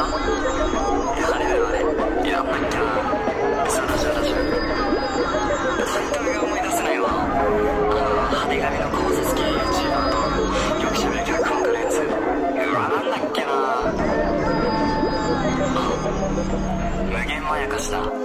だあれあれいらんなっけそうだそうだそうだタイトルが思い出せないわあの派手紙の考察機 e r とよくしゃべる脚本家のやつうわなんだっけなあ無限まやかしだ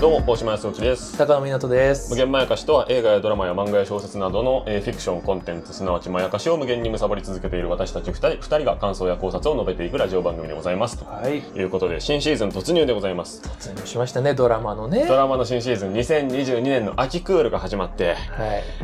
どうも大島康之です高野湊です無限まやかしとは映画やドラマや漫画や小説などの、えー、フィクションコンテンツすなわちまやかしを無限に貪り続けている私たち二人二人が感想や考察を述べていくラジオ番組でございますということで、新シーズン突入でございます突入しましたねドラマのねドラマの新シーズン2022年の秋クールが始まって、はい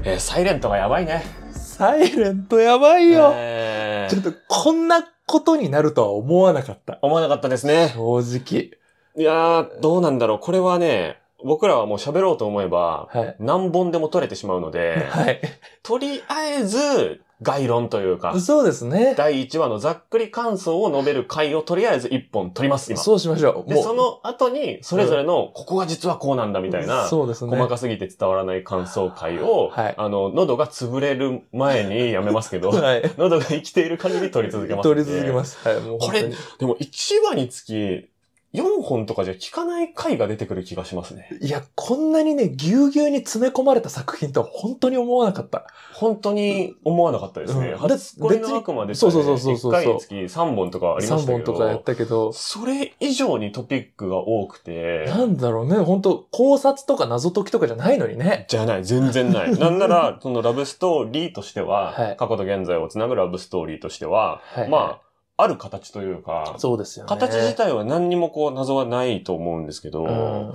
えー、サイレントがやばいねサイレントやばいよ、えー、ちょっとこんなことになるとは思わなかった思わなかったですね正直いやー、どうなんだろう。これはね、僕らはもう喋ろうと思えば、何本でも取れてしまうので、はい、とりあえず、概論というか。そうですね。第1話のざっくり感想を述べる回をとりあえず1本取ります、今。そうしましょう。で、その後に、それぞれの、ここが実はこうなんだみたいな、そうですね。細かすぎて伝わらない感想回を、はい、あの、喉が潰れる前にやめますけど、はい、喉が生きている限り取り続けます。取り続けます。はい、もうこれ、でも1話につき、4本とかじゃ効かない回が出てくる気がしますね。いや、こんなにね、ぎゅうぎゅうに詰め込まれた作品とは本当に思わなかった。本当に思わなかったですね。うん、初恋の悪で、ね、そうそうそうそうそう。1回月3本とかありましたけど。3本とかやったけど。それ以上にトピックが多くて。なんだろうね、本当考察とか謎解きとかじゃないのにね。じゃない、全然ない。なんなら、そのラブストーリーとしては、はい、過去と現在をつなぐラブストーリーとしては、はい、まあ、ある形というか、そうですよね。形自体は何にもこう謎はないと思うんですけど、うん、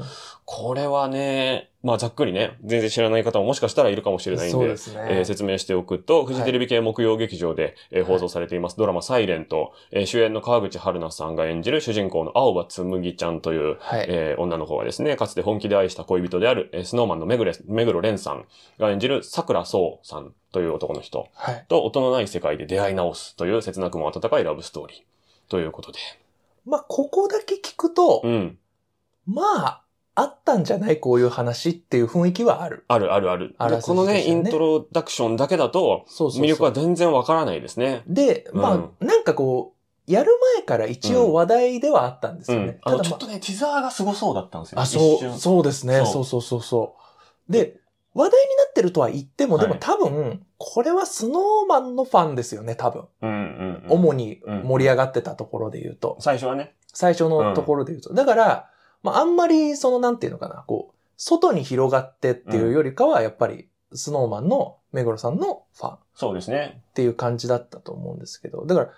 これはね、まあざっくりね、全然知らない方ももしかしたらいるかもしれないんで、でね、えー、説明しておくと、フジテレビ系木曜劇場で、えー、放送されています、ドラマサイレント、えー、主演の川口春奈さんが演じる主人公の青葉つむぎちゃんという、はい、え女の子がですね、かつて本気で愛した恋人である、えー、スノーマンの目黒目黒蓮さんが演じる桜そうさんという男の人、はい、と音のない世界で出会い直すという切なくも温かいラブストーリーということで。まあ、ここだけ聞くと、うん、まあ、あったんじゃないこういう話っていう雰囲気はある。あるあるある。あるこのね、イントロダクションだけだと、魅力は全然わからないですね。で、まあ、なんかこう、やる前から一応話題ではあったんですよね。あの、ちょっとね、ティザーがすごそうだったんですよ。あ、そう、そうですね。そうそうそうそう。で、話題になってるとは言っても、でも多分、これはスノーマンのファンですよね、多分。主に盛り上がってたところで言うと。最初はね。最初のところで言うと。だから、まあ、あんまり、その、なんていうのかな、こう、外に広がってっていうよりかは、やっぱり、スノーマンの目黒さんのファン。そうですね。っていう感じだったと思うんですけど、だから、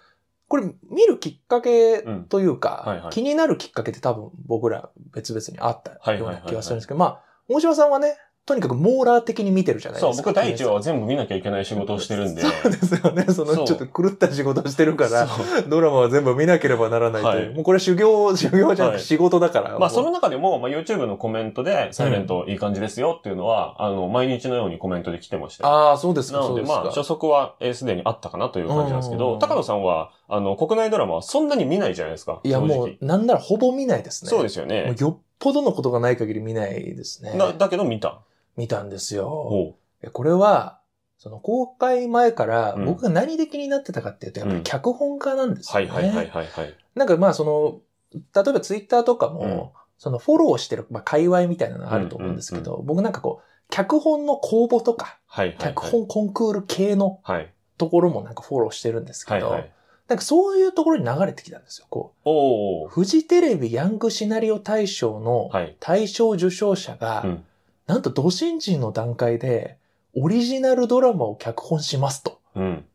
これ見るきっかけというか、うんはいはい、気になるきっかけって多分僕ら別々にあったような気がするんですけど、まあ、大島さんはね、とにかく網羅的に見てるじゃないですか。そう、僕第一話は全部見なきゃいけない仕事をしてるんで。そうですよね。そのちょっと狂った仕事をしてるから、ドラマは全部見なければならないという。はい、もうこれ修行、修行じゃなくて仕事だから。はい、まあその中でも、まあ、YouTube のコメントで、サイレントいい感じですよっていうのは、うん、あの、毎日のようにコメントで来てました。ああ、そうですか。なのでまあ、初速はすでにあったかなという感じなんですけど、高野さんは、あの、国内ドラマはそんなに見ないじゃないですか。いや、もう、なんならほぼ見ないですね。そうですよね。よっぽどのことがない限り見ないですね。だ、だけど見た。見たんですよ。これは、その公開前から僕が何で気になってたかっていうと、やっぱり脚本家なんですよね。うん、はいはいはいはい、はい。なんかまあその、例えばツイッターとかも、うん、そのフォローしてる、まあ、界隈みたいなのあると思うんですけど、うんうんうん、僕なんかこう、脚本の公募とか、はいはいはい、脚本コンクール系のところもなんかフォローしてるんですけど、はいはい、なんかそういうところに流れてきたんですよ、こう。おフジテレビヤングシナリオ大賞の大賞受賞者が、はいうんなんと、土新人の段階で、オリジナルドラマを脚本しますと。うん。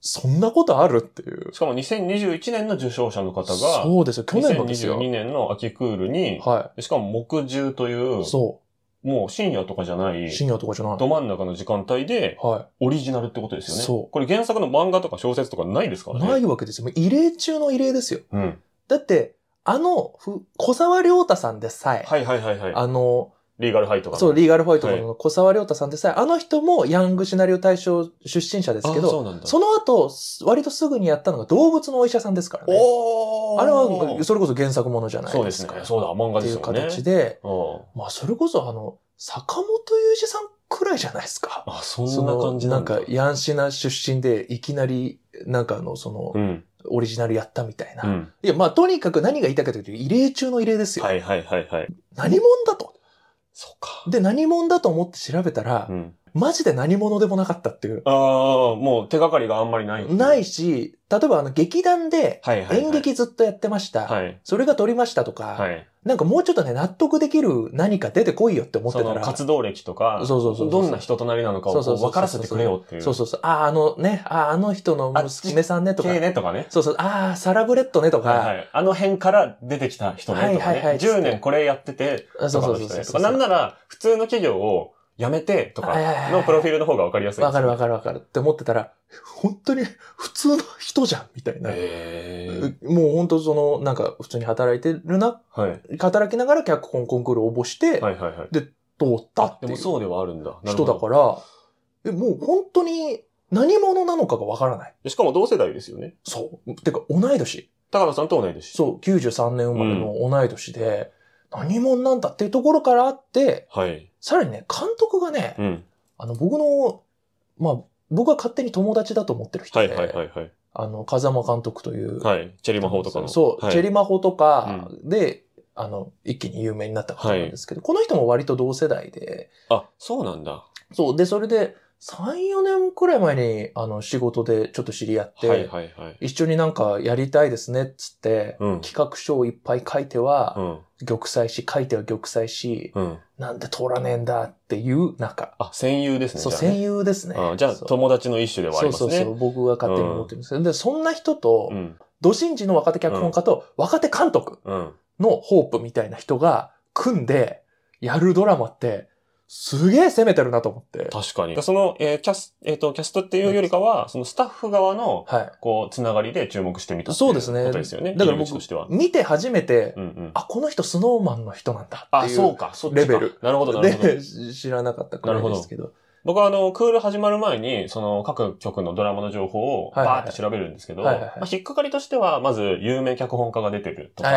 そんなことあるっていう。しかも2021年の受賞者の方が、そうですよ、去年の2022年の秋クールに、はい。しかも木10という、そう。もう深夜とかじゃない、深夜とかじゃない。ど真ん中の時間帯で、はい。オリジナルってことですよね。そう。これ原作の漫画とか小説とかないですからね。ないわけですよ。異例中の異例ですよ。うん。だって、あの、小沢良太さんでさえ、はいはいはいはい。あの、リーガルファイトが。そう、リーガルファイトの小沢亮太さんでさえ、あの人もヤングシナリオ大賞出身者ですけど、そその後、割とすぐにやったのが動物のお医者さんですからね。あれは、それこそ原作ものじゃないですか。そうですね。そうだ、漫画ですよね。っていう形で、まあ、それこそあの、坂本雄二さんくらいじゃないですか。あ、そんな感じなんなんか、ヤンシナ出身で、いきなり、なんかあの、その、うんオリジナルやったみたいな。うん、いや、まあ、とにかく何が言いたいかというと、異例中の異例ですよ。はいはいはいはい。何者だと。で、何者だと思って調べたら、うん、マジで何者でもなかったっていう。ああ、もう手がかりがあんまりないないし、例えばあの劇団で演劇ずっとやってました。はい、はい、それが撮りましたとか、はい、なんかもうちょっとね、納得できる何か出てこいよって思ってたら。活動歴とか、そうそうそうどんな人となりなのかを分からせてくれよっていう。そうそうそう。ああ、あのね、ああ、あの人の娘さんねとか。系ねとかね。そうそう。ああ、サラブレッドねとか、はい、はい、あの辺から出てきた人ねとかね。はいはいはい、10年これやってて、そうそうそう。なんなら、普通の企業を、やめてとかのプロフィールの方がわかりやすいわ、かるわかるわかるって思ってたら、本当に普通の人じゃんみたいな。もう本当その、なんか普通に働いてるな、はい、働きながら脚本コンクール応募して、はいはいはい、で、通ったっていうそうではあるんだ人だから、えもう本当に何者なのかがわからない。しかも同世代ですよね。そう。てか同い年。高野さんと同い年。そう、93年生まれの同い年で、うん何者なんだっていうところからあって、はい、さらにね、監督がね、うん、あの、僕の、まあ、僕は勝手に友達だと思ってる人で、はいはいはいはい、あの、風間監督という。はい。チェリマホとかの。そう、はい、チェリマホとかで、うん、あの、一気に有名になった方なんですけど、はい、この人も割と同世代で。あ、そうなんだ。そう。で、それで、3、4年くらい前に、あの、仕事でちょっと知り合って、はいはいはい、一緒になんかやりたいですね、っつって、うん、企画書をいっぱい書いては、玉砕し、書いては玉砕し、うん、なんで通らねえんだっていう中。あ、戦友ですね。そう、戦友ですね。じゃあ、友達の一種ではありますね。そうそうそう、僕が勝手に思ってるんですけど、で、そんな人と、うん、ド新人の若手脚本家と若手監督のホープみたいな人が組んでやるドラマって、すげえ攻めてるなと思って。確かに。その、えー、キャス、えっ、ー、と、キャストっていうよりかは、そのスタッフ側の、はい、こう、つながりで注目してみたそうですね。ことですよね。だから僕、としては。見て初めて、うんうん、あ、この人スノーマンの人なんだっていう。あ、そうか、レベル。なるほど、なるほど。知らなかったからですけど。僕はあの、クール始まる前に、その各局のドラマの情報をバーって調べるんですけど、引っかかりとしては、まず有名脚本家が出てるとか、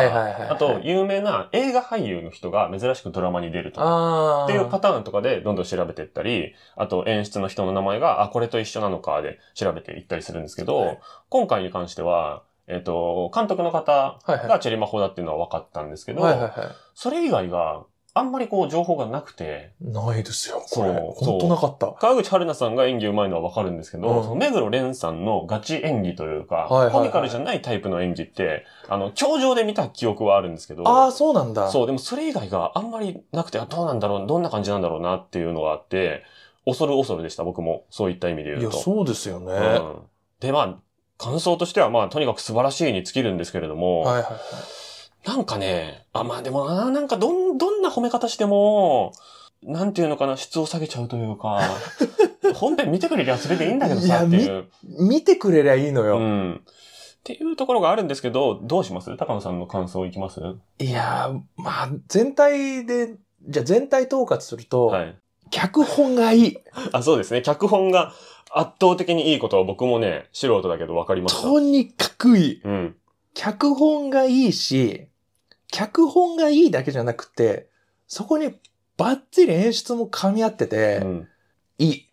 あと有名な映画俳優の人が珍しくドラマに出るとか、っていうパターンとかでどんどん調べていったり、あと演出の人の名前が、あ、これと一緒なのかで調べていったりするんですけど、今回に関しては、えっ、と、監督の方がチェリマホだっていうのは分かったんですけど、それ以外があんまりこう情報がなくて。ないですよ、これ。本当なかった。川口春奈さんが演技うまいのはわかるんですけど、うん、その目黒蓮さんのガチ演技というか、はいはいはい、コミカルじゃないタイプの演技って、あの、頂上で見た記憶はあるんですけど。ああ、そうなんだ。そう、でもそれ以外があんまりなくて、あ、どうなんだろう、どんな感じなんだろうなっていうのがあって、恐る恐るでした、僕も。そういった意味で言うと。いや、そうですよね。うん、で、まあ、感想としては、まあ、とにかく素晴らしいに尽きるんですけれども、はいはいはい、なんかね、あ、まあでもな、なんかどんな褒め方しても、なんていうのかな、質を下げちゃうというか、本編見てくれりゃそれでいいんだけどさっていう。見てくれりゃいいのよ。うん。っていうところがあるんですけど、どうします高野さんの感想いきますいやー、まあ、全体で、じゃあ全体統括すると、はい、脚本がいい。あ、そうですね。脚本が圧倒的にいいことは僕もね、素人だけど分かりました。とにかくいい。うん。脚本がいいし、脚本がいいだけじゃなくて、そこにバッチリ演出も噛み合ってて、うんいい。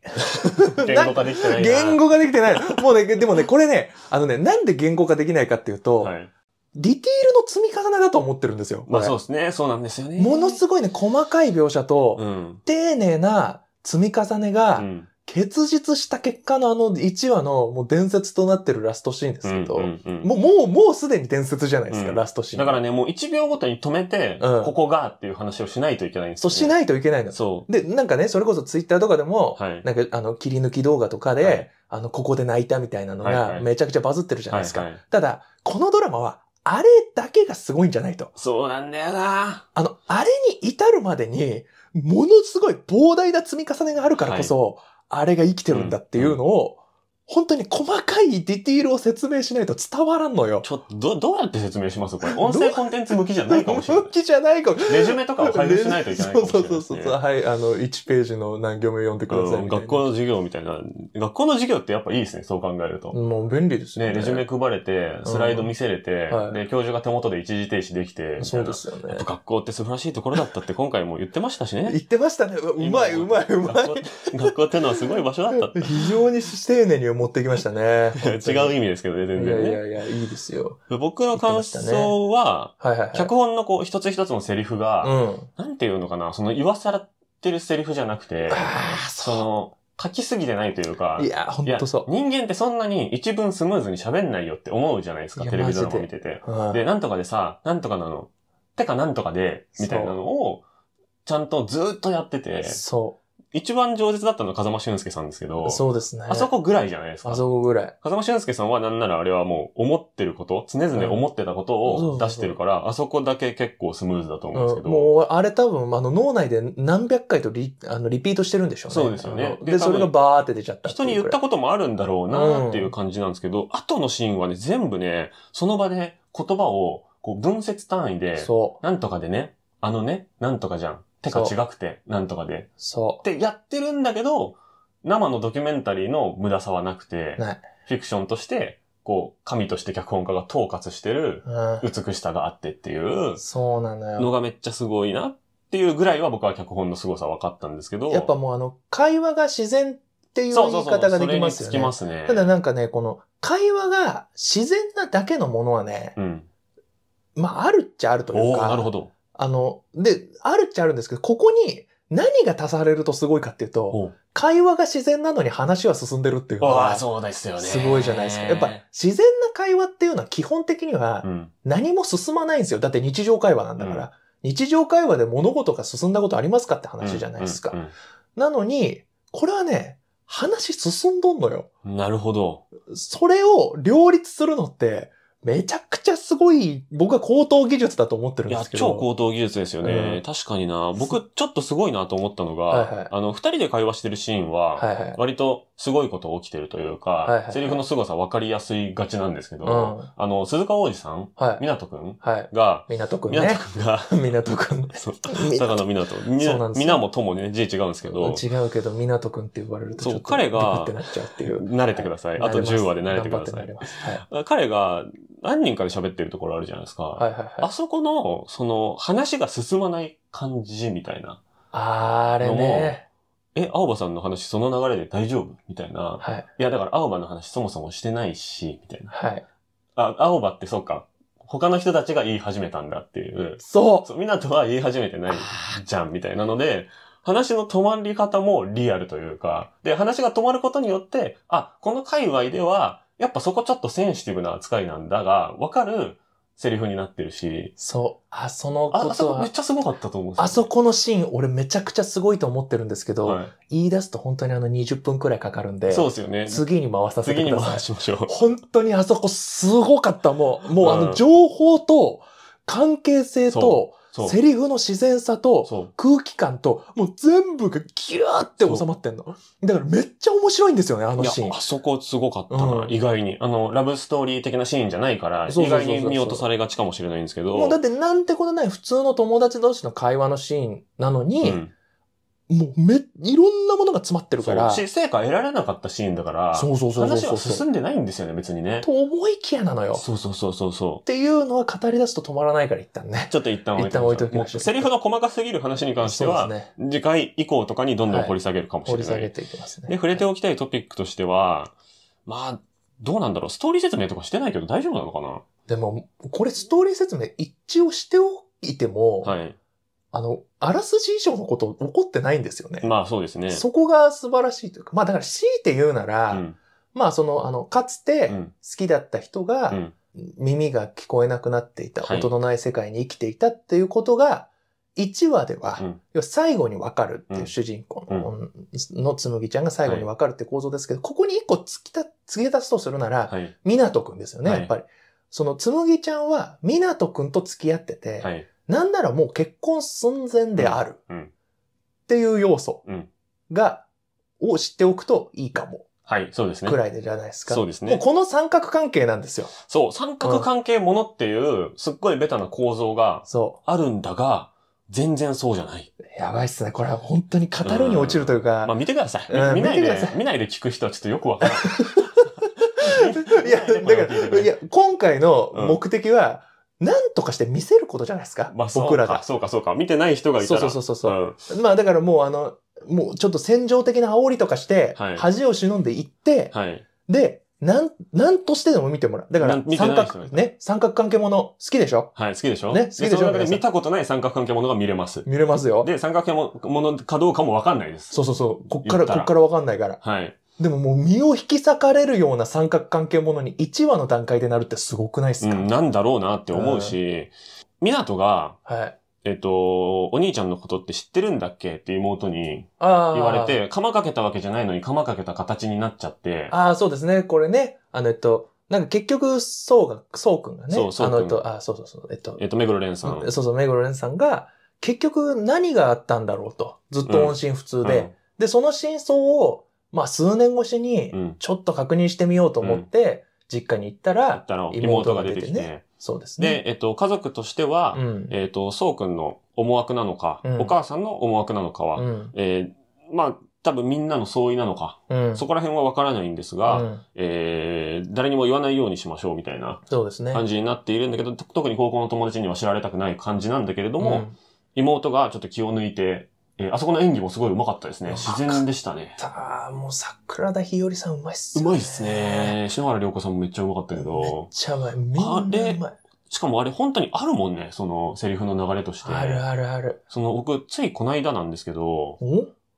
言語化できてない言語化できてない。もうね、でもね、これね、あのね、なんで言語化できないかっていうと、はい、ディティールの積み重ねだと思ってるんですよ。まあそうですね。そうなんですよね。ものすごいね、細かい描写と、うん、丁寧な積み重ねが、うん、結実した結果のあの1話のもう伝説となってるラストシーンですけど、うんうんうん、もう、もう、もうすでに伝説じゃないですか、うん、ラストシーン。だからね、もう1秒ごとに止めて、うん、ここがっていう話をしないといけないんですよ、ね、そう、しないといけないの。そう。で、なんかね、それこそツイッターとかでも、はい、なんかあの、切り抜き動画とかで、はい、あの、ここで泣いたみたいなのが、めちゃくちゃバズってるじゃないですか。はいはい、ただ、このドラマは、あれだけがすごいんじゃないと。そうなんだよな。あの、あれに至るまでに、ものすごい膨大な積み重ねがあるからこそ、はいあれが生きてるんだっていうのを、本当に細かいディティールを説明しないと伝わらんのよ。ちょっと、ど、どうやって説明しますこれ。音声コンテンツ向きじゃないかもしれない。向きじゃないかも。レジュメとかを解布しないといけないかもしれない、ね、そうそうそうはい、あの、1ページの何行目読んでください、うん、学校の授業みたいな。学校の授業ってやっぱいいですね、そう考えると。もう便利ですね。ね、レジュメ配れて、スライド見せれて、うん、で、教授が手元で一時停止できて。そうですよね。学校って素晴らしいところだったって今回も言ってましたしね。言ってましたね。うまい、うまい、うまい。学校 ってのはすごい場所だった。非常に丁寧にを持ってきましたね。違う意味ですけどね、全然、ね、いやいやいや、いいですよ。僕の感想は、脚本のこう、一つ一つのセリフが、うん、なんていうのかな、その言わされてるセリフじゃなくて、その、書きすぎてないというか。いや、本当そう。人間ってそんなに一文スムーズに喋んないよって思うじゃないですか、テレビドラマ見てて、うん。で、なんとかでさ、なんとかなの。てかなんとかで、みたいなのを、ちゃんとずっとやってて。そう。一番上手だったのは風間俊介さんですけど、そうですね。あそこぐらいじゃないですか。あそこぐらい。風間俊介さんはなんならあれはもう思ってること、常々思ってたことを出してるから、あそこだけ結構スムーズだと思うんですけど。うん、もう、あれ多分、あの、脳内で何百回とリあのリピートしてるんでしょうね。そうですよね。で、それがバーって出ちゃった人に言ったこともあるんだろうなっていう感じなんですけど、うん、後のシーンはね、全部ね、その場で言葉をこう分節単位で、そう。なんとかでね、あのね、なんとかじゃん。手が違くて、なんとかで。そう。ってやってるんだけど、生のドキュメンタリーの無駄さはなくて、フィクションとして、こう、神として脚本家が統括してる美しさがあってっていう、そうなのよ。のがめっちゃすごいなっていうぐらいは僕は脚本の凄さ分かったんですけど。やっぱもうあの、会話が自然っていう言い方ができますよね。そうそうそうきますね。ただなんかね、この、会話が自然なだけのものはね、うん、まあ、あるっちゃあるというか。なるほど。あの、で、あるっちゃあるんですけど、ここに何が足されるとすごいかっていうと、会話が自然なのに話は進んでるっていうのあ、そうですよね。すごいじゃないですか。やっぱ自然な会話っていうのは基本的には何も進まないんですよ。だって日常会話なんだから。日常会話で物事が進んだことありますかって話じゃないですか。なのに、これはね、話進んどんのよ。なるほど。それを両立するのって、めちゃくちゃすごい、僕は高等技術だと思ってるんですけど。いや、超高等技術ですよね。うん、確かにな。僕、ちょっとすごいなと思ったのが、はいはい、あの、二人で会話してるシーンは、割とすごいこと起きてるというか、セリフの凄さ分かりやすいがちなんですけど、うん、あの、鈴鹿王子さん、はい、港くんが、港くんね。港くんが、港くん。そう。坂野港。そうなんです。皆もともね、字違うんですけど。違うけど、港くんって呼ばれると、そう、彼が、ってなっちゃうっていう。慣れてください。あと10話で慣れてください。はい、彼が、何人かで喋ってるところあるじゃないですか。はいはいはい。あそこの、その、話が進まない感じみたいな。あれね。え、青葉さんの話その流れで大丈夫みたいな。はい。いや、だから青葉の話そもそもしてないし、みたいな。はい。あ、青葉ってそうか。他の人たちが言い始めたんだっていう。そうそう、港は言い始めてないじゃん、みたいなので、話の止まり方もリアルというか、で、話が止まることによって、あ、この界隈では、やっぱそこちょっとセンシティブな扱いなんだが、わかるセリフになってるし。そう。あ、そのことあそこめっちゃすごかったと思う、ね、あそこのシーン、俺めちゃくちゃすごいと思ってるんですけど、はい、言い出すと本当にあの20分くらいかかるんで。そうですよね。次に回させてください。次に回しましょう。本当にあそこすごかった。もう、もうあの情報と関係性と、セリフの自然さと空気感と、もう全部がギューって収まってんの。だからめっちゃ面白いんですよね、あのシーン。あそこすごかったな、うん、意外に。あの、ラブストーリー的なシーンじゃないから、意外に見落とされがちかもしれないんですけど。もうだってなんてことない普通の友達同士の会話のシーンなのに、うんもうめ、いろんなものが詰まってるから。そう、成果得られなかったシーンだから。そうそうそうそう話は進んでないんですよね、別にね。と思いきやなのよ。そうそうそうそうっていうのは語り出すと止まらないから一旦ね。ちょっと一旦置いときましょう。一旦置いときましょう。セリフの細かすぎる話に関しては、ね、次回以降とかにどんどん掘り下げるかもしれない。はい、掘り下げていきますね。で、触れておきたいトピックとしては、まあ、どうなんだろう。ストーリー説明とかしてないけど大丈夫なのかなでも、これストーリー説明一応しておいても、はい。あの、あらすじ以上のこと起こってないんですよね。まあそうですね。そこが素晴らしいというか、まあだから強いて言うなら、うん、まあその、あの、かつて好きだった人が、耳が聞こえなくなっていた、音のない世界に生きていたっていうことが、1話では、うん、最後にわかるっていう主人公の,、つむぎちゃんが最後にわかるって構造ですけど、ここに1個つきた、告げ出すとするなら、はい、湊くんですよね、やっぱり。そのつむぎちゃんは湊くんと付き合ってて、はいなんならもう結婚寸前であるっていう要素が、を知っておくといいかも。はい、そうですね。くらいでじゃないですか。そうですね。もうこの三角関係なんですよ。そう、三角関係ものっていう、すっごいベタな構造が、あるんだが、全然そうじゃない。やばいっすね。これは本当に語るに落ちるというか。うん、まあ見てください。見ないで、見ないで聞く人はちょっとよくわから ない。いや、だから、いや、今回の目的は、うん何とかして見せることじゃないですか。まあ、僕らが。そうか、そうか。見てない人がいたら。そうそうそうそう、うん、まあ、だからもう、あの、もうちょっと戦場的な煽りとかして、はい、恥を忍んでいって、はい、で、なん、なんとしてでも見てもらう。だから、三角、ね、三角関係もの好きでしょはい、好きでしょね、好きでしょで見たことない三角関係ものが見れます。見れますよ。で、三角関係ものかどうかもわかんないです。そうそうそう。こっから、らこっからわかんないから。はい。でももう身を引き裂かれるような三角関係ものに1話の段階でなるってすごくないですか、うん、なんだろうなって思うし、うん、港が、はい、えっと、お兄ちゃんのことって知ってるんだっけって妹に言われて、釜かけたわけじゃないのに釜かけた形になっちゃって。ああ、そうですね。これね、あの、えっと、なんか結局、そうが、そうくんがね、そうそうあの、えっと、あそうそうそう、えっと、えっと、目黒蓮さん。そうそう、目黒蓮さんが、結局何があったんだろうと、ずっと音信不通で、うんうん、で、その真相を、まあ数年越しに、ちょっと確認してみようと思って、実家に行ったら、妹が出てきて、ね。そうですね。で、えっと、家族としては、うん、えっと、そうくんの思惑なのか、うん、お母さんの思惑なのかは、うん、えー、まあ、多分みんなの相違なのか、うん、そこら辺はわからないんですが、うん、えー、誰にも言わないようにしましょうみたいな感じになっているんだけど、ね、特に高校の友達には知られたくない感じなんだけれども、妹がちょっと気を抜いて、えー、あそこの演技もすごい上手かったですね。自然でしたね。たもう桜田ひよりさん上手いっすね。上手いっすね。篠原涼子さんもめっちゃ上手かったけど。めっちゃ上手い。みんな上手い。しかもあれ本当にあるもんね、そのセリフの流れとして。あるあるある。その僕、ついこの間なんですけど、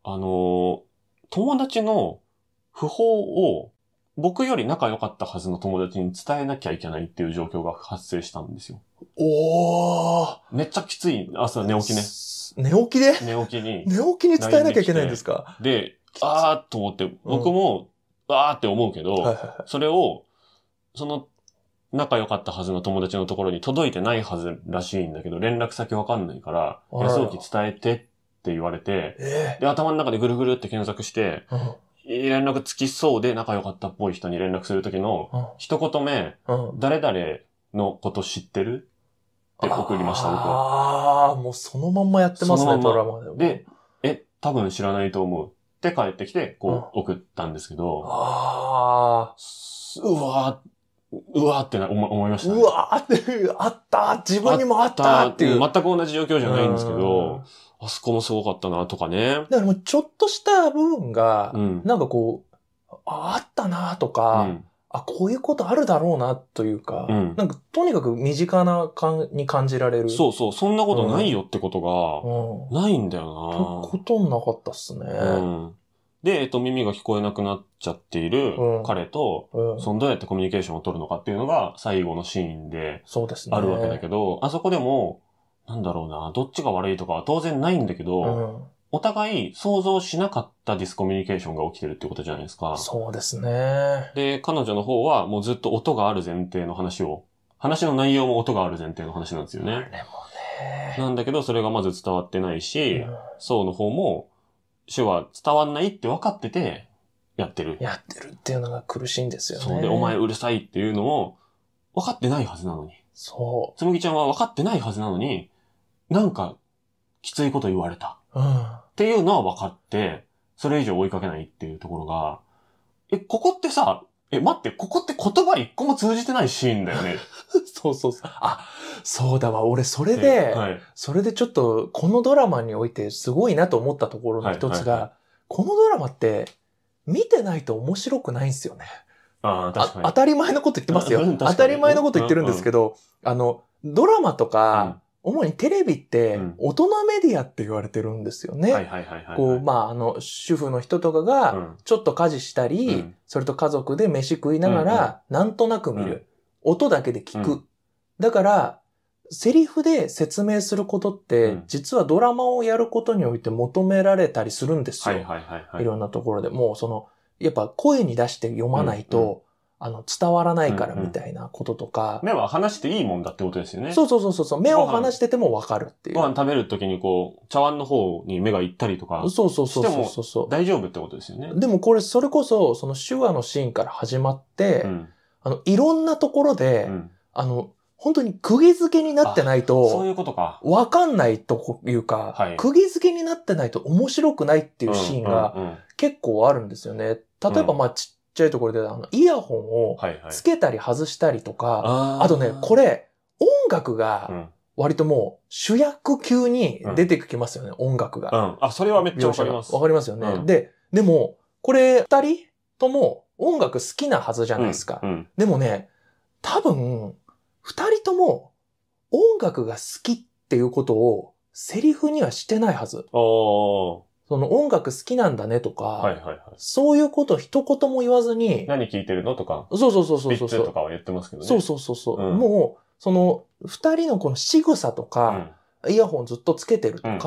あの、友達の訃報を僕より仲良かったはずの友達に伝えなきゃいけないっていう状況が発生したんですよ。おーめっちゃきつい朝寝起きね。寝起きで寝起きに。寝起きに伝えなきゃいけないんですかで、あーと思って、僕も、あーって思うけど、はいはいはい、それを、その仲良かったはずの友達のところに届いてないはずらしいんだけど、連絡先わかんないから、安置伝えてって言われて、えー、で、頭の中でぐるぐるって検索して、うん、連絡つきそうで仲良かったっぽい人に連絡するときの、一言目、誰々のこと知ってるって送りました、僕は。ああ、もうそのまんまやってますね、ドラマでで、え、多分知らないと思うって帰ってきて、こう、送ったんですけど。ああ。うわうわーってな思思いました、ね、うわーって、あった自分にもあったっていう。全く同じ状況じゃないんですけど、あそこもすごかったなとかね。だからもうちょっとした部分が、なんかこう、ああったなとか、あ、こういうことあるだろうなというか、うん、なんかとにかく身近な感に感じられる。そうそう、そんなことないよってことが、ないんだよな。うん、とことんなかったっすね、うん。で、えっと、耳が聞こえなくなっちゃっている彼と、うん、そのどうやってコミュニケーションを取るのかっていうのが最後のシーンで、あるわけだけど、ね、あそこでも、なんだろうな、どっちが悪いとかは当然ないんだけど、うんお互い想像しなかったディスコミュニケーションが起きてるってことじゃないですか。そうですね。で、彼女の方はもうずっと音がある前提の話を、話の内容も音がある前提の話なんですよね。ね。なんだけど、それがまず伝わってないし、うん、そうの方も、手話伝わんないって分かってて、やってる。やってるっていうのが苦しいんですよね。そうで、お前うるさいっていうのを、分かってないはずなのに。そう。つむぎちゃんは分かってないはずなのに、なんか、きついこと言われた。っていうのは分かって、それ以上追いかけないっていうところが、え、ここってさ、え、待って、ここって言葉一個も通じてないシーンだよね。そうそうそう。あ、そうだわ。俺、それで、はい、それでちょっと、このドラマにおいてすごいなと思ったところの一つが、はいはいはい、このドラマって、見てないと面白くないんですよね。あ確かに当たり前のこと言ってますよ。当たり前のこと言ってるんですけど、うんうん、あの、ドラマとか、主にテレビって大人メディアって言われてるんですよね。こう、まあ、あの、主婦の人とかが、ちょっと家事したり、うん、それと家族で飯食いながら、なんとなく見る。うん、音だけで聞く。うん、だから、セリフで説明することって、実はドラマをやることにおいて求められたりするんですよ。いろんなところで。もうその、やっぱ声に出して読まないと、あの、伝わらないからみたいなこととか。うんうん、目は離していいもんだってことですよね。そうそうそうそう。目を離しててもわかるっていう。ご飯食べるときにこう、茶碗の方に目が行ったりとか。そうそうそうそう大丈夫ってことですよね。でもこれ、それこそ、その手話のシーンから始まって、うん、あの、いろんなところで、うん、あの、本当に釘付けになってないと、そういうことか。わかんないというか、はい、釘付けになってないと面白くないっていうシーンが結構あるんですよね。うんうんうん例えば、まあ、ちちゃいところで、あの、イヤホンをつけたり外したりとか、はいはい、あとね、これ、音楽が、割ともう主役級に出てきますよね、うん、音楽が、うん。あ、それはめっちゃわかります。わかりますよね、うん。で、でも、これ、二人とも音楽好きなはずじゃないですか。でもね、多分、二人とも音楽が好きっていうことをセリフにはしてないはず。あ。その音楽好きなんだねとか、はいはいはい、そういうこと一言も言わずに、何聴いてるのとか、そうそうそうそうそう。とかは言ってますけどね。そうそうそうそう、うん、もう、その、二人のこの仕草とか、うん、イヤホンずっとつけてるとか、うんうん、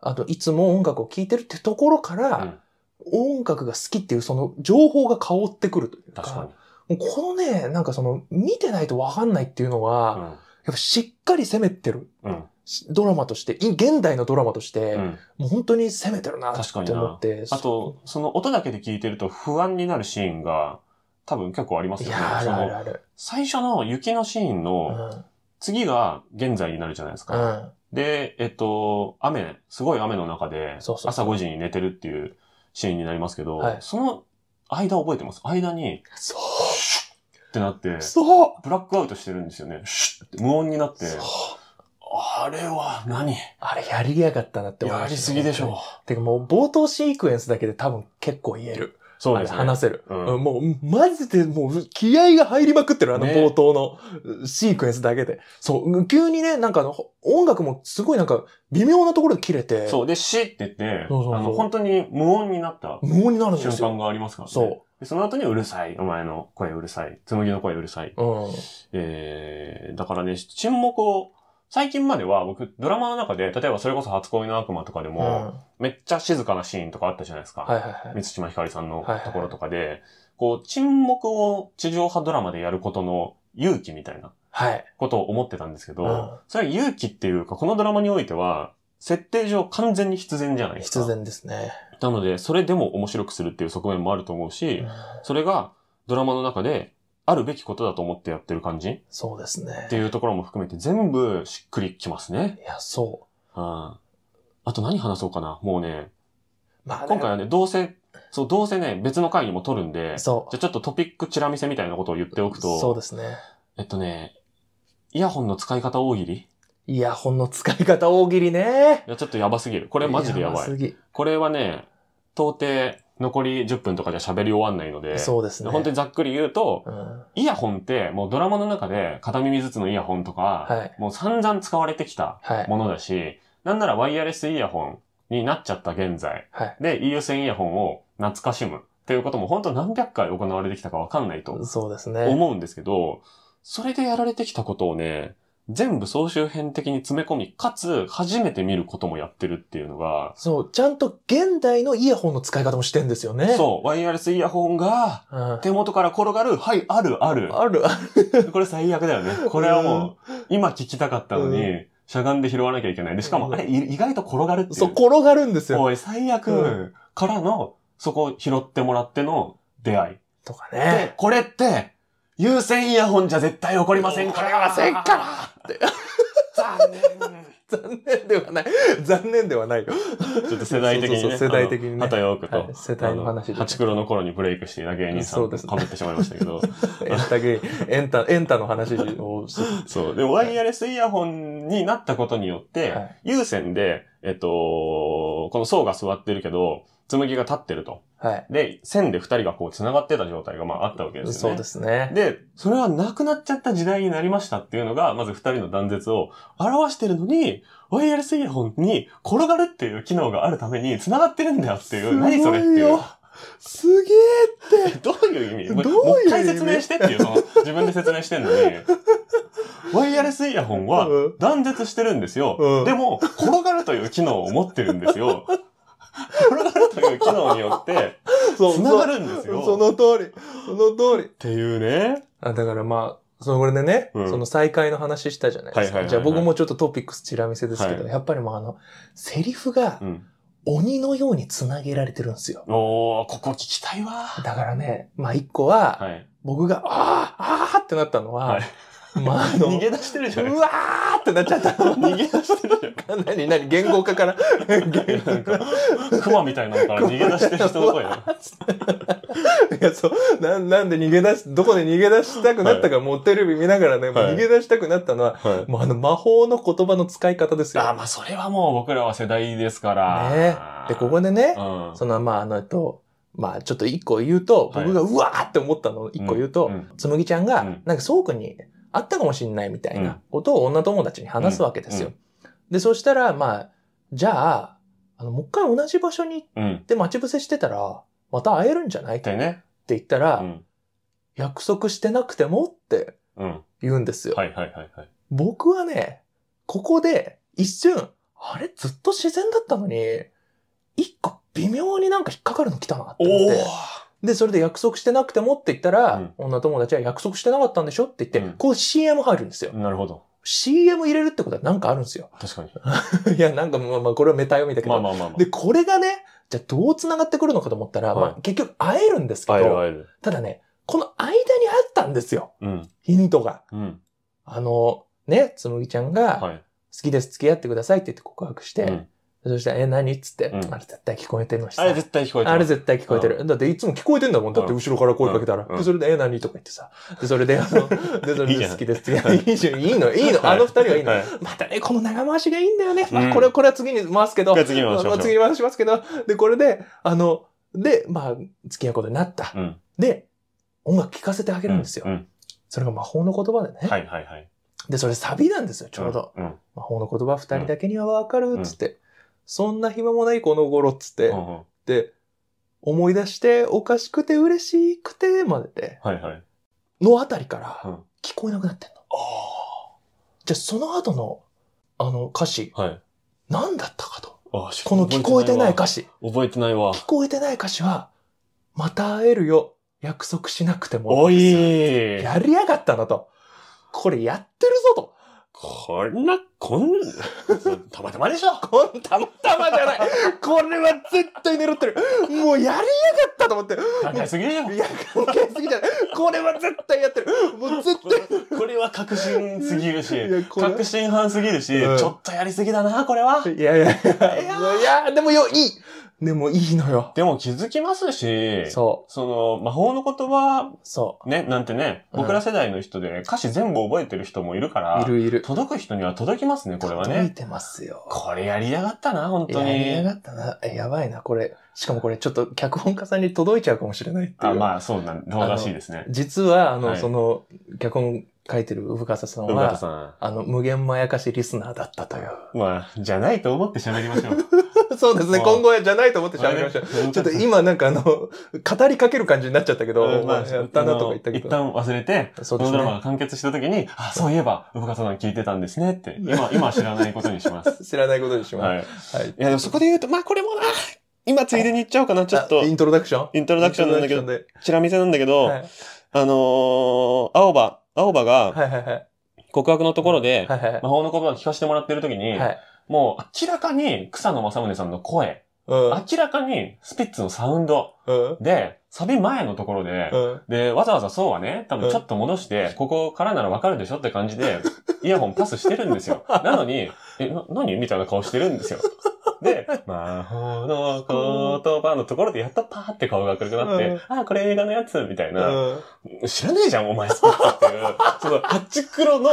あと、いつも音楽を聴いてるってところから、うん、音楽が好きっていうその情報が香ってくるというか、確かにこのね、なんかその、見てないとわかんないっていうのは、やっぱしっかり攻めてる。うんドラマとして、現代のドラマとして、うん、もう本当に攻めてるなって思って。あと、その音だけで聞いてると不安になるシーンが多分結構ありますよね。ある。最初の雪のシーンの、次が現在になるじゃないですか。うん、で、えっと、雨、すごい雨の中で、朝5時に寝てるっていうシーンになりますけど、その間覚えてます。間に、そうってなって、ブラックアウトしてるんですよね。シュッって無音になって。そうあれは何あれやりやがったなって思いました、やりすぎでしょう。てかもう冒頭シークエンスだけで多分結構言える。そうですね。話せる。うん、もう、マジでもう、気合が入りまくってる、あの冒頭のシークエンスだけで。ね、そう、急にね、なんかあの、音楽もすごいなんか、微妙なところで切れて。そう、で、シーって言って、そうそうそうあの、本当に無音になった。無音になる瞬間がありますからね。そう。その後にうるさい。お前の声うるさい。紬の声うるさい。うん、えー、だからね、沈黙を最近までは僕、ドラマの中で、例えばそれこそ初恋の悪魔とかでも、めっちゃ静かなシーンとかあったじゃないですか。はいはいはい。三島ひかりさんのところとかで、はいはい、こう、沈黙を地上波ドラマでやることの勇気みたいな、ことを思ってたんですけど、うん、それは勇気っていうか、このドラマにおいては、設定上完全に必然じゃないですか。必然ですね。なので、それでも面白くするっていう側面もあると思うし、うん、それがドラマの中であるべきことだと思ってやってる感じそうですね。っていうところも含めて全部しっくりきますね。いや、そう。うん。あと何話そうかなもうね。まあ、今回はね、どうせ、そう、どうせね、別の回にも撮るんで、そう。じゃちょっとトピックチラ見せみたいなことを言っておくと、そうですね。えっとね、イヤホンの使い方大喜利イヤホンの使い方大喜利ね。いや、ちょっとやばすぎる。これマジでやばい。やばすぎ。これはね、到底、残り10分とかじゃ喋り終わんないので、そうですね。本当にざっくり言うと、うん、イヤホンってもうドラマの中で片耳ずつのイヤホンとか、はい、もう散々使われてきたものだし、はい、なんならワイヤレスイヤホンになっちゃった現在、はい、で EU 線イヤホンを懐かしむっていうことも本当何百回行われてきたかわかんないと。そうですね。思うんですけど、それでやられてきたことをね、全部総集編的に詰め込み、かつ、初めて見ることもやってるっていうのが。そう、ちゃんと現代のイヤホンの使い方もしてんですよね。そう、ワイヤレスイヤホンが、手元から転がる、はい、ある、ある。ある、ある。これ最悪だよね。これはもう、今聞きたかったのに、うんしゃがんで拾わなきゃいけない。で、しかも、あれ、意外と転がるっていう。そう、転がるんですよ。おい、最悪からの、そこを拾ってもらっての出会い。とかね。で、これって、有線イヤホンじゃ絶対起こりませんから。起こりませんから。残念。残念ではない。残念ではないよ。ちょっと世代的に、ね。そうそうそう世代的にね。畑陽子と、はい、世代の話で。八黒の頃にブレイクしていた芸人さんと被ってしまいましたけど。エンタ芸、エンタ、エンタの話をそう。で、ワイヤレスイヤホンになったことによって、はい、有線で、えっと、この層が座ってるけど、紬が立ってると。はい。で、線で二人がこう繋がってた状態がまああったわけですよね。そうですね。で、それはなくなっちゃった時代になりましたっていうのが、まず二人の断絶を表してるのに、ワイヤレスイヤホンに転がるっていう機能があるために繋がってるんだよっていう、何それっていう。すげえって どういう意味どういう意味もう一回説明してっていう、その、自分で説明してんのに。ワイヤレスイヤホンは断絶してるんですよ。うん、でも、転がるという機能を持ってるんですよ。転がるという機能によって、繋がるんですよ。その通り。その通り。っていうね。あだからまあ、そのこれでね、うん、その再会の話したじゃないですか。じゃあ僕もちょっとトピックスチラ見せですけど、はい、やっぱりもうあの、セリフが、鬼のように繋げられてるんですよ。うん、おー、ここ聞きたいわ。だからね、まあ一個は、はい、僕が、あー、あーってなったのは、はいまあ、逃げ出してるじゃん。うわーってなっちゃった。逃げ出してるじゃん。何何言語化から。熊みたいなのから逃げ出してる人の声や。いや、そう。ななんで逃げ出し、どこで逃げ出したくなったか、はい、もうテレビ見ながらね、逃げ出したくなったのは、はい、もうあの魔法の言葉の使い方ですよ。あ、まあそれはもう僕らは世代ですから。ねで、ここでね、うん、その、まああの、と、まあ、ちょっと一個言うと、僕がうわーって思ったのを一個言うと、つむぎちゃんが、なんかそうくんに、あったかもしんないみたいなことを女友達に話すわけですよ。で、そしたら、まあ、じゃあ、あの、もう一回同じ場所に行って待ち伏せしてたら、また会えるんじゃないって言ったら、約束してなくてもって言うんですよ。はいはいはい、はい。僕はね、ここで一瞬、あれずっと自然だったのに、一個微妙になんか引っかかるの来たなって思って。で、それで約束してなくてもって言ったら、女友達は約束してなかったんでしょって言って、こう CM 入るんですよ。なるほど。CM 入れるってことはなんかあるんですよ。確かに。いや、なんかまあまあ、これはメタ読みだけど。まあまあまあ、まあ、で、これがね、じゃあどう繋がってくるのかと思ったら、はい、まあ結局会えるんですけど、会える会える。ただね、この間にあったんですよ。うん、ヒントが。うん、あの、ね、つむぎちゃんが、はい、好きです、付き合ってくださいって言って告白して、うん、そしたら、え、何っつって、うん、あれ絶対聞こえてました。あれ絶対聞こえてる。あれ絶対聞こえてる。うん、だっていつも聞こえてんだもん。だって後ろから声かけたら。うん、それで、え、何とか言ってさ。で、それで、あの、で、それで好きです。いいいいいの、いいの。あの二人はいいの。はい、またね、この長回しがいいんだよね。まあ、これ、これは次に回すけど。次に回しま次に回しますけど。で、これで、あの、で、まあ、付き合うことになった。で、音楽聴かせてあげるんですよ。それが魔法の言葉でね。はいはいはい。で、それサビなんですよ、ちょうど。魔法の言葉二人だけにはわかる、つって。そんな暇もないこの頃っつって、うんで、思い出して、おかしくて嬉しくて、までで、はいはい。のあたりから聞こえなくなってんの。あじゃあその後の、あの歌詞、はい。何だったかと。この聞こえてない歌詞。覚えてないわ。聞こえてない歌詞は、また会えるよ。約束しなくても。いおいやりやがったなと。これやってるぞと。こんな、こん、たまたまでしょこん、たまたまじゃないこれは絶対狙ってるもうやりやがったと思って考えすぎよいや、考えすぎじゃないこれは絶対やってるもう絶対これは確信すぎるし、確信犯すぎるし、うん、ちょっとやりすぎだな、これは。いやいやいや。いや、でもよ、いいでもいいのよ。でも気づきますし、そう。その、魔法の言葉、そう。ね、なんてね、僕ら世代の人で歌詞全部覚えてる人もいるから、いるいる届く人には届きますね、これは届いね。てますよ。これやりやがったな、本当やりやに。がったな。やばいな、これ。しかもこれちょっと脚本家さんに届いちゃうかもしれないっていう。あ、まあ、そうなん、どうらしいですね。実は、あの、はいその、脚本書いてる深田さんは、んあの、無限まやかしリスナーだったという。まあ、じゃないと思って喋りましょう。そうですね、今後はじゃないと思って喋りましょう。ちょっと今なんかあの、語りかける感じになっちゃったけど、まあ、やったなとか言ったけど。一旦忘れて、そうでのドラマが完結した時に、あ、そういえば、深田さん聞いてたんですねって、今、今知らないことにします。知らないことにします。はい。い、や、でもそこで言うと、まあこれもな、今ついでに言っちゃおうかな、ちょっと。イントロダクションイントロダクションなんだけど、チラ見せなんだけど、はい、あの青葉、青葉が、告白のところで、魔法の言葉を聞かせてもらってるときに、もう明らかに草野正宗さんの声、明らかにスピッツのサウンド、で、サビ前のところで、で、わざわざそうはね、多分ちょっと戻して、ここからならわかるでしょって感じで、イヤホンパスしてるんですよ。なのに、え、な、何みたいな顔してるんですよ。で、魔法の言葉のところでやったパーって顔がるくなって、うん、あこれ映画のやつみたいな、うん、知らねえじゃん、お前作ったっていう、その、ハチクロの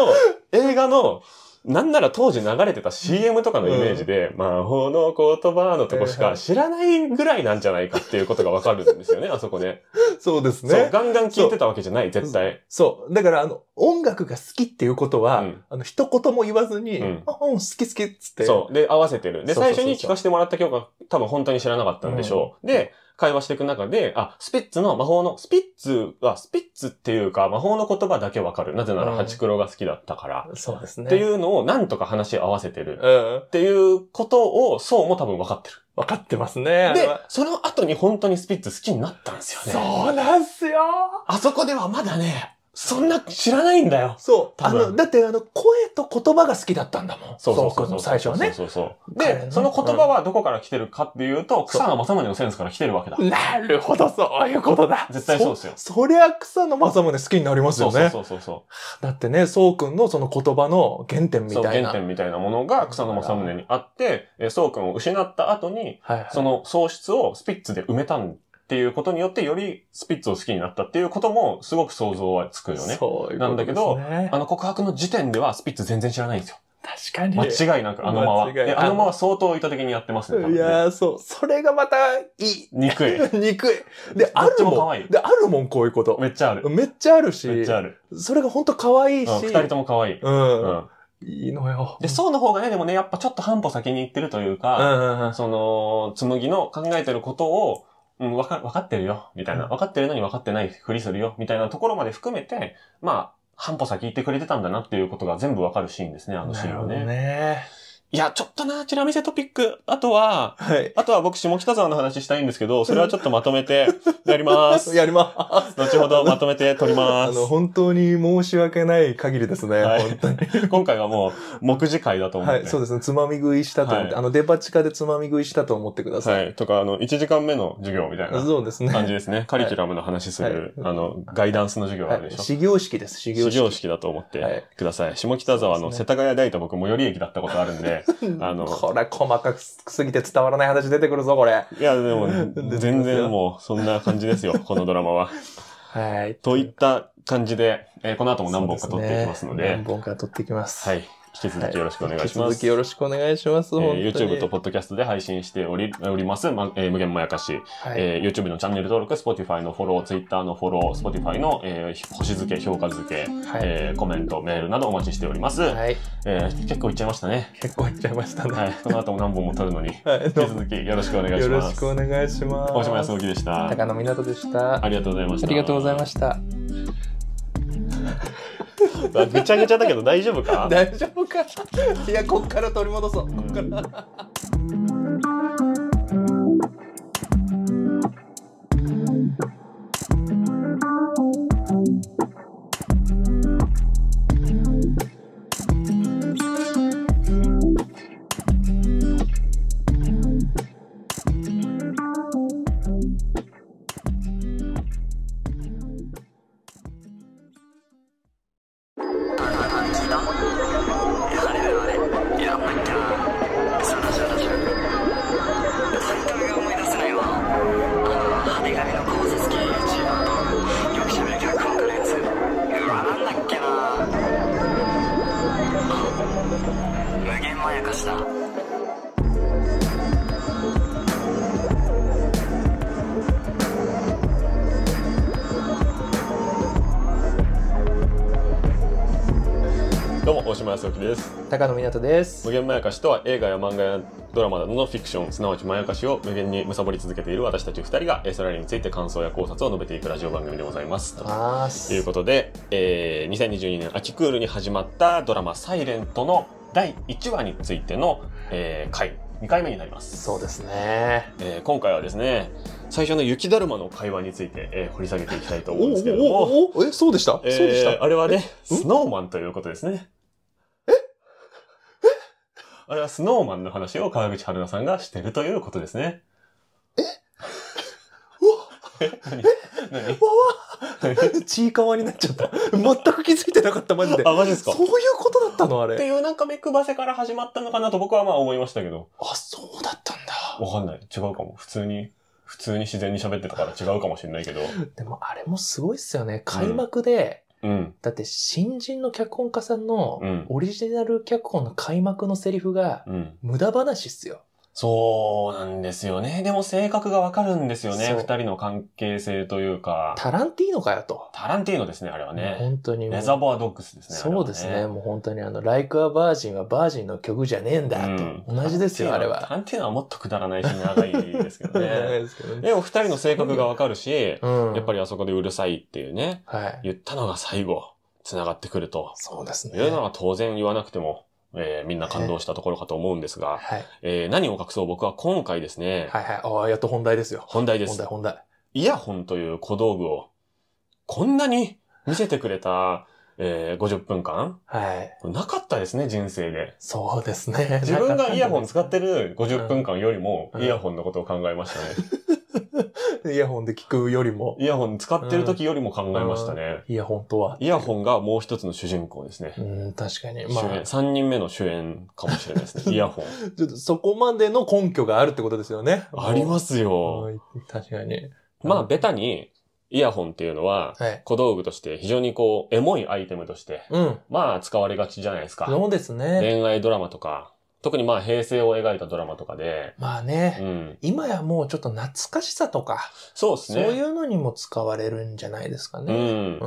映画のなんなら当時流れてた CM とかのイメージで、うん、魔法の言葉のとこしか知らないぐらいなんじゃないかっていうことがわかるんですよね、あそこね。そうですね。ガンガン聞いてたわけじゃない、絶対。そう。だから、あの、音楽が好きっていうことは、うん、あの、一言も言わずに、うん、あ、うん、好き好きっつって。そう。で、合わせてる。で、最初に聞かせてもらった曲が多分本当に知らなかったんでしょう。で、会話していく中で、あ、スピッツの魔法の、スピッツは、スピッツっていうか魔法の言葉だけわかる。なぜならハチクロが好きだったから。そうですね。っていうのをなんとか話し合わせてる。うん。っていうことを、そうも多分分かってる。分かってますね。で、その後に本当にスピッツ好きになったんですよね。そうなんすよあそこではまだね、そんな知らないんだよ。そう。あの、だって、あの、声と言葉が好きだったんだもん。そうそうそうそう。最初はね。そうそうで、その言葉はどこから来てるかっていうと、草野正宗のセンスから来てるわけだ。なるほど、そういうことだ。絶対そうですよ。そりゃ草野正宗好きになりますよね。そうそうそうだってね、そうくんのその言葉の原点みたいな。原点みたいなものが草野正宗にあって、そうくんを失った後に、その喪失をスピッツで埋めたんっていうことによって、よりスピッツを好きになったっていうことも、すごく想像はつくよね。そういうことですね。なんだけど、あの告白の時点ではスピッツ全然知らないんですよ。確かに。間違いなく、あの間は。で、あの間は相当意図的にやってますね。いやそう。それがまた、いい。憎い。憎い。で、あるもん。可愛い。で、あるもん、こういうこと。めっちゃある。めっちゃあるし。めっちゃある。それが本当可愛いし。二、人とも可愛い。うん。うんいいのよ。で、そうの方がね、でもね、やっぱちょっと半歩先に行ってるというか、その、紬の考えてることを、うん、わか、わかってるよ、みたいな。わかってるのにわかってないふりするよ、みたいなところまで含めて、まあ、半歩先行ってくれてたんだなっていうことが全部わかるシーンですね、あのシーンはね。なるほどね。いや、ちょっとな、チラ見せトピック。あとは、はい。あとは僕、下北沢の話したいんですけど、それはちょっとまとめて、やります。やります。後ほどまとめて撮ります。あの、本当に申し訳ない限りですね。はい、本当に。今回はもう、目次会だと思って。はい、そうですね。つまみ食いしたと思って、はい、あの、デパ地下でつまみ食いしたと思ってください。はい。とか、あの、1時間目の授業みたいな。そうですね。感じですね。カリキュラムの話する、はい、あの、ガイダンスの授業あるでしょ。始業式です、始業式。始業式だと思ってください。下北沢の世田谷大と僕、最寄り駅だったことあるんで、あの。これ細かくすぎて伝わらない話出てくるぞ、これ。いや、でも、全然もう、そんな感じですよ、このドラマは。はい。といった感じで、えー、この後も何本か撮っていきますので。でね、何本か撮っていきます。はい。き続きよろしくお願いします。はい、引き続きよろしくお願いします。えー、YouTube と Podcast で配信しておりおります、まえー、無限もやかし、はい、えー、YouTube のチャンネル登録、Spotify のフォロー、Twitter のフォロー、Spotify の、えー、星付け、評価付け、はい、えー、コメント、メールなどお待ちしております。はい、えー、結構いっちゃいましたね。結構いっちゃいましたね。はい、この後も何本も撮るのに、引き続きよろしくお願いします。よろしくお願いします。大島康之でした。高野湊でした。ありがとうございました。ありがとうございました。ま ぐちゃぐちゃだけど大丈夫か大丈夫かいやこっから取り戻そう、こっからです無限まやかしとは映画や漫画やドラマなどのフィクションすなわちまやかしを無限に貪り続けている私たち2人がそれらについて感想や考察を述べていくラジオ番組でございますということで、えー、2022年秋クールに始まったドラマ「サイレントの第1話についての、えー、回2回目になりますそうですね、えー、今回はですね最初の雪だるまの会話について、えー、掘り下げていきたいと思うんですけどもえそうでした、えー、そうでしたあれはねスノーマンということですねあれはスノーマンの話を川口春奈さんがしてるということですね。え うえ何何 ちいかわになっちゃった。全く気づいてなかった、マジで。あ、マジですかそういうことだったのあれ。っていうなんか目くばせから始まったのかなと僕はまあ思いましたけど。あ、そうだったんだ。わかんない。違うかも。普通に、普通に自然に喋ってたから違うかもしれないけど。でもあれもすごいっすよね。開幕で、だって新人の脚本家さんのオリジナル脚本の開幕のセリフが無駄話っすよ。そうなんですよね。でも性格がわかるんですよね。二人の関係性というか。タランティーノかよと。タランティーノですね、あれはね。本当に。レザボアドックスですね。そうですね。ねもう本当にあの、ライクアバージンはバージンの曲じゃねえんだと。うん、同じですよ、あれは。タランティーノはもっとくだらないし、長いですけどね。でも二人の性格がわかるし、うん、やっぱりあそこでうるさいっていうね。はい、言ったのが最後、繋がってくると。そうですね。言うのは当然言わなくても。えー、みんな感動したところかと思うんですが、はい、えー、何を隠そう僕は今回ですね。はいはい。ああ、やっと本題ですよ。本題です。本題、本題。イヤホンという小道具を、こんなに見せてくれたえー、50分間はい。なかったですね、人生で。そうですね。自分がイヤホン使ってる50分間よりも、イヤホンのことを考えましたね。うんうん、イヤホンで聞くよりも。イヤホン使ってる時よりも考えましたね。うん、イヤホンとはイヤホンがもう一つの主人公ですね。うん、確かに。まあ、主演、三人目の主演かもしれないですね。イヤホン。ちょっとそこまでの根拠があるってことですよね。ありますよ。確かに。まあ、ベタに、イヤホンっていうのは、小道具として非常にこう、エモいアイテムとして、まあ使われがちじゃないですか。そうですね。恋愛ドラマとか、特にまあ平成を描いたドラマとかで。まあね、うん、今やもうちょっと懐かしさとか、そうですね。そういうのにも使われるんじゃないですかね。う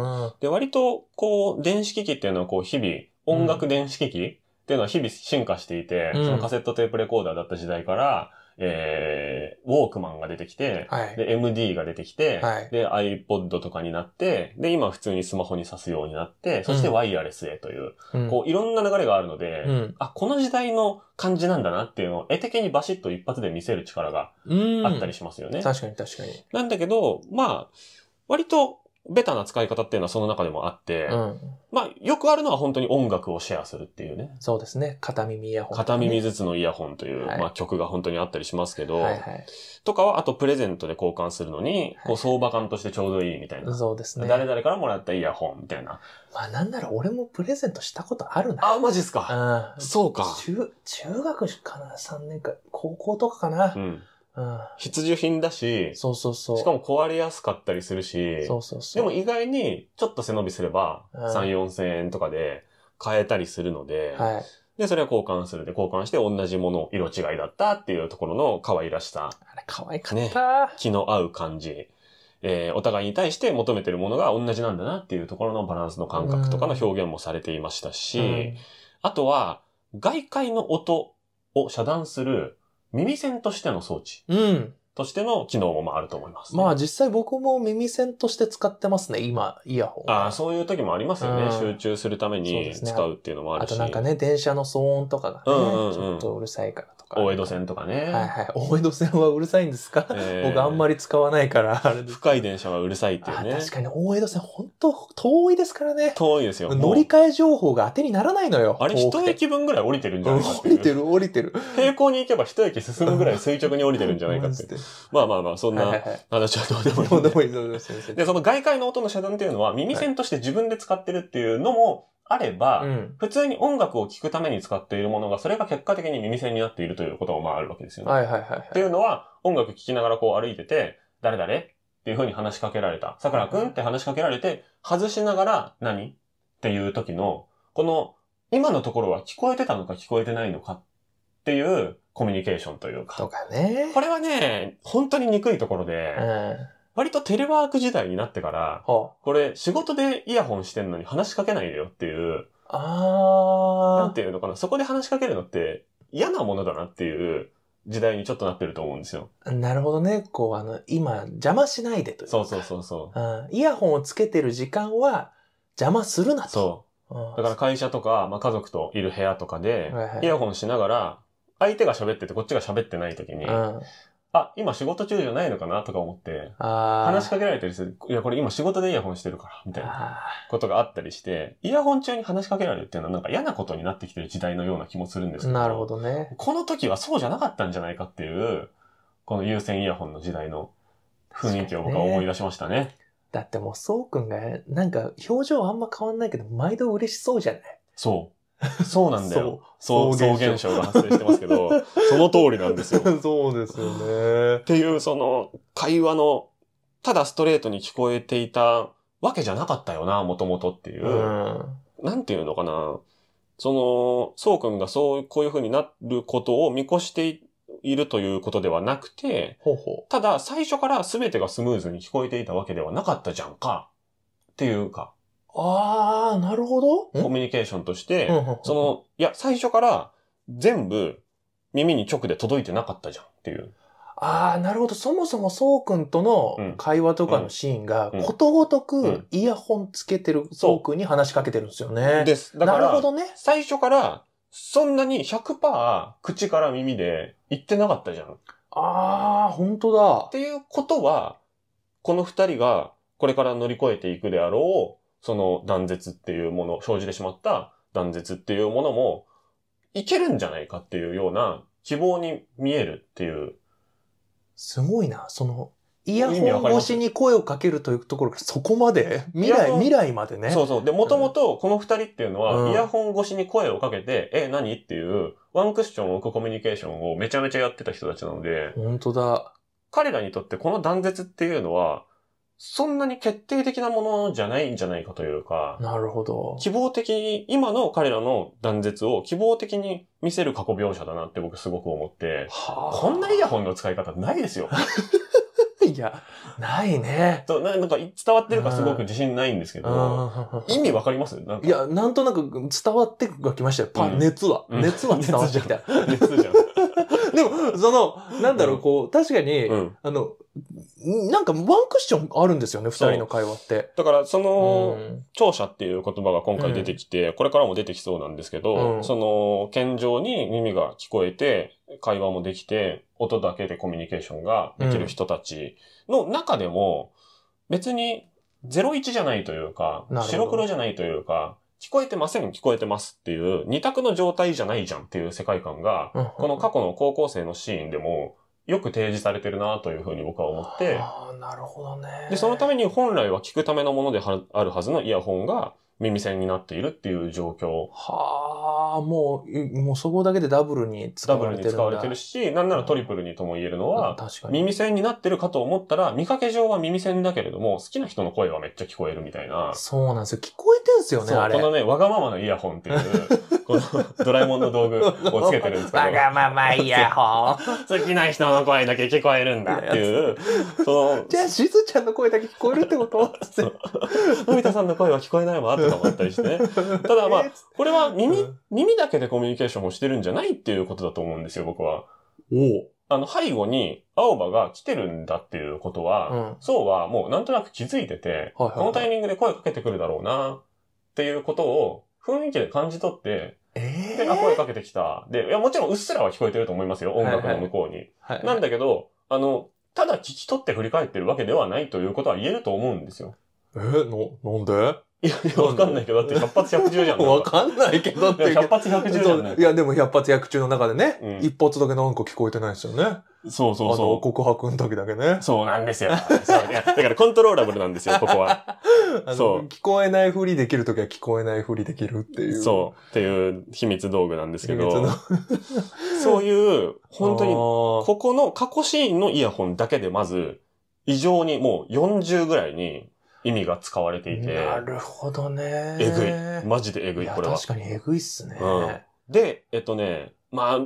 ん。うん、で、割と、こう、電子機器っていうのはこう、日々、音楽電子機器っていうのは日々進化していて、そのカセットテープレコーダーだった時代から、えー、ウォークマンが出てきて、はい、で、MD が出てきて、はい、で、iPod とかになって、で、今普通にスマホに挿すようになって、そしてワイヤレスへという、うん、こう、いろんな流れがあるので、うん、あ、この時代の感じなんだなっていうのを、絵的にバシッと一発で見せる力があったりしますよね。確かに確かに。なんだけど、まあ、割と、ベタな使い方っていうのはその中でもあって、うん、まあ、よくあるのは本当に音楽をシェアするっていうね。そうですね。片耳イヤホン、ね、片耳ずつのイヤホンという、はい、まあ曲が本当にあったりしますけど、はいはい、とかは、あとプレゼントで交換するのに、こう相場感としてちょうどいいみたいな。そうですね。誰々からもらったイヤホンみたいな。まあ、なんなら俺もプレゼントしたことあるな。あ、マジっすか。うん、そうか。中、中学かな ?3 年か、高校とかかな。うん必需品だし、そうそうそう。しかも壊れやすかったりするし、そうそうそう。でも意外にちょっと背伸びすれば、3、4千円とかで買えたりするので、はい。で、それは交換するで、交換して同じもの、色違いだったっていうところの可愛らしさ。あれ、可愛かった、ね。気の合う感じ。えー、お互いに対して求めてるものが同じなんだなっていうところのバランスの感覚とかの表現もされていましたし、うん、あとは、外界の音を遮断する耳栓としての装置。うん。としての機能もあると思います、ね、まあ実際僕も耳栓として使ってますね、今、イヤホン。ああ、そういう時もありますよね、うん、集中するために使うっていうのもあるし。ね、あとなんかね、電車の騒音とかがね、うんうんうん、ちょっとうるさいからとか。大江戸線とかね。はいはい。大江戸線はうるさいんですか、えー、僕あんまり使わないから、あれ深い電車はうるさいっていうね。確かに大江戸線本当遠いですからね。遠いですよ。乗り換え情報が当てにならないのよ。あれ一駅分ぐらい降りてるんじゃないか降りてる降りてる。平行に行けば一駅進むぐらい垂直に降りてるんじゃないかって。まあまあまあ、そんな話はどうでもいい、どうでもいい、どうでもいい。で、その外界の音の遮断っていうのは耳栓として自分で使ってるっていうのも、あれば、うん、普通に音楽を聴くために使っているものが、それが結果的に耳栓になっているということもまああるわけですよね。はいはいはい、はい。っていうのは、音楽聴きながらこう歩いてて、誰誰っていうふうに話しかけられた。桜くんって話しかけられて、外しながら何っていう時の、この、今のところは聞こえてたのか聞こえてないのかっていうコミュニケーションというか。とかね。これはね、本当に憎いところで、うん割とテレワーク時代になってから、これ仕事でイヤホンしてんのに話しかけないでよっていう。あなんていうのかな。そこで話しかけるのって嫌なものだなっていう時代にちょっとなってると思うんですよ。なるほどね。こう、あの、今、邪魔しないでというそうそうそうそう、うん。イヤホンをつけてる時間は邪魔するなと。そう。だから会社とか、まあ、家族といる部屋とかで、はいはい、イヤホンしながら、相手が喋っててこっちが喋ってない時に、うん、あ、今仕事中じゃないのかなとか思って、話しかけられたりする。いや、これ今仕事でイヤホンしてるから、みたいなことがあったりして、イヤホン中に話しかけられるっていうのはなんか嫌なことになってきてる時代のような気もするんですけど。なるほどね。この時はそうじゃなかったんじゃないかっていう、この有線イヤホンの時代の雰囲気を僕は思い出しましたね。ねだってもう、そうくんが、なんか表情あんま変わんないけど、毎度嬉しそうじゃないそう。そうなんだよ。そう、そう現象が発生してますけど、その通りなんですよ。そうですよね。っていう、その、会話の、ただストレートに聞こえていたわけじゃなかったよな、もともとっていう。うなんていうのかな。その、そうくんがそう、こういう風になることを見越しているということではなくて、ほうほうただ最初から全てがスムーズに聞こえていたわけではなかったじゃんか、っていうか。ああ、なるほど。コミュニケーションとして、その、いや、最初から全部耳に直で届いてなかったじゃんっていう。ああ、なるほど。そもそもそうくんとの会話とかのシーンが、ことごとくイヤホンつけてるそうくんに話しかけてるんですよね。です。だから、なるほどね。最初から、そんなに100%口から耳で言ってなかったじゃん。ああ、本当だ。っていうことは、この二人がこれから乗り越えていくであろうその断絶っていうもの、生じてしまった断絶っていうものも、いけるんじゃないかっていうような希望に見えるっていう。すごいな、その、イヤホン越しに声をかけるというところがそこまで未来、未来までね。そうそう。で、もともとこの二人っていうのは、イヤホン越しに声をかけて、うん、え、何っていう、ワンクッションを置くコミュニケーションをめちゃめちゃやってた人たちなので。本当だ。彼らにとってこの断絶っていうのは、そんなに決定的なものじゃないんじゃないかというか、なるほど。希望的に、今の彼らの断絶を希望的に見せる過去描写だなって僕すごく思って、はあ、こんなイヤホンの使い方ないですよ。いや、ないね。そう、なんか伝わってるかすごく自信ないんですけど、意味わかりますいや、なんとなく伝わってきましたよ。パ、うん、熱は。熱は伝わってきた。ん、熱じゃん。でも、その、なんだろう、こう、確かに、うん、あの、なんかワンクッションあるんですよね、二人の会話って。だから、その、聴者っていう言葉が今回出てきて、うん、これからも出てきそうなんですけど、うん、その、健常に耳が聞こえて、会話もできて、音だけでコミュニケーションができる人たちの中でも、別に、01じゃないというか、白黒じゃないというか、聞こえてません、聞こえてますっていう、二択の状態じゃないじゃんっていう世界観が、この過去の高校生のシーンでも、よく提示されてるなというふうに僕は思って。ああ、なるほどね。で、そのために本来は聞くためのものであるはずのイヤホンが、耳栓になっているっていう状況。はあ、もう、もうそこだけでダブルに使われてるダブルに使われてるし、なんならトリプルにとも言えるのは、うん、耳栓になってるかと思ったら、見かけ上は耳栓だけれども、好きな人の声はめっちゃ聞こえるみたいな。そうなんですよ。聞こえてるんですよね、あれ。このね、わがままのイヤホンっていう。このドラえもんの道具をつけてるんですけど。わがままイヤホン。好きな人の声だけ聞こえるんだっていう。そのじゃあ、しずちゃんの声だけ聞こえるってことのび太さんの声は聞こえないわとか思ったりしてね。ただまあ、これは耳、耳だけでコミュニケーションをしてるんじゃないっていうことだと思うんですよ、僕は。おあの、背後に青葉が来てるんだっていうことは、そうはもうなんとなく気づいてて、このタイミングで声かけてくるだろうな、っていうことを雰囲気で感じ取って、えー、で、声かけてきた。で、いや、もちろんうっすらは聞こえてると思いますよ、音楽の向こうに。はいなんだけど、あの、ただ聞き取って振り返ってるわけではないということは言えると思うんですよ。えー、な、なんでいや、いや、わかんないけど、だって百発百中じゃん。わかんないけどって。百発百中じゃん。いや、でも百発百中の中でね、一、うん、発だけなんか聞こえてないですよね。そうそうそう。告白の時だけね。そうなんですよ。そうだからコントローラブルなんですよ、ここは。そう。聞こえないふりできる時は聞こえないふりできるっていう。そう。っていう秘密道具なんですけど。そういう、本当に、ここの過去シーンのイヤホンだけでまず、異常にもう40ぐらいに意味が使われていて。なるほどね。えぐい。マジでえぐい、これは。確かにえぐいっすね、うん。で、えっとね、まあ、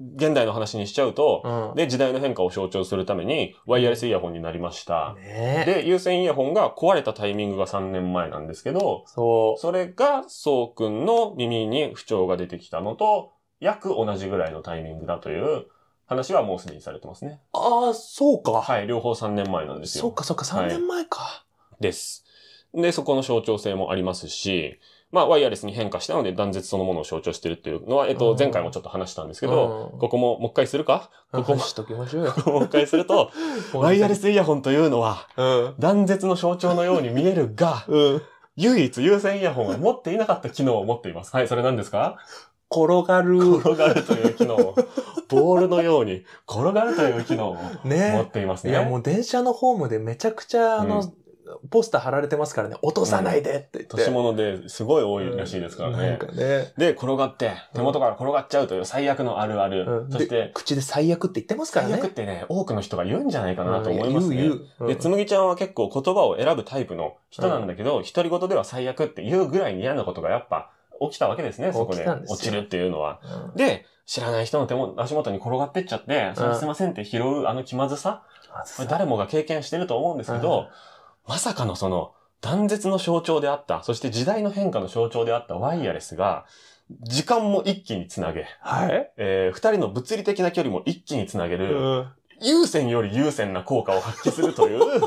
現代の話にしちゃうと、うん、で、時代の変化を象徴するために、ワイヤレスイヤホンになりました。ね、で、有線イヤホンが壊れたタイミングが3年前なんですけど、そう。それが、そうくんの耳に不調が出てきたのと、約同じぐらいのタイミングだという話はもうすでにされてますね。ああ、そうか。はい、両方3年前なんですよ。そうか、そうか、3年前か、はい、です。で、そこの象徴性もありますし、まあ、ワイヤレスに変化したので断絶そのものを象徴してるっていうのは、えっと、前回もちょっと話したんですけど、ここももう一回するかここも、しときましょうよ。ここもう一回すると、ワイヤレスイヤホンというのは、断絶の象徴のように見えるが、唯一優先イヤホンは持っていなかった機能を持っています。はい、それ何ですか転がる。転がるという機能を、ボールのように転がるという機能を持っていますね。ねいや、もう電車のホームでめちゃくちゃ、あの、うんポスター貼られてますからね、落とさないでって言って。年物ですごい多いらしいですからね。うん、ねで、転がって、手元から転がっちゃうという最悪のあるある。うん、そして、口で最悪って言ってますからね。最悪ってね、多くの人が言うんじゃないかなと思いますね。で、つむぎちゃんは結構言葉を選ぶタイプの人なんだけど、独り言では最悪って言うぐらいに嫌なことがやっぱ起きたわけですね、そこで。落ちるっていうのは。で、知らない人の手も足元に転がってっちゃって、それすいませんって拾うあの気まずさ。これ誰もが経験してると思うんですけど、まさかのその断絶の象徴であった、そして時代の変化の象徴であったワイヤレスが、時間も一気につなげ、はい。えー、二人の物理的な距離も一気につなげる、優先より優先な効果を発揮するという。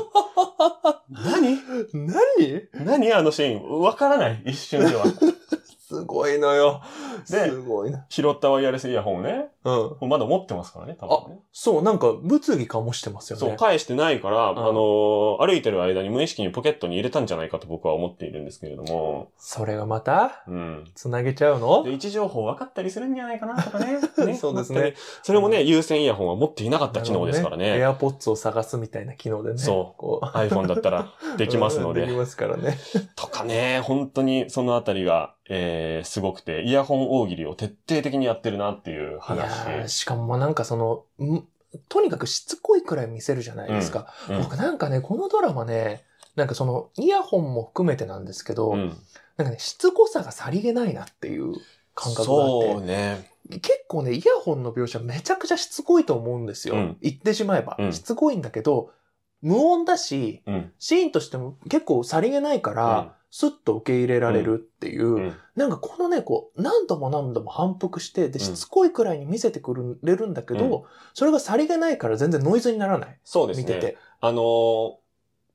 何何何あのシーン。わからない、一瞬では。すごいのよ。すごいな。拾ったワイヤレスイヤホンをね、うん。まだ持ってますからね、多分ね。あ、そう、なんか物議かもしてますよね。そう、返してないから、うん、あのー、歩いてる間に無意識にポケットに入れたんじゃないかと僕は思っているんですけれども。それがまたうん。つなげちゃうの位置情報分かったりするんじゃないかなとかね。ねそうですね。それもね、うん、有線イヤホンは持っていなかった機能ですからね。エアポッツを探すみたいな機能でね。そう。こう iPhone だったらできますので。できますからね。とかね、本当にそのあたりが、えー、すごくて、イヤホン大喜利を徹底的にやってるなっていう話。しかもなんかその、んとにかくしつこいくらい見せるじゃないですか。うんうん、僕なんかね、このドラマね、なんかその、イヤホンも含めてなんですけど、うん、なんかね、しつこさがさりげないなっていう感覚があって。そうね。結構ね、イヤホンの描写めちゃくちゃしつこいと思うんですよ。うん、言ってしまえば、うん、しつこいんだけど、無音だし、シーンとしても結構さりげないから、スッと受け入れられるっていう、うん、なんかこのね、こう、何度も何度も反復して、で、しつこいくらいに見せてくれるんだけど、うん、それがさりげないから全然ノイズにならない。そうですね。見てて。あのー、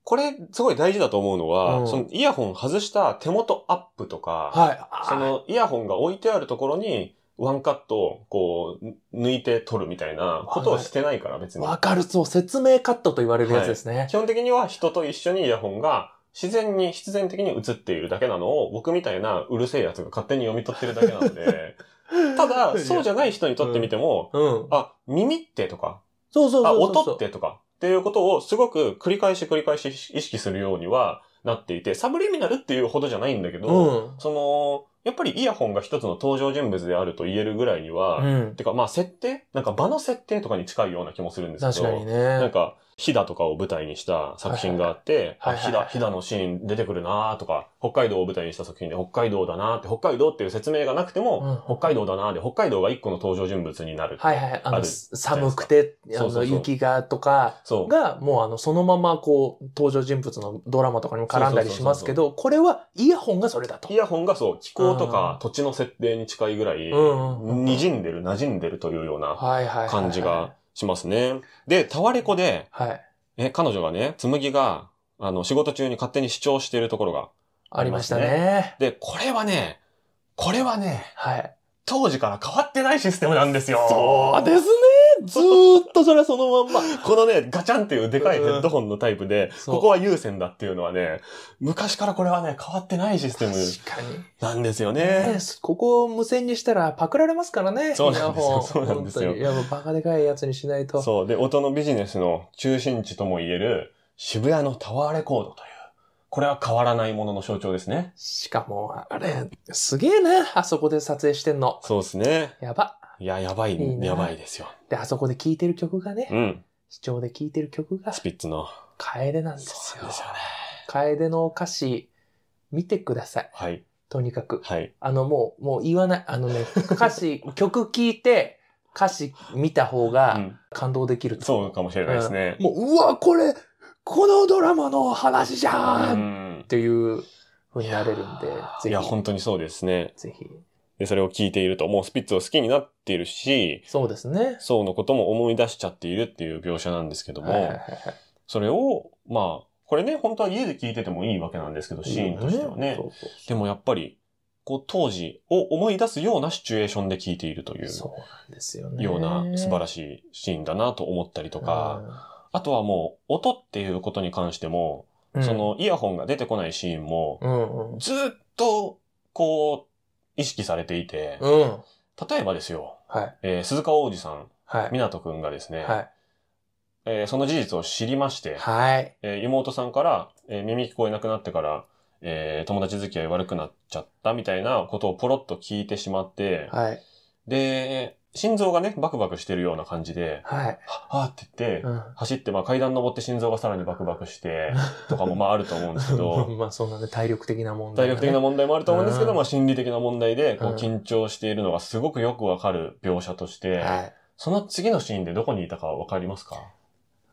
これ、すごい大事だと思うのは、うん、そのイヤホン外した手元アップとか、はい、そのイヤホンが置いてあるところに、ワンカット、こう、抜いて撮るみたいなことをしてないから別に。わかる、そう、説明カットと言われるやつですね、はい。基本的には人と一緒にイヤホンが自然に、必然的に映っているだけなのを、僕みたいなうるせえやつが勝手に読み取ってるだけなので、ただ、そうじゃない人にとってみても、うん、あ、耳ってとか、そうそうそうあ、音ってとか、っていうことをすごく繰り返し繰り返し意識するようにはなっていて、サブリミナルっていうほどじゃないんだけど、うん、その、やっぱりイヤホンが一つの登場人物であると言えるぐらいには、うん、てかまあ設定なんか場の設定とかに近いような気もするんですけど、確かにね。なんか、飛騨とかを舞台にした作品があって、はいはいはい、飛騨、のシーン出てくるなとか、北海道を舞台にした作品で北海道だなって、北海道っていう説明がなくても、うん、北海道だなで、北海道が一個の登場人物になる。はいはい、あの、寒くて、あの、雪がとかが、もうあの、そのままこう、登場人物のドラマとかにも絡んだりしますけど、これはイヤホンがそれだと。イヤホンがそう、気候とか土地の設定に近いぐらい、滲ん馴染んでる、馴染んでるというような感じが。しますね。で、タワレコで、はい。え、彼女がね、紬が、あの、仕事中に勝手に主張しているところがありましたねで、これはね、これはね、はい。当時から変わってないシステムなんですよ。そうですねずーっとそれはそのまんま。このね、ガチャンっていうでかいヘッドホンのタイプで、ここは有線だっていうのはね、昔からこれはね、変わってないシステムなんですよね。ねここを無線にしたらパクられますからね。そうなんですよ。そうなんですよ。いや、もうバカでかいやつにしないと。そう。で、音のビジネスの中心地とも言える渋谷のタワーレコードという。これは変わらないものの象徴ですね。しかも、あれ、すげえな、あそこで撮影してんの。そうですね。やば。いや、やばい、いいやばいですよ。で、あそこで聴いてる曲がね、うん、視聴で聴いてる曲が、スピッツの。楓なんですよ。そうですよね。楓の歌詞、見てください。はい。とにかく。はい。あの、もう、もう言わない。あのね、歌詞、曲聴いて、歌詞見た方が感動できる、うん、そうかもしれないですね。うん、もう、うわ、これ、このドラマの話じゃんっていうふうになれるんで、ぜひ。いや、本当にそうですね。ぜひ。で、それを聞いていると、もうスピッツを好きになっているし、そうですね。そうのことも思い出しちゃっているっていう描写なんですけども、それを、まあ、これね、本当は家で聞いててもいいわけなんですけど、シーンとしてはね。でもやっぱり、こう、当時を思い出すようなシチュエーションで聞いているという、そうなんですよね。ような素晴らしいシーンだなと思ったりとか、あとはもう、音っていうことに関しても、そのイヤホンが出てこないシーンも、ずっと、こう、意識されていて、うん。例えばですよ、はい。えー、鈴鹿王子さん、はい。港くんがですね、はい。えー、その事実を知りまして、はい。えー、妹さんから、えー、耳聞こえなくなってから、えー、友達付き合い悪くなっちゃったみたいなことをポロッと聞いてしまって、はい。で、心臓がね、バクバクしてるような感じで、はい。はあって言って、うん、走って、まあ階段登って心臓がさらにバクバクして、とかもまああると思うんですけど。まあそんなね、体力的な問題、ね、体力的な問題もあると思うんですけど、うん、まあ心理的な問題で、こう緊張しているのがすごくよくわかる描写として、はい。その次のシーンでどこにいたかわかりますか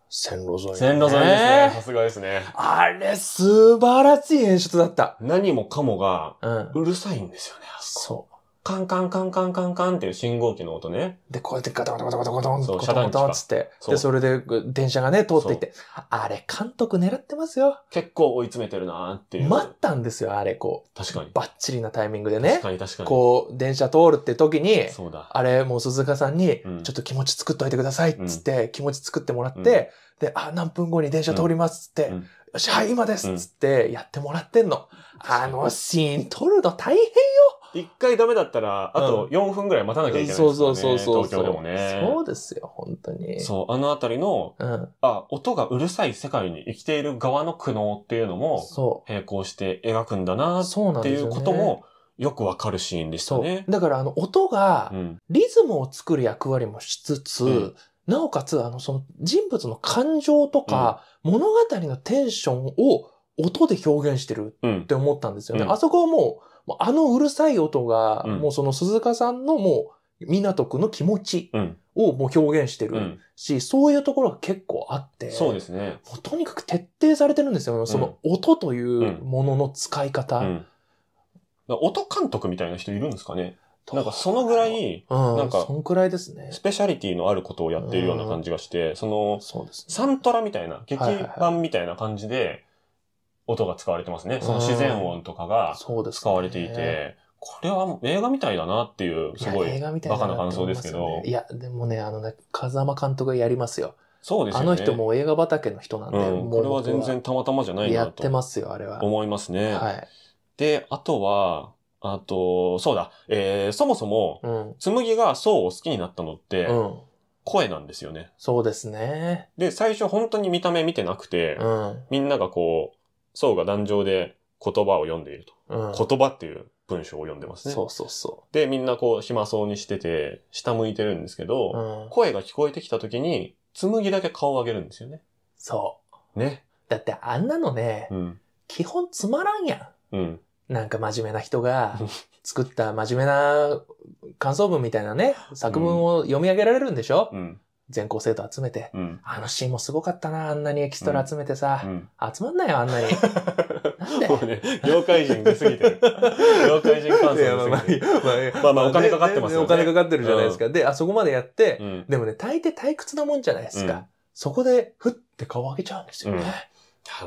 線路沿い、ね、線路沿いですね。さすがですね。あれ、素晴らしい演出だった。何もかもが、うるさいんですよね、うん、そう。カンカンカンカンカンカンっていう信号機の音ね。で、こうやってガタガタガタガタガタン、ガタガタンつって。で、それで電車がね、通っていって、あれ、監督狙ってますよ。結構追い詰めてるなーっていう。待ったんですよ、あれ、こう。確かに。バッチリなタイミングでね。確かに確かに。こう、電車通るって時に、そうだ。あれ、もう鈴鹿さんに、ちょっと気持ち作っといてくださいっつって、気持ち作ってもらって、で、あ、何分後に電車通りますつって、よし、はい、今ですつってやってもらってんの。あのシーン撮るの大変よ一回ダメだったら、あと4分ぐらい待たなきゃいけないですそうそうそうそう。東京でもね。そうですよ、本当に。そう、あのあたりの、うん、あ、音がうるさい世界に生きている側の苦悩っていうのも、並行して描くんだな、っていうことも、よくわかるシーンでしたね。だからあの音が、リズムを作る役割もしつつ、うん、なおかつ、あの、その人物の感情とか、うん、物語のテンションを音で表現してるって思ったんですよね。うん、あそこはもう、あのうるさい音が、もうその鈴鹿さんのもう、港区の気持ちをもう表現してるし、そういうところが結構あって、そうですね。もうとにかく徹底されてるんですよ。その音というものの使い方。音監督みたいな人いるんですかねなんかそのぐらい、なんか、そんくらいですね。スペシャリティのあることをやっているような感じがして、その、サントラみたいな、劇版みたいな感じで、音が使われてますね。その自然音とかが使われていて、これは映画みたいだなっていう、すごいバカな感想ですけど。いや、でもね、あのね、風間監督がやりますよ。そうですね。あの人も映画畑の人なんで、うん、これは全然たまたまじゃないなと。やってますよ、あれは。思いますね。はい。で、あとは、あと、そうだ、えー、そもそも、紬がそうを好きになったのって、声なんですよね。そうですね。で、最初本当に見た目見てなくて、うん、みんながこう、僧が壇上で言葉を読んでいると。うん、言葉っていう文章を読んでますね。そうそうそう。で、みんなこう暇そうにしてて、下向いてるんですけど、うん、声が聞こえてきた時に、紬だけ顔を上げるんですよね。そう。ね。だってあんなのね、うん、基本つまらんやん。うん。なんか真面目な人が作った真面目な感想文みたいなね、作文を読み上げられるんでしょ、うん、全校生徒集めて、うん、あのシーンもすごかったな、あんなにエキストラ集めてさ、うん、集まんなよ、あんなに。なんでもうね、業界人出すぎて 業界人関染まあ、まあ、まあ、お金かかってますよね。お金かかってるじゃないですか。で、あそこまでやって、でもね、大抵退屈なもんじゃないですか。そこで、ふって顔上げちゃうんですよね。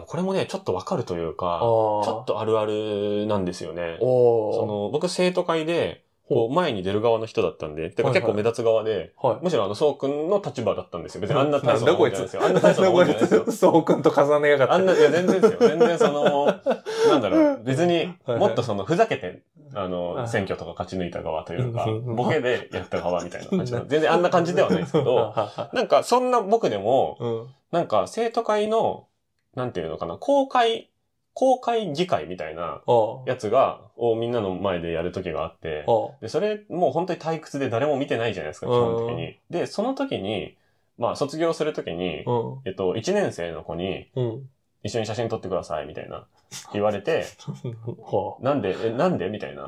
これもね、ちょっとわかるというか、ちょっとあるあるなんですよね。その僕、生徒会で、こう前に出る側の人だったんで、で結構目立つ側で、はい、むしろあの、そうくんの立場だったんですよ。別にあんな大層なもんないですよ。あんな大層なもんないですよ。そうくんと重ねやがって。あんな、いや全然ですよ。全然その、なんだろう、別にもっとその、ふざけて、あの、選挙とか勝ち抜いた側というか、ボケでやった側みたいな感じな全然あんな感じではないですけど、なんかそんな僕でも、なんか生徒会の、なんていうのかな、公開公開議会みたいなやつが、をみんなの前でやる時があって、で、それもう本当に退屈で誰も見てないじゃないですか、基本的に。で、その時に、まあ卒業するときに、えっと、1年生の子に、一緒に写真撮ってください、みたいな、言われて、なんで、え、なんでみたいな。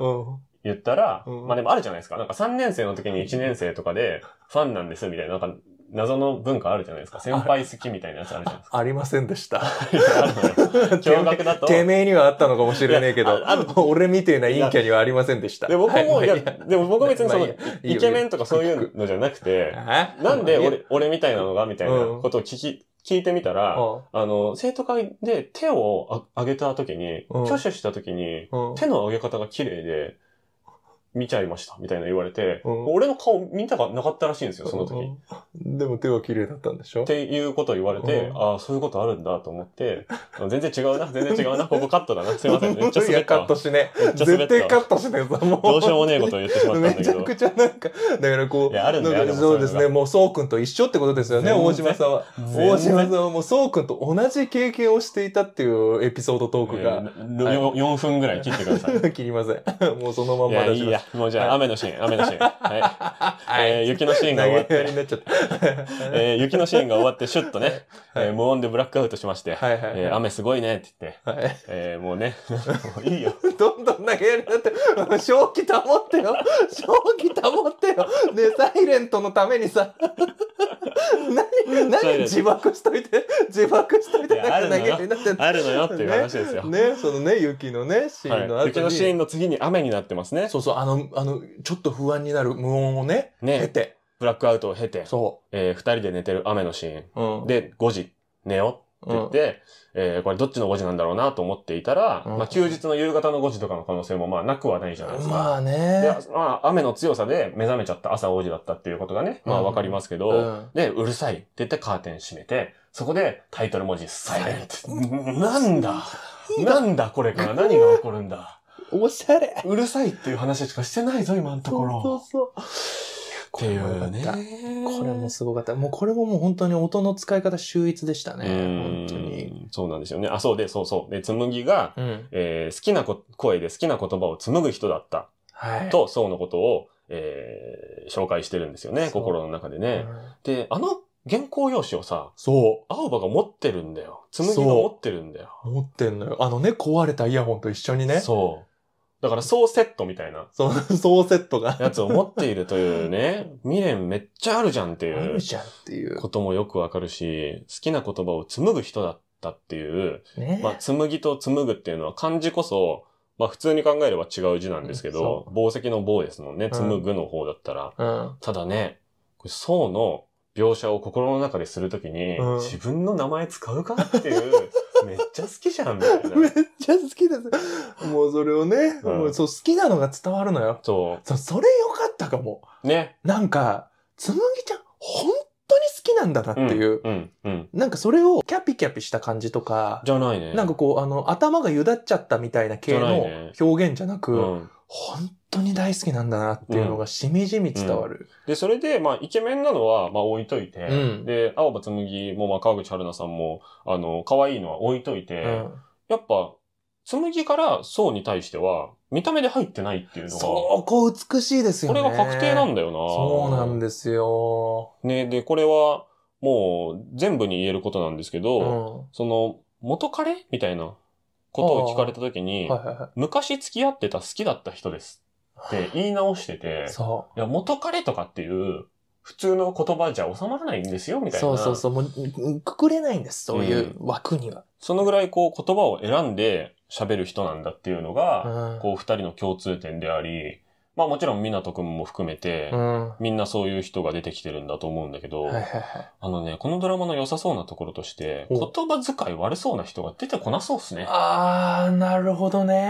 言ったら、まあでもあるじゃないですか。なんか3年生の時に1年生とかで、ファンなんです、みたいな、なんか謎の文化あるじゃないですか。先輩好きみたいなやつあるじゃないですか。ありませんでした。驚愕だと。てめえにはあったのかもしれないけど、俺みてえな陰キャにはありませんでした。で、僕も、いや、でも僕別にその、イケメンとかそういうのじゃなくて、なんで俺、俺みたいなのがみたいなことを聞き、聞いてみたら、あの、生徒会で手を上げた時に、挙手した時に、手の上げ方が綺麗で、見ちゃいました、みたいな言われて、うん、俺の顔見たかなかったらしいんですよ、その時。うん、でも手は綺麗だったんでしょっていうことを言われて、うん、ああ、そういうことあるんだと思って、全然違うな、全然違うな、ここカットだな、すいません、めっちゃ滑った。いや、カットしね。絶対カットしねえぞ、もう。どうしようもねえことを言ってしまったんだけど。めちゃくちゃなんか、だからこう、いや、あるんだよ、そうですね、もうそうくんと一緒ってことですよね、大島さんは。大島さんはもうそうくんと同じ経験をしていたっていうエピソードトークが。4分ぐらい切ってください。切りません。もうそのまま出しまもうじゃあ、雨のシーン、雨のシーン。え雪のシーンが終わって。え雪のシーンが終わって、シュッとね、え無音でブラックアウトしまして、はいはいえ雨すごいねって言って、はい、えもうね、もういいよ。どんどん投げやりになって、正気保ってよ。正気保ってよ。ね、サイレントのためにさ、何、何自爆しといて、自爆しといて、投げやりになってあるのよっていう話ですよ。ね、そのね、雪のね、シーンの後に、雪のシーンの次に雨になってますね。そうそう、あの、あの、ちょっと不安になる無音をね、ね経て。ブラックアウトを経て、そう。えー、二人で寝てる雨のシーン。うん。で、5時、寝よって言って、えーこれどっちの5時なんだろうなと思っていたら、うんまあ休日の夕方の5時とかの可能性もまあなくはないじゃないですか。まあね。でまあ、雨の強さで目覚めちゃった朝5時だったっていうことがね、まあわかりますけど、うんで、うるさいって言ってカーテン閉めて、そこでタイトル文字、サイレント。なんだなんだこれから何が起こるんだおしゃれうるさいっていう話しかしてないぞ、今のところ。そうそうそう。っていうね。これもすごかった。もうこれももう本当に音の使い方秀逸でしたね。本当に。そうなんですよね。あ、そうで、そうそう。で、紬が、うん、えー、好きな声で好きな言葉を紡ぐ人だった。はい。と、そうのことを、えー、紹介してるんですよね、心の中でね。うん、で、あの原稿用紙をさ、そう。青葉が持ってるんだよ。紬が持ってるんだよ。持ってんのよ。あのね、壊れたイヤホンと一緒にね。そう。だからそうセットみたいな。そう、そうセットが。やつを持っているというね、未練めっちゃあるじゃんっていう。あるじゃんっていう。こともよくわかるし、好きな言葉を紡ぐ人だったっていう。ね、まあ、紡ぎと紡ぐっていうのは漢字こそ、まあ普通に考えれば違う字なんですけど、うん、宝石の棒ですもんね。紡ぐの方だったら。うん、ただね、こ層の描写を心の中でするときに、うん、自分の名前使うかっていうめっちゃ好きじゃん、みたいな。めっちゃ好きです。もうそれをね、うん、もうそう好きなのが伝わるのよ。そう。そそれよかったかも。ね。なんか、つむぎちゃん、本当に好きなんだなっていう。うんうん、なんかそれをキャピキャピした感じとか。じゃないね。なんかこう、あの、頭がゆだっちゃったみたいな系の表現じゃなく、なね、本当に大好きなんだなっていうのがしみじみ伝わる。うんうん、で、それで、まあ、イケメンなのは、まあ、置いといて、うん、で、青葉紬も、まあ、川口春奈さんも、あの、可愛いのは置いといて、やっぱ、紬から層に対しては、見た目で入ってないっていうのが。そこ美しいですよね。これが確定なんだよな。そうなんですよ。ね、で、これは、もう、全部に言えることなんですけど、うん、その、元彼みたいなことを聞かれた時に、はいはいはい、昔付き合ってた好きだった人ですって言い直してて、そう。いや元彼とかっていう普通の言葉じゃ収まらないんですよみたいな。そうそうそう、もうくくれないんです、そういう枠には。うん、そのぐらいこう言葉を選んで、喋る人なんだっていうのが、うん、こう二人の共通点であり、まあもちろん湊くんも含めて、うん、みんなそういう人が出てきてるんだと思うんだけど、あのね、このドラマの良さそうなところとして、言葉遣い悪そうな人が出てこなそうっすね。あー、なるほどね。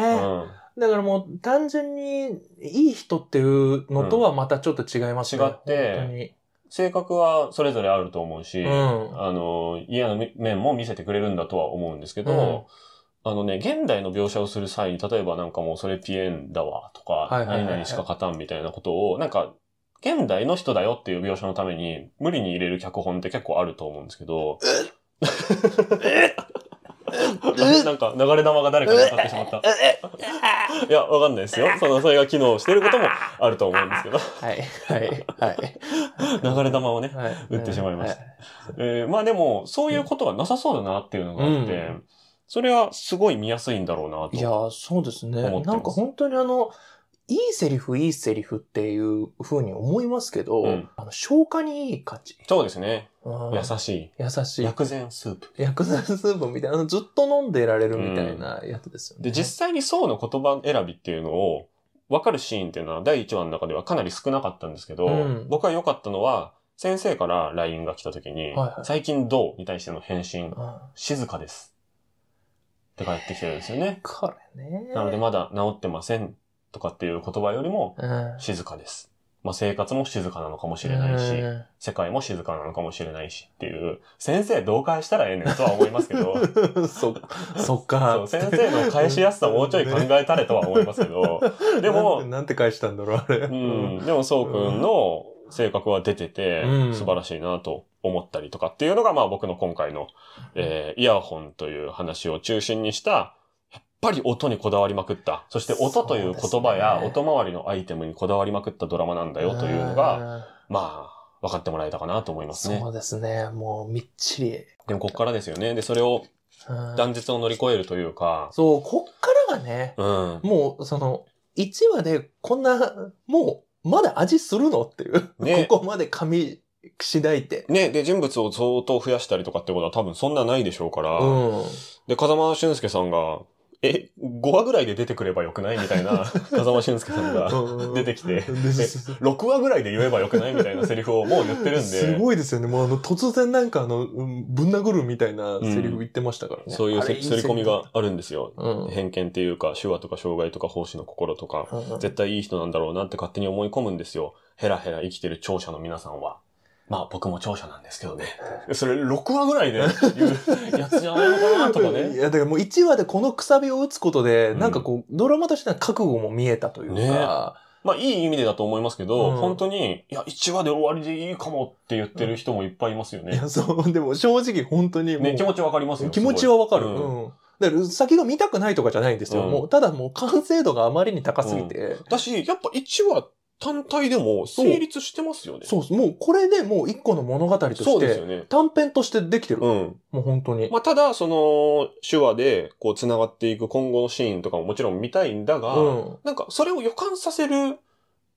だからもう単純にいい人っていうのとはまたちょっと違いますね。違って、性格はそれぞれあると思うし、うん、あの、嫌な面も見せてくれるんだとは思うんですけど、うんあのね、現代の描写をする際に、例えばなんかもうそれピエンだわとか、は何々しか勝たんみたいなことを、なんか、現代の人だよっていう描写のために、無理に入れる脚本って結構あると思うんですけど、なんか流れ玉が誰かに当たってしまった。いや、わかんないですよ。その、それが機能してることもあると思うんですけど、はい、はい、はい。流れ玉をね、打ってしまいました。えまあでも、そういうことはなさそうだなっていうのがあって、うんそれはすごい見やすいんだろうなと。いや、そうですね。なんか本当にあの、いいセリフ、いいセリフっていうふうに思いますけど、うん、あの消化にいい感じ。そうですね。優しい。優しい。薬膳スープ。薬膳スープみたいな、ずっと飲んでられるみたいなやつですよね。うん、で、実際にそうの言葉選びっていうのを、わかるシーンっていうのは第1話の中ではかなり少なかったんですけど、うん、僕は良かったのは、先生から LINE が来た時に、はいはい、最近どうに対しての返信、静かです。って帰ってきてるんですよね。これね。なのでまだ治ってませんとかっていう言葉よりも、静かです。うん、まあ生活も静かなのかもしれないし、うん、世界も静かなのかもしれないしっていう、先生同解したらええねんとは思いますけど。そ、そっか。先生の返しやすさもうちょい考えたれとは思いますけど。でも。なんて返したんだろう、あれ。うん。でもそうくんの、性格は出てて、素晴らしいなと思ったりとかっていうのが、まあ僕の今回の、えー、イヤホンという話を中心にした、やっぱり音にこだわりまくった。そして音という言葉や音周りのアイテムにこだわりまくったドラマなんだよというのが、まあ、分かってもらえたかなと思いますね。そうですね。もうみっちり。でもこっからですよね。で、それを断絶を乗り越えるというか。そう、こっからがね、うん、もうその、1話でこんな、もうまだ味するのっていう。ね、ここまで紙しだいて。ね、で、人物を相当増やしたりとかってことは多分そんなないでしょうから。うん、で、風間俊介さんがえ、5話ぐらいで出てくればよくないみたいな、風間俊介さんが出てきて、6話ぐらいで言えばよくないみたいなセリフをもう言ってるんで。すごいですよね。もうあの、突然なんかあの、ぶん殴るみたいなセリフ言ってましたからね。うん、そういう刷り込みがあるんですよ。うん、偏見っていうか、手話とか障害とか奉仕の心とか、うん、絶対いい人なんだろうなって勝手に思い込むんですよ。ヘラヘラ生きてる聴者の皆さんは。まあ僕も長所なんですけどね。それ6話ぐらいで言う やつじゃないのかなとかね。いやだからもう1話でこのくさびを打つことで、なんかこう、ドラマとしては覚悟も見えたというか。ね、まあいい意味でだと思いますけど、うん、本当に、いや、1話で終わりでいいかもって言ってる人もいっぱいいますよね。うん、いや、そう、でも正直本当にもう。ね、気持ちわかりますよ気持ちはわかる。うんだから先が見たくないとかじゃないんですよ。うん、もう、ただもう完成度があまりに高すぎて。だし、やっぱ1話っ単体でも成立してますよね。そうです。もうこれでもう一個の物語として、ね、短編としてできてる。うん。もう本当に。まあただ、その、手話でこう繋がっていく今後のシーンとかももちろん見たいんだが、うん、なんかそれを予感させる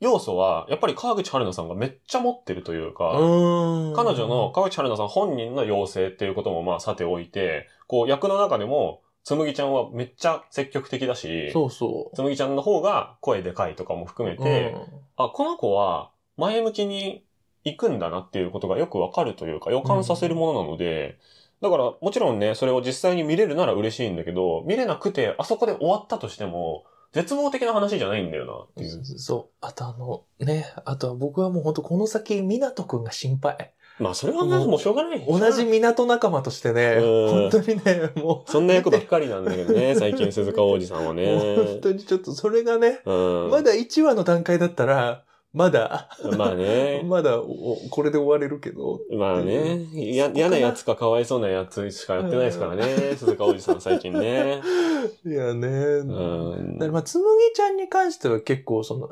要素は、やっぱり川口春奈さんがめっちゃ持ってるというか、う彼女の川口春奈さん本人の要請っていうこともまあさておいて、こう役の中でも、つむぎちゃんはめっちゃ積極的だし、そうそう。つむぎちゃんの方が声でかいとかも含めて、うん、あ、この子は前向きに行くんだなっていうことがよくわかるというか、予感させるものなので、うん、だからもちろんね、それを実際に見れるなら嬉しいんだけど、見れなくて、あそこで終わったとしても、絶望的な話じゃないんだよなっていう。そう。あとあの、ね、あとは僕はもうほんとこの先、湊くんが心配。まあ、それはもうもうしょうがない。同じ港仲間としてね、本当にね、もう。そんな役ばっかりなんだけどね、最近鈴鹿王子さんはね。本当にちょっとそれがね、まだ1話の段階だったら、まだ、まあね。まだお、これで終われるけど。まあね。嫌なやつかかわいそうなやつしかやってないですからね。鈴鹿おじさん最近ね。いやね。うん。まあ、つむぎちゃんに関しては結構その、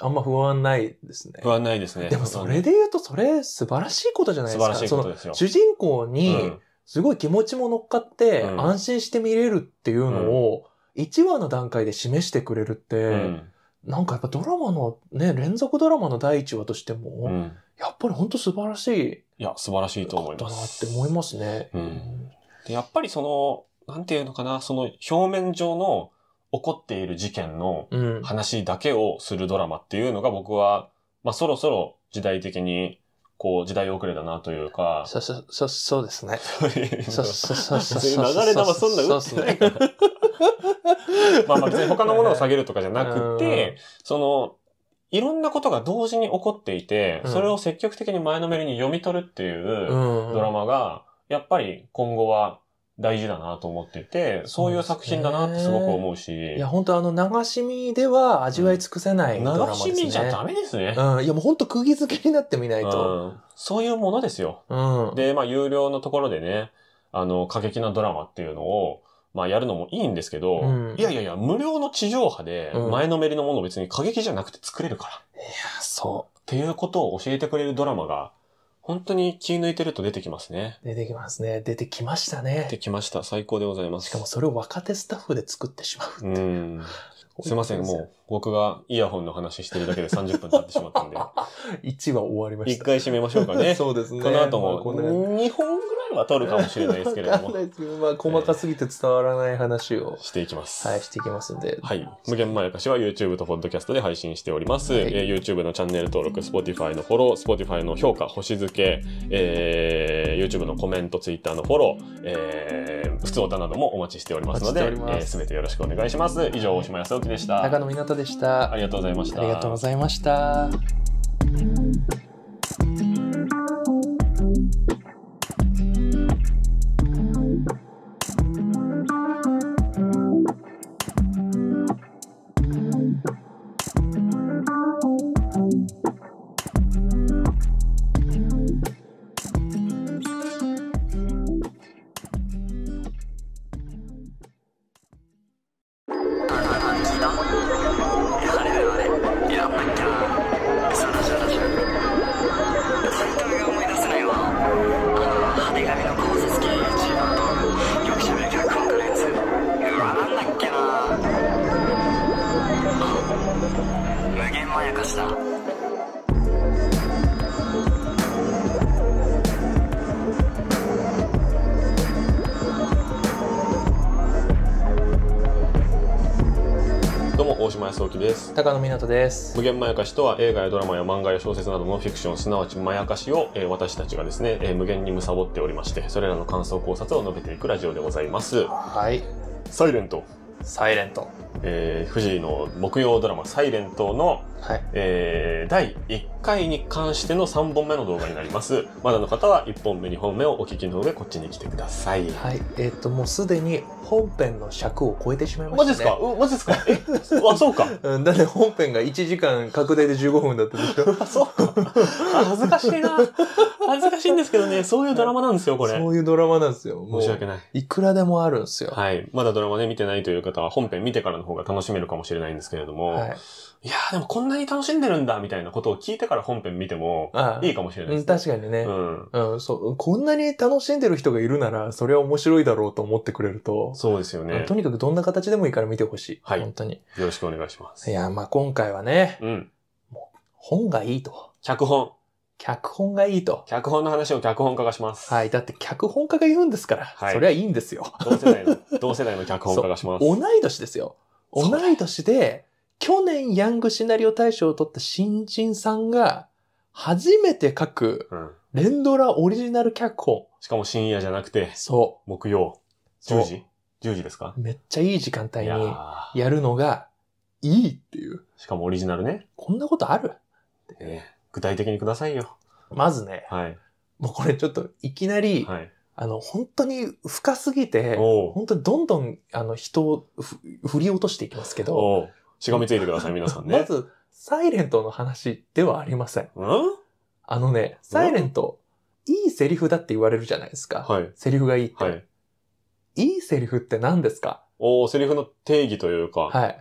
あんま不安ないですね。不安ないですね。でもそれで言うと、それ素晴らしいことじゃないですか。素晴らしいことですよ。主人公に、すごい気持ちも乗っかって、安心して見れるっていうのを、1話の段階で示してくれるって、なんかやっぱドラマの、ね、連続ドラマの第1話としても、やっぱり本当素晴らしい。いや、素晴らしいと思います。だなって思いますね。うん、でやっぱりその、なんていうのかな、その表面上の起こっている事件の話だけをするドラマっていうのが僕は、まあそろそろ時代的にこう時代遅れだなというか。そ、そ、そ、そうですね。そういう。そ、そ、そ、そ、流れ玉そんな打ってないまあまあ別に他のものを下げるとかじゃなくて、その、いろんなことが同時に起こっていて、それを積極的に前のめりに読み取るっていうドラマが、やっぱり今後は大事だなと思ってて、そういう作品だなってすごく思うし。いや、本当あの、流し見では味わい尽くせない、うん、流し見じゃダメですね。うん。いや、もう本当釘付けになってみないと、うん。そういうものですよ。うん。で、まあ、有料のところでね、あの、過激なドラマっていうのを、まあやるのもいいんですけど、うん、いやいやいや、無料の地上波で前のめりのもの別に過激じゃなくて作れるから。うん、いや、そう。っていうことを教えてくれるドラマが本当に気抜いてると出てきますね。出てきますね。出てきましたね。出てきました。最高でございます。しかもそれを若手スタッフで作ってしまうう。うん すいません、もう僕がイヤホンの話してるだけで30分経ってしまったんで。1 話終わりました。1回締めましょうかね。そうですね。この後も2本ぐえ取るかもしれないですけれども。まあ、細かすぎて伝わらない話を、えー、していきます。はい、していきますんで。はい。無限まやかしは YouTube と Podcast で配信しております。はい、えー、YouTube のチャンネル登録、Spotify のフォロー、Spotify の評価、星付け、えー、YouTube のコメント、Twitter のフォロー、えー、普通歌などもお待ちしておりますので、すべ、えー、てよろしくお願いします。以上、大島康之でした。高野湊でした。ありがとうございました。ありがとうございました。高野湊です無限まやかしとは映画やドラマや漫画や小説などのフィクションすなわちまやかしを、えー、私たちがですね、えー、無限に貪っておりましてそれらの感想考察を述べていくラジオでございますはいサイレントサイレント、えー、富士の木曜ドラマ「サイレントの、はいえー、第1回に関しての3本目の動画になりますまだの方は1本目2本目をお聞きの上こっちに来てくださいはいえっ、ともうすでに本編の尺を超えてしまいましたね。マジですかマジですかえあ、そうか。だって本編が1時間拡大で15分だったでしょ。あ、そうか。恥ずかしいな。恥ずかしいんですけどね、そういうドラマなんですよ、これ。そういうドラマなんですよ。申し訳ない。いくらでもあるんですよ。はい。まだドラマね、見てないという方は本編見てからの方が楽しめるかもしれないんですけれども、はい、いやーでもこんなに楽しんでるんだ、みたいなことを聞いてから本編見ても、いいかもしれないです、ね、確かにね、うん、うん。そう。こんなに楽しんでる人がいるなら、それは面白いだろうと思ってくれると、そうですよね。とにかくどんな形でもいいから見てほしい。はい。本当に。よろしくお願いします。いや、まあ今回はね、うん。もう本がいいと。脚本。脚本がいいと。脚本の話を脚本家がします。はい。だって脚本家が言うんですから、はい、そりゃいいんですよ。同世代の、同世代の脚本家がします。同い年ですよ。同い年で、去年ヤングシナリオ大賞を取った新人さんが、初めて書く、連ドラオリジナル脚本、うん、しかも深夜じゃなくて、そう。木曜。10時10時ですかめっちゃいい時間帯にやるのがいいっていう。しかもオリジナルね。こんなことある、え具体的にくださいよ。まずね、はい、もうこれちょっといきなり、はい、あの、本当に深すぎて、本当にどんどんあの人を振り落としていきますけど、しがみついてください、皆さんね。まず、サイレントの話ではありません。んあのね、サイレント、いいセリフだって言われるじゃないですか。はい、セリフがいいって。はいいいセリフって何ですかおおセリフの定義というか。はい。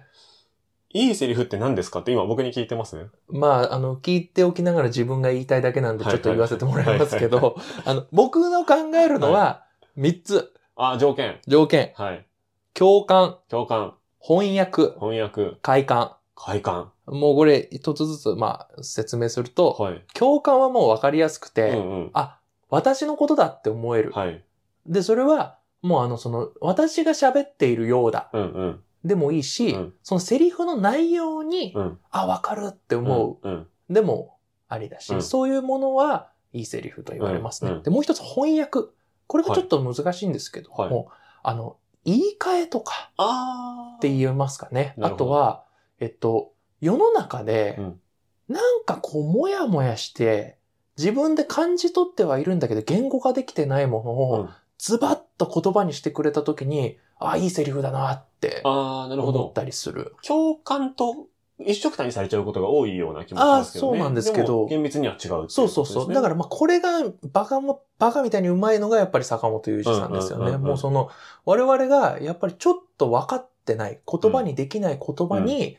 いいセリフって何ですかって今僕に聞いてますね。まあ、あの、聞いておきながら自分が言いたいだけなんでちょっと言わせてもらいますけど、あの、僕の考えるのは3つ。はい、あ、条件。条件。はい。共感。共感。翻訳。翻訳。快感。快感。もうこれ一つずつ、まあ、説明すると、はい、共感はもうわかりやすくて、うんうん、あ、私のことだって思える。はい、で、それはもうあの、その、私が喋っているようだ。うんうん。でもいいし、うん、そのセリフの内容に、うん、あ、わかるって思う。うん、でも、ありだし、そういうものは、いいセリフと言われますね。で、もう一つ翻訳。これがちょっと難しいんですけども、はいあの、言い換えとか、って言えますかね。あとは、えっと、世の中で、なんかこう、もやもやして、自分で感じ取ってはいるんだけど、言語化できてないものを、ズバッと言葉にしてくれた時に、ああ、いいセリフだなって思ったりする。共感と一緒くたにされちゃうことが多いような気もしますけどね。あそうなんですけど。厳密には違う、ね、そうそうそう。だからまあこれがバカも、バカみたいにうまいのがやっぱり坂本雄二さんですよね。もうその、我々がやっぱりちょっと分かってない、言葉にできない言葉に、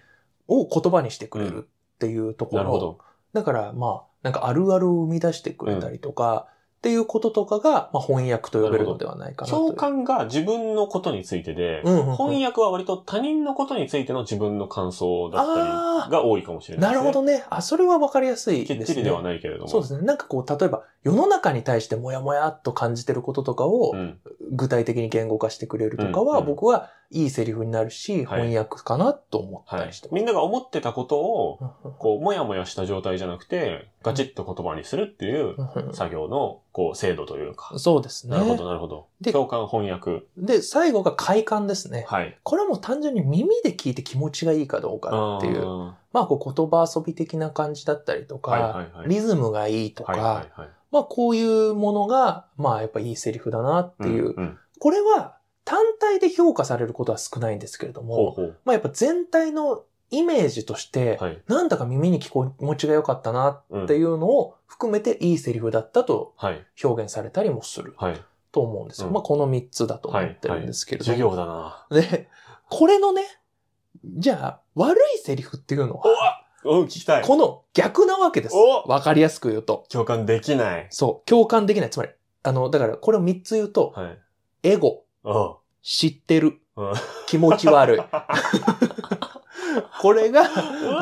うん、を言葉にしてくれるっていうところ。うん、なるほど。だからまあ、なんかあるあるを生み出してくれたりとか、っていうこととかが、まあ、翻訳と呼べるのではないかなと。共感が自分のことについてで、うんうんうん、翻訳は割と他人のことについての自分の感想だったりが多いかもしれないですね。なるほどね。あ、それはわかりやすいですね。きっちりではないけれども。そうですね。なんかこう、例えば世の中に対してもやもやっと感じてることとかを、具体的に言語化してくれるとかは、うんうん僕はいいセリフになるし、翻訳かなと思ったりして、はいはい、みんなが思ってたことを、こう、もやもやした状態じゃなくて、ガチッと言葉にするっていう作業の、こう、精度というか。そうですね。なるほど、なるほど。で、共感翻訳。で、最後が快感ですね。はい。これも単純に耳で聞いて気持ちがいいかどうかっていう、あまあ、こう、言葉遊び的な感じだったりとか、はいはいはい、リズムがいいとか、はいはいはい、まあ、こういうものが、まあ、やっぱいいセリフだなっていう、うんうん、これは単体で評価されることは少ないんですけれども、ほうほうまあやっぱ全体のイメージとして、なんだか耳に聞こ持ちが良かったなっていうのを含めていいセリフだったと表現されたりもすると思うんですよ。はい、まあこの3つだと思ってるんですけれども。授、業だな。で、これのね、じゃあ悪いセリフっていうのは、聞きたい。この逆なわけです。わかりやすく言うと。共感できない。そう。共感できない。つまり、あの、だからこれを3つ言うと、はい、エゴ、知ってる。気持ち悪い。これが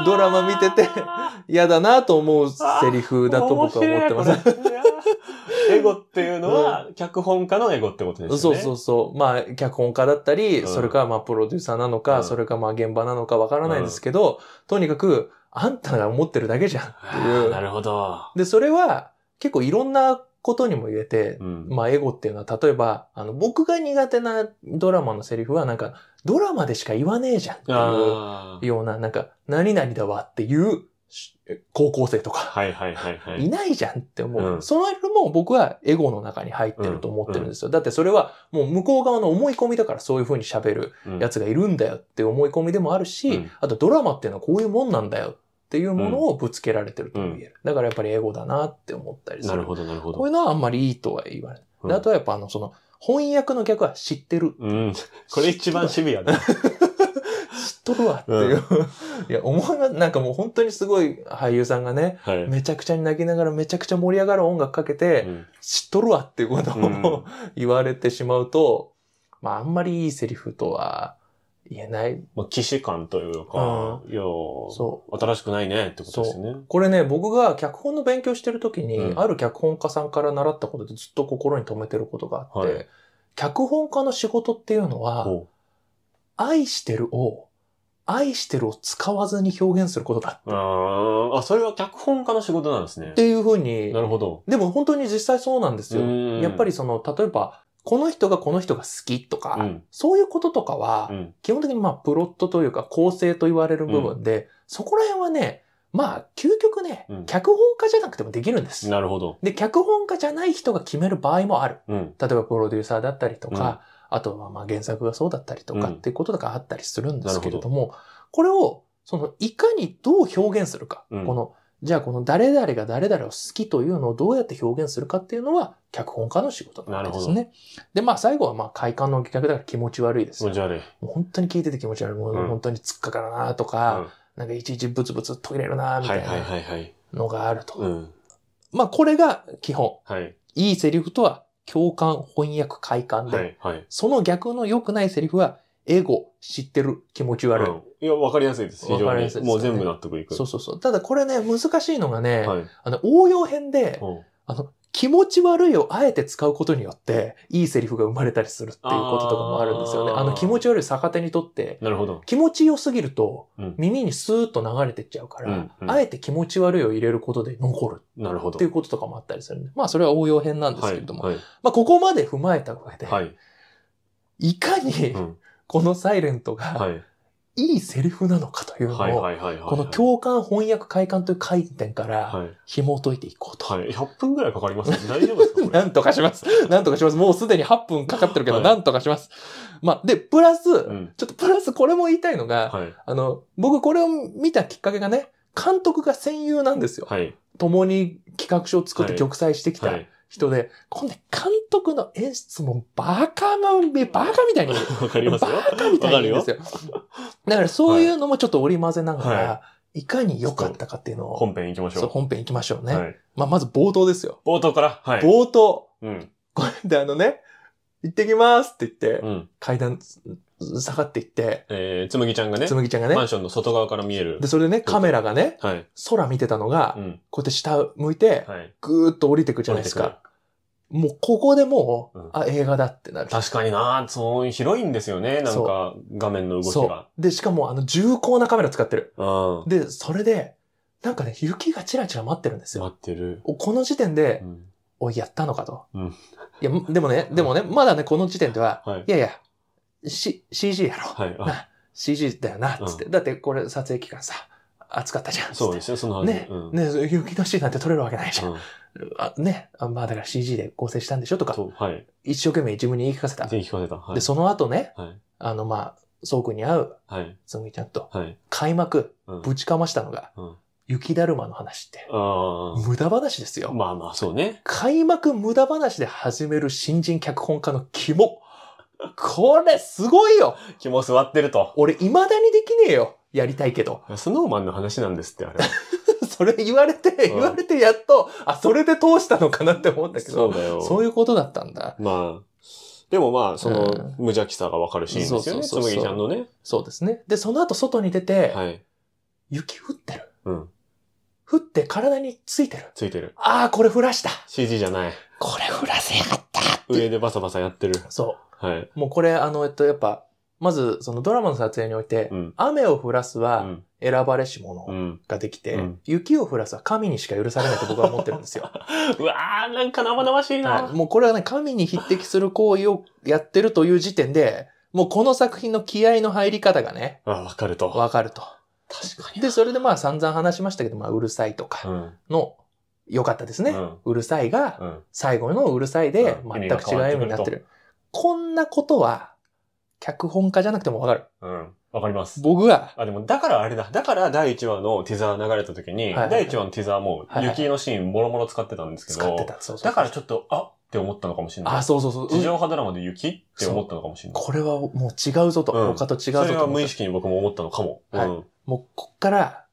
ドラマ見てて嫌だなと思うセリフだと僕は思ってます。エゴっていうのは、脚本家のエゴってことですね、そうそうそう。まあ、脚本家だったり、それかまあ、プロデューサーなのか、それかまあ、現場なのかわからないですけど、とにかく、あんたが思ってるだけじゃんっていう。なるほど。で、それは、結構いろんなことにも言えて、うん、まあエゴっていうのは例えば、あの僕が苦手なドラマのセリフはなんかドラマでしか言わねえじゃんっていうような、なんか何々だわっていう高校生とか、はいはいはい、はい、いないじゃんって思う。うん、その人も僕はエゴの中に入ってると思ってるんですよ。うん、だってそれはもう向こう側の思い込みだからそういう風に喋るやつがいるんだよって思い込みでもあるし、あとドラマっていうのはこういうもんなんだよっていうものをぶつけられてると言える。だからやっぱり英語だなって思ったりする。なるほど、なるほど。こういうのはあんまりいいとは言われない。うん、あとはやっぱあの、その、翻訳の逆は知ってる。うん。これ一番シビアだ。知っとるわっていう、うん、いや、思いまなんかもう本当にすごい俳優さんがね、はい、めちゃくちゃに泣きながらめちゃくちゃ盛り上がる音楽かけて、うん、知っとるわっていうことを、言われてしまうと、まああんまりいいセリフとは言えない。まあ、騎士感というか、うん、いや、そう。新しくないねってことですね。これね、僕が脚本の勉強してる時に、うん、ある脚本家さんから習ったことでずっと心に留めてることがあって、はい、脚本家の仕事っていうのは、愛してるを、愛してるを使わずに表現することだああ、それは脚本家の仕事なんですね。っていうふうに。なるほど。でも本当に実際そうなんですよ。やっぱりその、例えば、この人がこの人が好きとか、うん、そういうこととかは、基本的にまあプロットというか構成と言われる部分で、うん、そこら辺はね、まあ、究極ね、うん、脚本家じゃなくてもできるんです。なるほど。で、脚本家じゃない人が決める場合もある。うん、例えばプロデューサーだったりとか、あとはまあ原作がそうだったりとかっていうこととかあったりするんですけれども、どこれを、その、いかにどう表現するか、この、じゃあこの誰々が誰々を好きというのをどうやって表現するかっていうのは脚本家の仕事なんですね。で、まあ最後はまあ快感の逆だから気持ち悪いです気持ち悪い。もう本当に聞いてて気持ち悪い。もう本当につっかかるなとか、うん、なんかいちいちブツブツ途切れるなみたいなのがあると。まあこれが基本。はい、いいセリフとは共感、翻訳、快感で、はいはい、その逆の良くないセリフは、エゴ、知ってる、気持ち悪い。うんいや、わかりやすいです。非常に。もう全部納得いく。そうそうそう。ただこれね、難しいのがね、はい、あの、応用編で、あの、気持ち悪いをあえて使うことによって、いいセリフが生まれたりするっていうこととかもあるんですよね。あの気持ち悪い逆手にとって、なるほど気持ち良すぎると、耳にスーッと流れてっちゃうから、うんうん、あえて気持ち悪いを入れることで残る。なるほど。っていうこととかもあったりするんで。まあそれは応用編なんですけれども、はいはい、まあここまで踏まえた上で、はい、いかに、このサイレントが、はいいいセリフなのかというのを、この共感翻訳快感という観点から紐解いていこうと。はい、100分ぐらいかかります、大丈夫ですか なんとかします。なんとかします。もうすでに8分かかってるけど、なんとかします。まあ、で、プラス、うん、ちょっとプラスこれも言いたいのが、はい、あの、僕これを見たきっかけがね、監督が戦友なんですよ。はい、共に企画書を作って玉砕してきた。はい人で、こん監督の演出もバカな、バカみたいに。わかりますよ。バカみたいにですよ。だからそういうのもちょっと織り交ぜながら、いかに良かったかっていうのを。本編行きましょう。そう、本編行きましょうね。はい、まあ、まず冒頭ですよ。冒頭から。はい、冒頭。うん。これであのね、行ってきますって言って、うん、階段下がっていって、えー、つむぎちゃんがね、つむぎちゃんがね、マンションの外側から見える。で、それでね、カメラがね、はい、空見てたのが、うん、こうやって下向いて、はい、ぐーっと降りてくじゃないですか。もうここでもう、うん、あ、映画だってなる。確かになそう、広いんですよね、なんか、画面の動きが。で、しかもあの、重厚なカメラ使ってる。で、それで、なんかね、雪がちらちら待ってるんですよ。待ってる。この時点で、うん、おい、やったのかと。うん、いや、でもね、でもね、まだね、この時点では、はい、いやいや、し、CG やろ。はい。な CG だよな、つって、うん。だってこれ撮影期間さ、暑かったじゃん。そうですよ、そのね、うん、ね、雪のシーンなんて撮れるわけないじゃん。うん、あね、あまあだから CG で合成したんでしょとか、はい、一生懸命自分に言い聞かせた。言い聞かせた。はい、で、その後ね、はい、あの、まあ、そうくんに会う、はい、つむぎちゃんと、はい、開幕、ぶちかましたのが、うん雪だるまの話って、無駄話ですよ。まあまあ、そうね。開幕無駄話で始める新人脚本家の肝。これ、すごいよ肝座ってると。俺、未だにできねえよ。やりたいけど。スノーマンの話なんですって、あれ。それ言われて、言われてやっと、あ、それで通したのかなって思ったけど。そうだよ。そういうことだったんだ。まあ。でもまあ、その、無邪気さがわかるシーンですよね。つむぎちゃんのね。そうですね。で、その後外に出て、はい、雪降ってる。うん。降って体についてる。ついてる。ああ、これ降らした。CG じゃない。これ降らせやがった上でバサバサやってる。そう。はい。もうこれ、あの、えっと、やっぱ、まず、そのドラマの撮影において、うん、雨を降らすは選ばれし者ができて、うん、雪を降らすは神にしか許されないと僕は思ってるんですよ。うわー、なんか生々しいな、はい、もうこれはね、神に匹敵する行為をやってるという時点で、もうこの作品の気合の入り方がね。あわかると。わかると。確かに。で、それでまあ散々話しましたけど、まあうるさいとかの良かったですね。うるさいが、最後のうるさいで全く違うようになってる。こんなことは、脚本家じゃなくてもわかる。うん。わかります。僕は。あ、でも、だからあれだ。だから第1話のティザー流れた時に、第1話のティザーも、雪のシーンもろもろ使ってたんですけど、使ってた。そうそうだからちょっと、あって思ったのかもしれない。あ、そうそうそう。地上波ドラマで雪って思ったのかもしれない。これはもう違うぞと。うん、他と違うぞと。それは無意識に僕も思ったのかも。はい。うん、もう、こっから、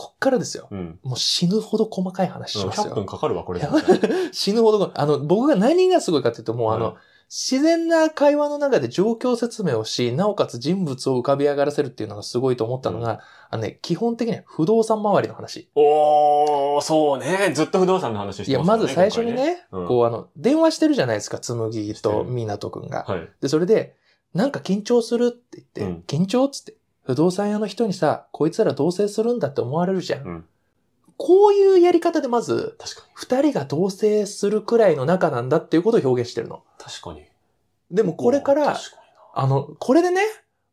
こっからですよ。うん、もう死ぬほど細かい話しますよ。100分かかるわ、これ。死ぬほど、あの、僕が何がすごいかっていうと、もうあの、はい、自然な会話の中で状況説明をし、なおかつ人物を浮かび上がらせるっていうのがすごいと思ったのが、うん、あのね、基本的には不動産周りの話。おー、そうね。ずっと不動産の話してます、ね、いや、まず最初にね、ねうん、こうあの、電話してるじゃないですか、つむぎとみなとくんが。はい、で、それで、なんか緊張するって言って、緊張っつって、不動産屋の人にさ、こいつら同棲するんだって思われるじゃん。うん、こういうやり方でまず、二人が同棲するくらいの仲なんだっていうことを表現してるの。確かに。でもこれから、あの、これでね、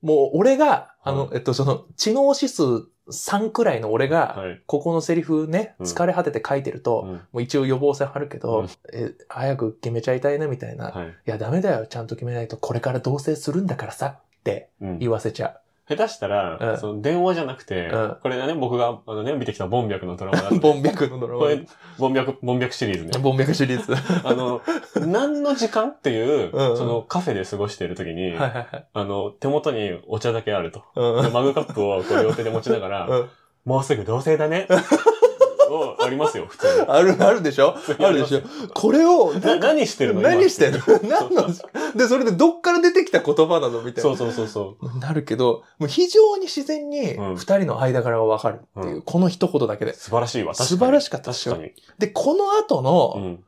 もう俺が、あの、はい、えっと、その、知能指数3くらいの俺が、ここのセリフね、疲れ果てて書いてると、うん、もう一応予防線張るけど、うん、え、早く決めちゃいたいなみたいな、はい、いや、ダメだよ、ちゃんと決めないと、これから同棲するんだからさ、って言わせちゃう。うん下手したら、うんその電話じゃなくて、うんこれね、僕があのね、見てきたボンビャクのドラマだ ボンビャクのドラこれ。、ボンビャク、ボンビャクシリーズね。ボンビャクシリーズ。あの、何の時間っていう、うんうんそのカフェで過ごしている時に、いはいはい。あの、手元にお茶だけあると。うんマグカップをこう両手で持ちながら、うんもうすぐ同棲だね。うありますよ、普通に。ある、あるでしょあるでしょこれを、何してるの何してる 何ので、それでどっから出てきた言葉なのみたいな。そうそうそうそう。なるけど、もう非常に自然に二人の間柄がわかるっていう、うん、この一言だけで。素晴らしいわ、確かに。素晴らしかった。確かに。で、この後の、うん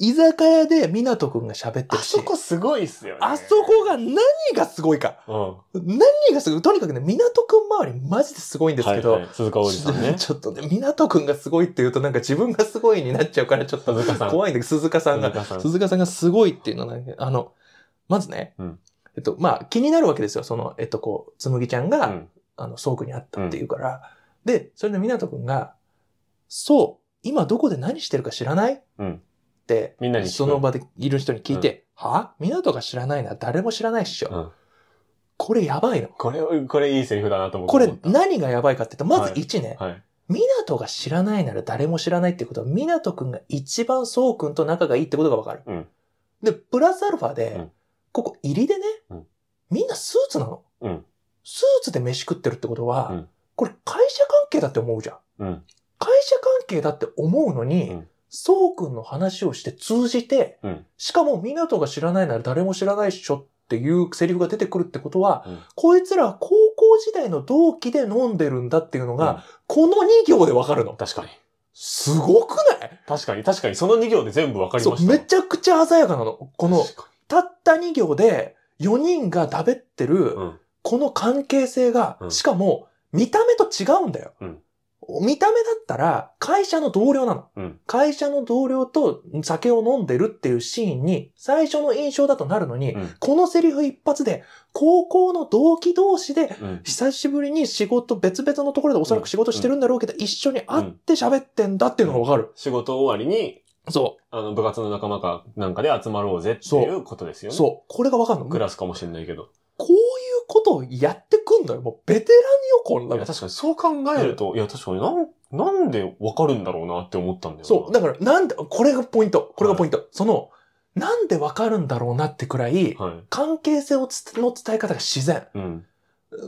居酒屋で湊くんが喋ってるし。あそこすごいっすよね。あそこが何がすごいか。うん、何がすごいとにかくね、湊くん周りマジですごいんですけど。はいはい、鈴鹿さんね。ちょっとね、湊くんがすごいって言うとなんか自分がすごいになっちゃうからちょっと怖いんだけど、鈴鹿さんが。鈴鹿さんがすごいっていうのは、ね、あの、まずね、うん、えっと、まあ気になるわけですよ。その、えっとこう、つむぎちゃんが、うん、あの、倉庫にあったっていうから。で、それで湊くんが、そう、今どこで何してるか知らない、うん、みんなにその場でいる人に聞いて、うん、はみんな知らないな、誰も知らないっしょ。うん、これやばいの。これ、これいいセリフだなと思って。これ何がやばいかって言うと、まず1ね。はいはい港が知らないなら誰も知らないってことは、港くんが一番そうくんと仲がいいってことがわかる、うん。で、プラスアルファで、うん、ここ入りでね、うん、みんなスーツなの。スーツで飯食ってるってことは、これ会社関係だって思うじゃん。会社関係だって思うのに、そうくんの話をして通じて、うん、しかも港が知らないなら誰も知らないっしょっていうセリフが出てくるってことは、うん、こいつら高校時代の同期で飲んでるんだっていうのが、この2行でわかるの。確かに。すごくない確かに、確かに、その2行で全部わかりました。めちゃくちゃ鮮やかなの。この、たった2行で4人がだべってる、この関係性が、うん、しかも見た目と違うんだよ。うん、見た目だったら、会社の同僚なの、うん。会社の同僚と酒を飲んでるっていうシーンに、最初の印象だとなるのに、うん、このセリフ一発で、高校の同期同士で、久しぶりに仕事、別々のところでおそらく仕事してるんだろうけど、一緒に会って喋ってんだっていうのがわかる、仕事終わりに、そう。あの、部活の仲間かなんかで集まろうぜっていうことですよね。そう。そうこれがわかるのクラスかもしれないけど。こうことをやってくんだよ。もうベテランよ、こんなの。確かにそう考えると、いや、確かになん、なんでわかるんだろうなって思ったんだよそう。だから、なんで、これがポイント。これがポイント。はい、その、なんでわかるんだろうなってくらい、はい、関係性をの伝え方が自然。うん、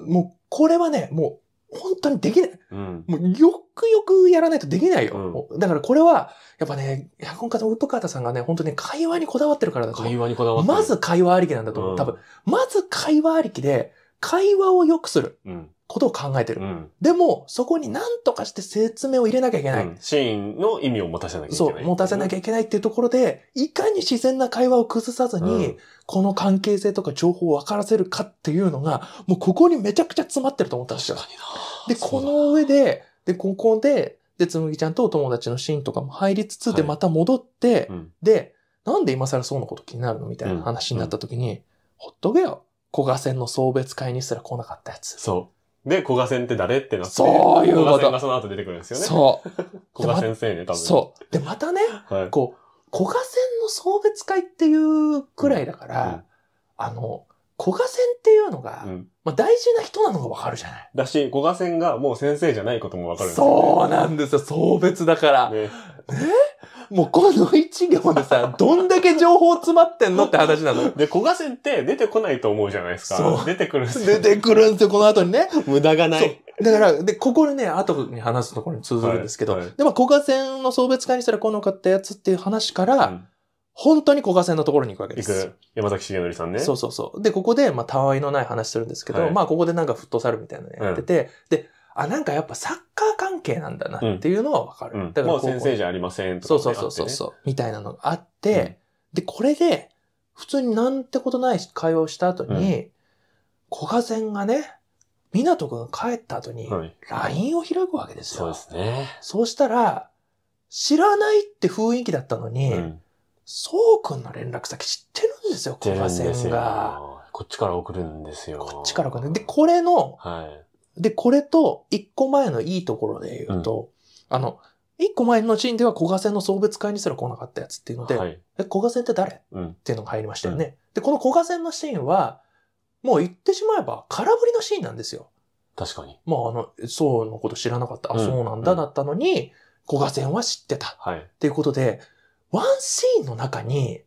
もう、これはね、もう、本当にできない。うん、もうよくよくやらないとできないよ。うん、だからこれは、やっぱね、脚本家ウッドカータさんがね、本当に、ね、会話にこだわってるからだと。会話にこだわってまず会話ありきなんだと思う。うん、多分、まず会話ありきで、会話を良くする。うん、ことを考えてる。うん、でも、そこに何とかして説明を入れなきゃいけない、うん、シーンの意味を持たせなきゃいけない、そう、持たせなきゃいけないっていうところで、いかに自然な会話を崩さずに、うん、この関係性とか情報を分からせるかっていうのが、もうここにめちゃくちゃ詰まってると思ったんですよ。で、この上で、で、ここで、で、つむぎちゃんとお友達のシーンとかも入りつつ、で、また戻って、で、なんで今更そうのこと気になるのみたいな話になった時に、ほっとけよ。小賀線の送別会にすら来なかったやつ。そう。で、古賀戦って誰ってなって。そういうこと古賀戦がその後出てくるんですよね。そう。古賀先生ね、多分。そう。で、またね、こう、古賀戦の送別会っていうくらいだから、あの、古賀戦っていうのが、まあ、大事な人なのがわかるじゃない。だし、古賀戦がもう先生じゃないこともわかる、そうなんですよ。送別だから。ね。えもうこの一行でさ、どんだけ情報詰まってんのって話なの。で、小賀線って出てこないと思うじゃないですか。そう。出てくるんですよ。出てくるんですよ、この後にね。無駄がない。だから、で、ここにね、後に話すところに通ずるんですけど、はいはい、でも、古賀線の送別会にしたら来なかったやつっていう話から、うん、本当に古賀線のところに行くわけです。行く。山崎茂則さんね。そうそうそう。で、ここで、まあ、たわいのない話するんですけど、はい、まあ、ここでなんかフットサルみたいなのやってて、うん、で、あ、なんかやっぱサッカー関係なんだなっていうのはわかる。うん、だからもう先生じゃありませんとか、ね、そうそうそうそう、みたいなのがあって、うん、で、これで、普通になんてことない会話をした後に、古賀善がね、港くんが帰った後に、LINE を開くわけですよ、はい。そうですね。そうしたら、知らないって雰囲気だったのに、そうくんの連絡先知ってるんですよ、古賀線が。こっちから送るんですよ。こっちから送る。で、これの、はい、で、これと、一個前のいいところで言うと、うん、あの、一個前のシーンでは小賀線の送別会にすら来なかったやつっていうので、はい、え、小賀線って誰、うん、っていうのが入りましたよね。で、この小賀線のシーンは、もう言ってしまえば空振りのシーンなんですよ。確かに。まあ、あの、そうのこと知らなかった。あ、そうなんだ、だったのに、小賀線は知ってた。はい。っていうことで、ワンシーンの中に、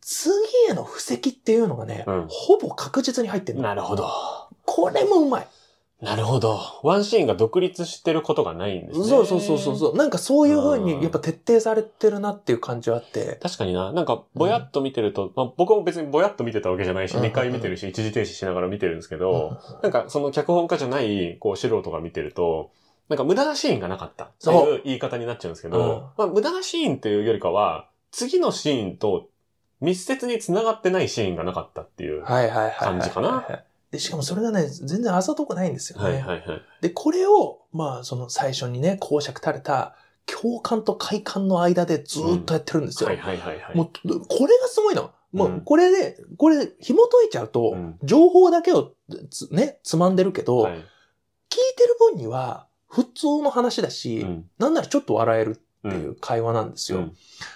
次への布石っていうのがね、うん、ほぼ確実に入ってるなるほど。これもうまい。なるほど。ワンシーンが独立してることがないんですね。そうそうそうそう。なんかそういうふうにやっぱ徹底されてるなっていう感じはあって。確かにな。なんかぼやっと見てると、うん、まあ僕も別にぼやっと見てたわけじゃないし、2回見てるし、一時停止しながら見てるんですけど、なんかその脚本家じゃない、こう素人が見てると、なんか無駄なシーンがなかったっていう言い方になっちゃうんですけど、まあ無駄なシーンっていうよりかは、次のシーンと密接に繋がってないシーンがなかったっていう感じかな。はいはいはいはいで、しかもそれがね、全然あざとくないんですよね。はいはいはい。で、これを、まあ、その最初にね、公爵垂れた、共感と快感の間でずっとやってるんですよ。うんはい、はいはいはい。もう、これがすごいの。もう、これで、これ、紐解いちゃうと、うん、情報だけをね、つまんでるけど、はい、聞いてる分には、普通の話だし、うん、なんならちょっと笑えるっていう会話なんですよ。うん、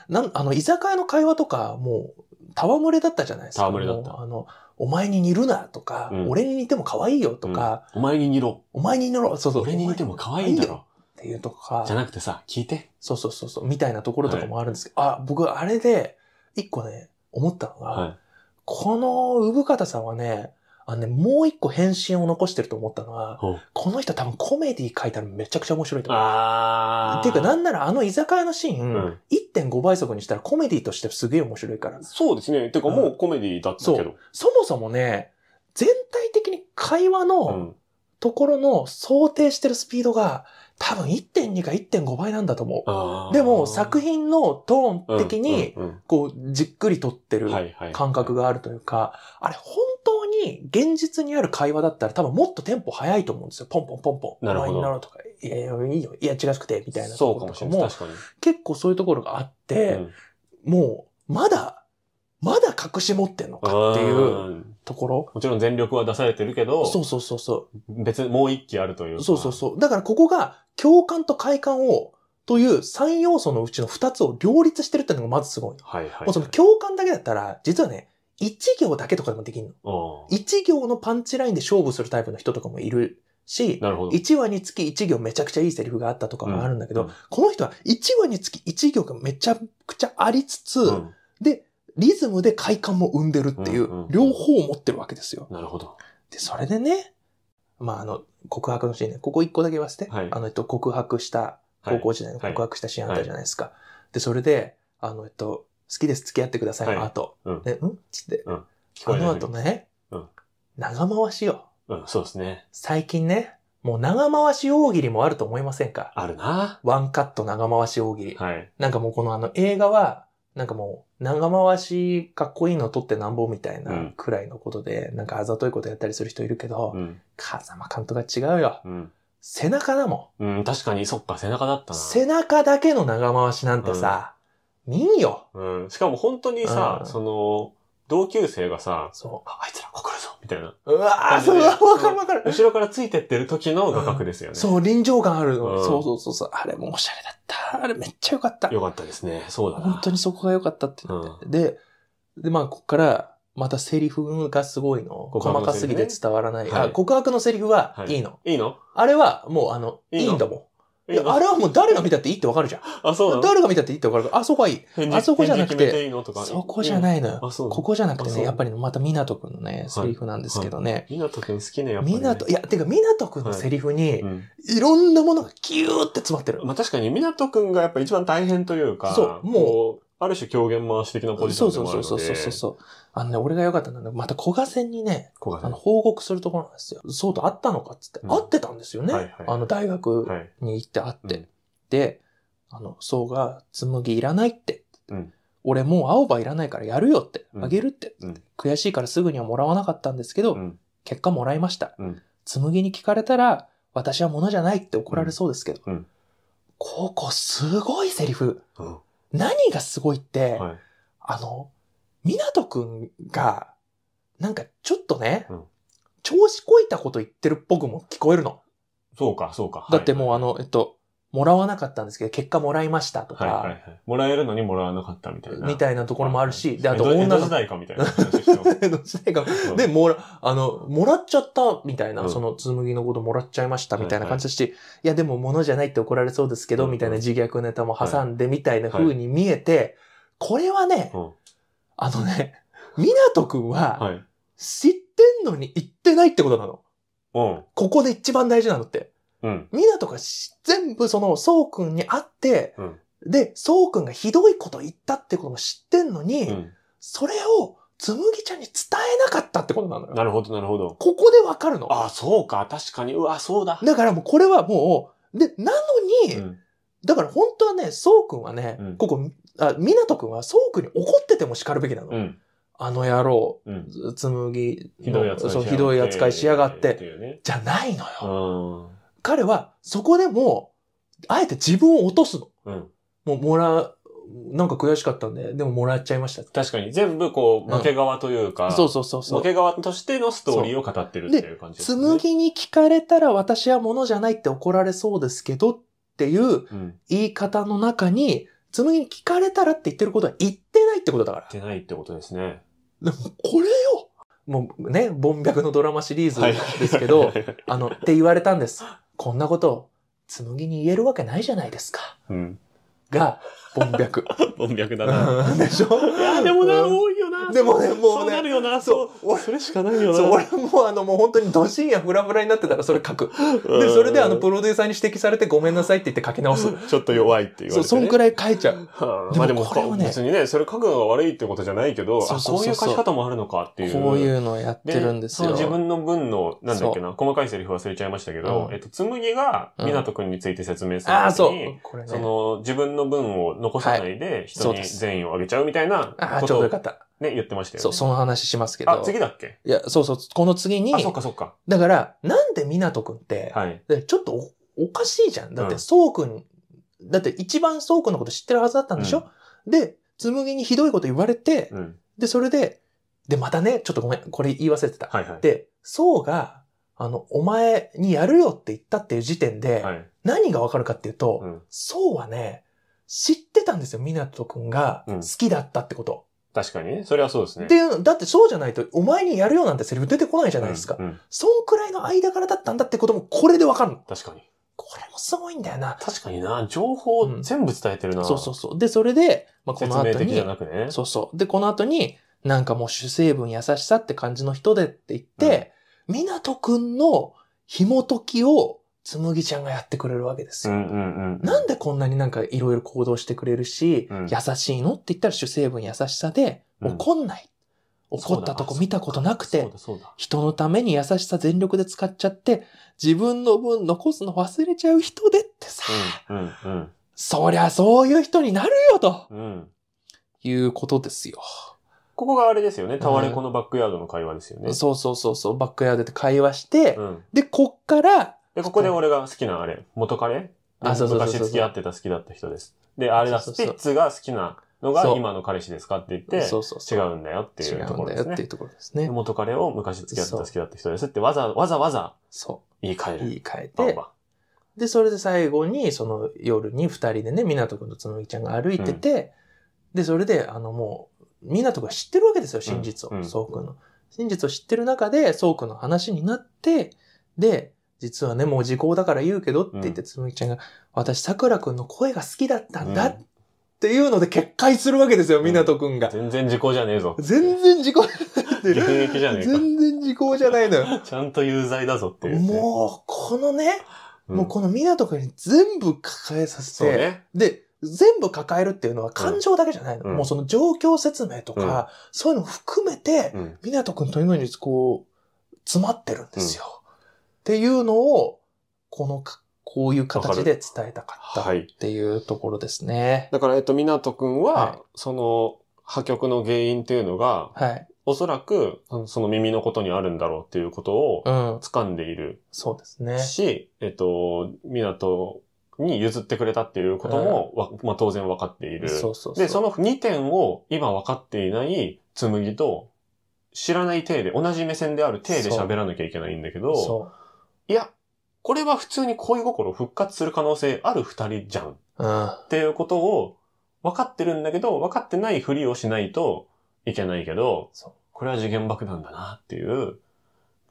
なんあの、居酒屋の会話とか、もう、戯れだったじゃないですか。戯れだった。あの、お前に似るなとか、うん、俺に似ても可愛いよとか、うん、お前に似ろ。お前に似ろ。そうそう。俺に似ても可愛いだろ。っていうとか。じゃなくてさ、聞いて。そうそうそうそう。みたいなところとかもあるんですけど、はい、あ、僕、あれで、一個ね、思ったのが、はい、この産方さんはね、あのね、もう一個返信を残してると思ったのは、うんこの人多分コメディ書いたらめちゃくちゃ面白いと思う。あっていうか、なんならあの居酒屋のシーン、うん1.5倍速にしたらコメディとしてすげえ面白いから。そうですね。てかもうコメディだったけど。そもそもね、全体的に会話のところの想定してるスピードが、多分1.2か1.5倍なんだと思う。でも作品のトーン的に、こう、じっくり撮ってる感覚があるというか、あれ本当に現実にある会話だったら多分もっとテンポ早いと思うんですよ。ポンポンポンポン。なるほど。なるとか、いや、いいよ、いや、違くて、みたいなそうかもしれない。確かに。結構そういうところがあって、うん、もう、まだ、まだ隠し持ってんのかっていうところ。もちろん全力は出されてるけど、そうそうそうそう。別にもう一期あるというそうそうそう。だからここが共感と快感を、という3要素のうちの2つを両立してるっていうのがまずすごい。はいはい、はい、もうその共感だけだったら、実はね、1行だけとかでもできるの。1行のパンチラインで勝負するタイプの人とかもいるし、なるほど1話につき1行めちゃくちゃいいセリフがあったとかもあるんだけど、うん、この人は1話につき1行がめちゃくちゃありつつ、うん、で、リズムで快感も生んでるっていう、両方を持ってるわけですよ。なるほど。で、それでね、まあ、あの、告白のシーンね、ここ一個だけ言わせて、はい、あの、えっと、告白した、高校時代の告白したシーンあったじゃないですか。はいはい、で、それで、あの、えっと、好きです、付き合ってくださいの後、うん、ね、うんつって、うん、この後ね、うん、長回しよ。うん、そうですね。最近ね、もう長回し大喜利もあると思いませんかあるな。ワンカット長回し大喜利。はい。なんかもうこのあの映画は、なんかもう、長回しかっこいいの撮ってなんぼみたいなくらいのことで、うん、なんかあざといことやったりする人いるけど、うん、風間監督は違うよ。うん、背中だもん。うん、確かに、そっか、背中だったな。背中だけの長回しなんてさ、見んよ。うん。しかも本当にさ、その、同級生がさ、そう、あいつら心うわあ、わかるわかる。後ろからついてってる時の画角ですよね。そう、臨場感あるの。そうそうそうそう。あれもおしゃれだった。あれめっちゃ良かった。良かったですね。そうだな。本当にそこが良かったってで、で、まあ、ここから、またセリフがすごいの。細かすぎて伝わらない。告白のセリフはいいの。いいのあれは、もう、あの、いいんだもん。いや、あれはもう誰が見たっていいってわかるじゃん。あ、そうだ。誰が見たっていいってわかるから、あそこはいい。あそこじゃなくて、ていいそこじゃないのよ。ここじゃなくてね、やっぱりまた港くんのね、セリフなんですけどね。港くん好きね、やっぱり、ね。港、いや、てか港くんのセリフに、いろんなものがギューって詰まってる。まあ確かに港くんがやっぱ一番大変というか。そう、もう、ある種狂言回し的なポジションでもあるので。そうそうそうそうそう。あのね、俺が良かったのは、また古賀線にね、あの報告するところなんですよ。そうと会ったのかっつって、うん、会ってたんですよね。はいはい、あの、大学に行って会って。はいで、あの、そうが、紬いらないって。うん、俺もう青葉いらないからやるよって、あげるって。悔しいからすぐにはもらわなかったんですけど、結果もらいました。紬に聞かれたら、私は物じゃないって怒られそうですけど、ここすごいセリフ。何がすごいって、はい、あの、港くんが、なんかちょっとね、うん、調子こいたこと言ってるっぽくも聞こえるの。そうか、そうか。だってもうあの、えっと、もらわなかったんですけど、結果もらいましたとか。はいはいはい。もらえるのにもらわなかったみたいな。みたいなところもあるし、で、あと女の。江戸時代かみたいな話してます。江戸時代か。で、もら、あの、もらっちゃったみたいな、うん、その紬のこともらっちゃいましたみたいな感じだし、はいはい、いやでも物じゃないって怒られそうですけど、うん、みたいな自虐ネタも挟んでみたいな風に見えて、はいはい、これはね、うん、あのね、港くんは、知ってんのに言ってないってことなの。うん。ここで一番大事なのって。うん。みなとか全部その、そうくんに会って、うん、で、そうくんがひどいこと言ったってことも知ってんのに、うん、それを、つむぎちゃんに伝えなかったってことなのよ。なるほど、なるほど。ここでわかるの。ああ、そうか、確かに。うわ、そうだ。だからもうこれはもう、で、なのに、うん、だから本当はね、そうくんはね、うん、ここ、あ、みなとくんはそうくんに怒ってても叱るべきなの。うん、あの野郎、つむぎ、ひどい扱いしやがって、じゃないのよ。彼はそこでも、あえて自分を落とすの。うん、もうもらなんか悔しかったんで、でももらっちゃいました。確かに、全部こう、負け側というか、うん、そうそうそうそう。負け側としてのストーリーを語ってるっていう感じですね。紡ぎに聞かれたら私はものじゃないって怒られそうですけどっていう言い方の中に、紡ぎに聞かれたらって言ってることは言ってないってことだから。言ってないってことですね。でも、これよもうね、ボンのドラマシリーズですけど、あの、って言われたんです。こんなことを紬に言えるわけないじゃないですか。うん、が、く。ぼんびゃくだな。でしょいや、でもな、多いよな。でもね、もうね。そうなるよな、そう。それしかないよな。そう、俺もあの、もう本当にドシンやフラフラになってたらそれ書く。で、それであの、プロデューサーに指摘されてごめんなさいって言って書き直す。ちょっと弱いって言われて、そう、そんくらい書いちゃう。まあでも、別にね、それ書くのが悪いってことじゃないけど、あ、こういう書き方もあるのかっていう。こういうのやってるんですよ。自分の文の、なんだっけな、細かいセリフ忘れちゃいましたけど、えっと、つむぎがみとくんについて説明するときに、その、自分の文を残さないで、人に善意をあげちゃうみたいなあ、あ、ちょうどよかった。ね、言ってましたよね。そう、その話しますけど。あ、次だっけいや、そうそう、この次にあ、、そっかそっか。だから、なんで港くんって、はい。ちょっとおおかしいじゃん。だって、そうくん、だって一番そうくんのこと知ってるはずだったんでしょ、で、紬にひどいこと言われて、うん。で、それで、で、またね、ちょっとごめん、これ言い忘れてた。はいはい。で、そうが、あの、お前にやるよって言ったっていう時点で、はい。何がわかるかっていうと、うんそうはね、知ってたんですよ、湊くんが好きだったってこと。確かに。それはそうですね。っていう、だってそうじゃないと、お前にやるよなんてセリフ出てこないじゃないですか。うん、うん、そんくらいの間柄だったんだってことも、これでわかるの。確かに。これもすごいんだよな。確かにな。情報全部伝えてるな。うん、そうそうそう。で、それで、まあ、この後に。説明じゃなくね。そうそう。で、この後に、なんかもう主成分優しさって感じの人でって言って、うん、港くんの紐解きをつむぎちゃんがやってくれるわけですよ。うんうんうん、なんでこんなになんかいろいろ行動してくれるし、うん、優しいのって言ったら主成分優しさで、怒んない。うん、怒ったとこ見たことなくて、人のために優しさ全力で使っちゃって、自分の分残すの忘れちゃう人でってさ、うんうんうん、そりゃそういう人になるよと、うん、いうことですよ。ここがあれですよね。タワレコのバックヤードの会話ですよね。うん、そうそうそうそう。バックヤードで会話して、うん、で、こっからで、ここで俺が好きなあれ、元彼あ、そうそう昔付き合ってた好きだった人です。で、あれだ、スピッツが好きなのが今の彼氏ですかって言って、そうそう違そううんだよっていうところですよっていねう。ところですね。元彼を昔付き合ってた好きだった人ですってわざわざわざそ言い換える。言い換えバンて、で、それで最後に、その夜に二人でね、港くんとつむぎちゃんが歩いてて、で、それで、あの、もう、港くんが知ってるわけですよ、真実を、うんそうくんの。真実を知ってる中で、そうくんの話になって、で、実はね、もう時効だから言うけどって言って、つむぎちゃんが、私、桜くんの声が好きだったんだっていうので決壊するわけですよ、湊くんが。全然時効じゃねえぞ。全然時効じゃねえ。じゃねえ全然時効じゃないのよ。ちゃんと有罪だぞっていう、もう、このね、もうこの湊くんに全部抱えさせて、で、全部抱えるっていうのは感情だけじゃないの。もうその状況説明とか、そういうのを含めて、湊、なとくんというのにこう、詰まってるんですよ。っていうのを、このこういう形で伝えたかったっていうところですね。はい、だから、えっと、港くんは、その破局の原因っていうのが、はい、おそらく、その耳のことにあるんだろうっていうことを掴んでいる、うん。そうですね。し、えっと、港に譲ってくれたっていうことも、うん、まあ、当然分かっている。そうそうで、その2点を今分かっていない紬と、知らない体で、同じ目線である体で喋らなきゃいけないんだけど、そう。いや、これは普通に恋心復活する可能性ある二人じゃん。っていうことを分かってるんだけど、分かってないふりをしないといけないけど、これは次元爆弾だなっていう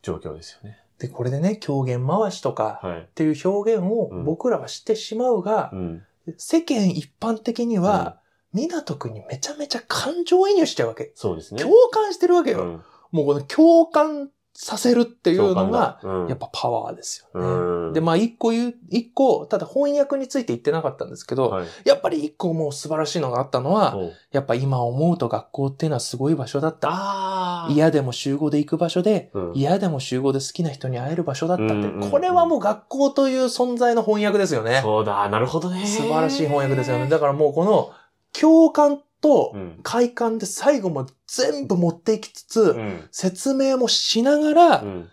状況ですよね。で、これでね、狂言回しとかっていう表現を僕らはしてしまうが、うん、世間一般的には、港んにめちゃめちゃ感情移入しちゃうわけ。そうですね。共感してるわけよ。うん、もうこの共感させるっていうのが、やっぱパワーですよね。うん、で、まあ一個言う、一個、ただ翻訳について言ってなかったんですけど、はい、やっぱり一個もう素晴らしいのがあったのは、やっぱ今思うと学校っていうのはすごい場所だった。嫌でも集合で行く場所で、嫌、うん、でも集合で好きな人に会える場所だったって、うんうんうん、これはもう学校という存在の翻訳ですよね。そうだ、なるほどね。素晴らしい翻訳ですよね。だからもうこの、共感と快感で最後も全部持っていきつつ、うん、説明もしながら、うん、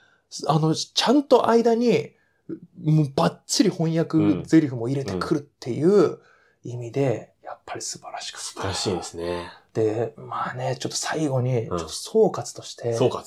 あの、ちゃんと間に、もうバッチリ翻訳ゼリフも入れてくるっていう意味で、やっぱり素晴らしく素晴らしいですね。で、まあね、ちょっと最後に、ちょっと総括として、総括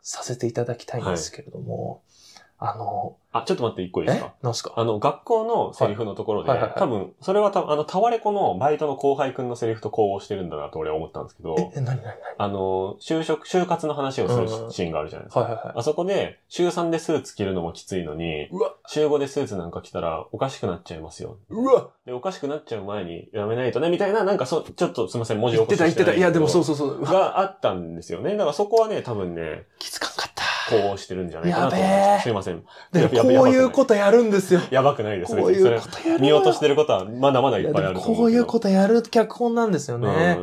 させていただきたいんですけれども、うんあの、あ、ちょっと待って、一個いいですかなんすかあの、学校のセリフのところで、はいはいはいはい、多分、それはた、あの、タワレコのバイトの後輩くんのセリフと交互してるんだなと俺は思ったんですけど、え、なになにあの、就職、就活の話をするシーンがあるじゃないですか。はいはいはい、あそこで、週3でスーツ着るのもきついのに、週5でスーツなんか着たらおかしくなっちゃいますよ。うわで、おかしくなっちゃう前にやめないとね、みたいな、なんかそ、ちょっとすみません、文字起こして言ってた、言ってた。いや、でもそうそうそう。があったんですよね。だからそこはね、多分ね、きつかんかった。こうしてるんじゃないかなと思いました。すいません。でこういうことやるんですよ。やばくないですね。こういうことやる。見落としてることはまだまだいっぱいあるこういうことやる脚本なんですよね。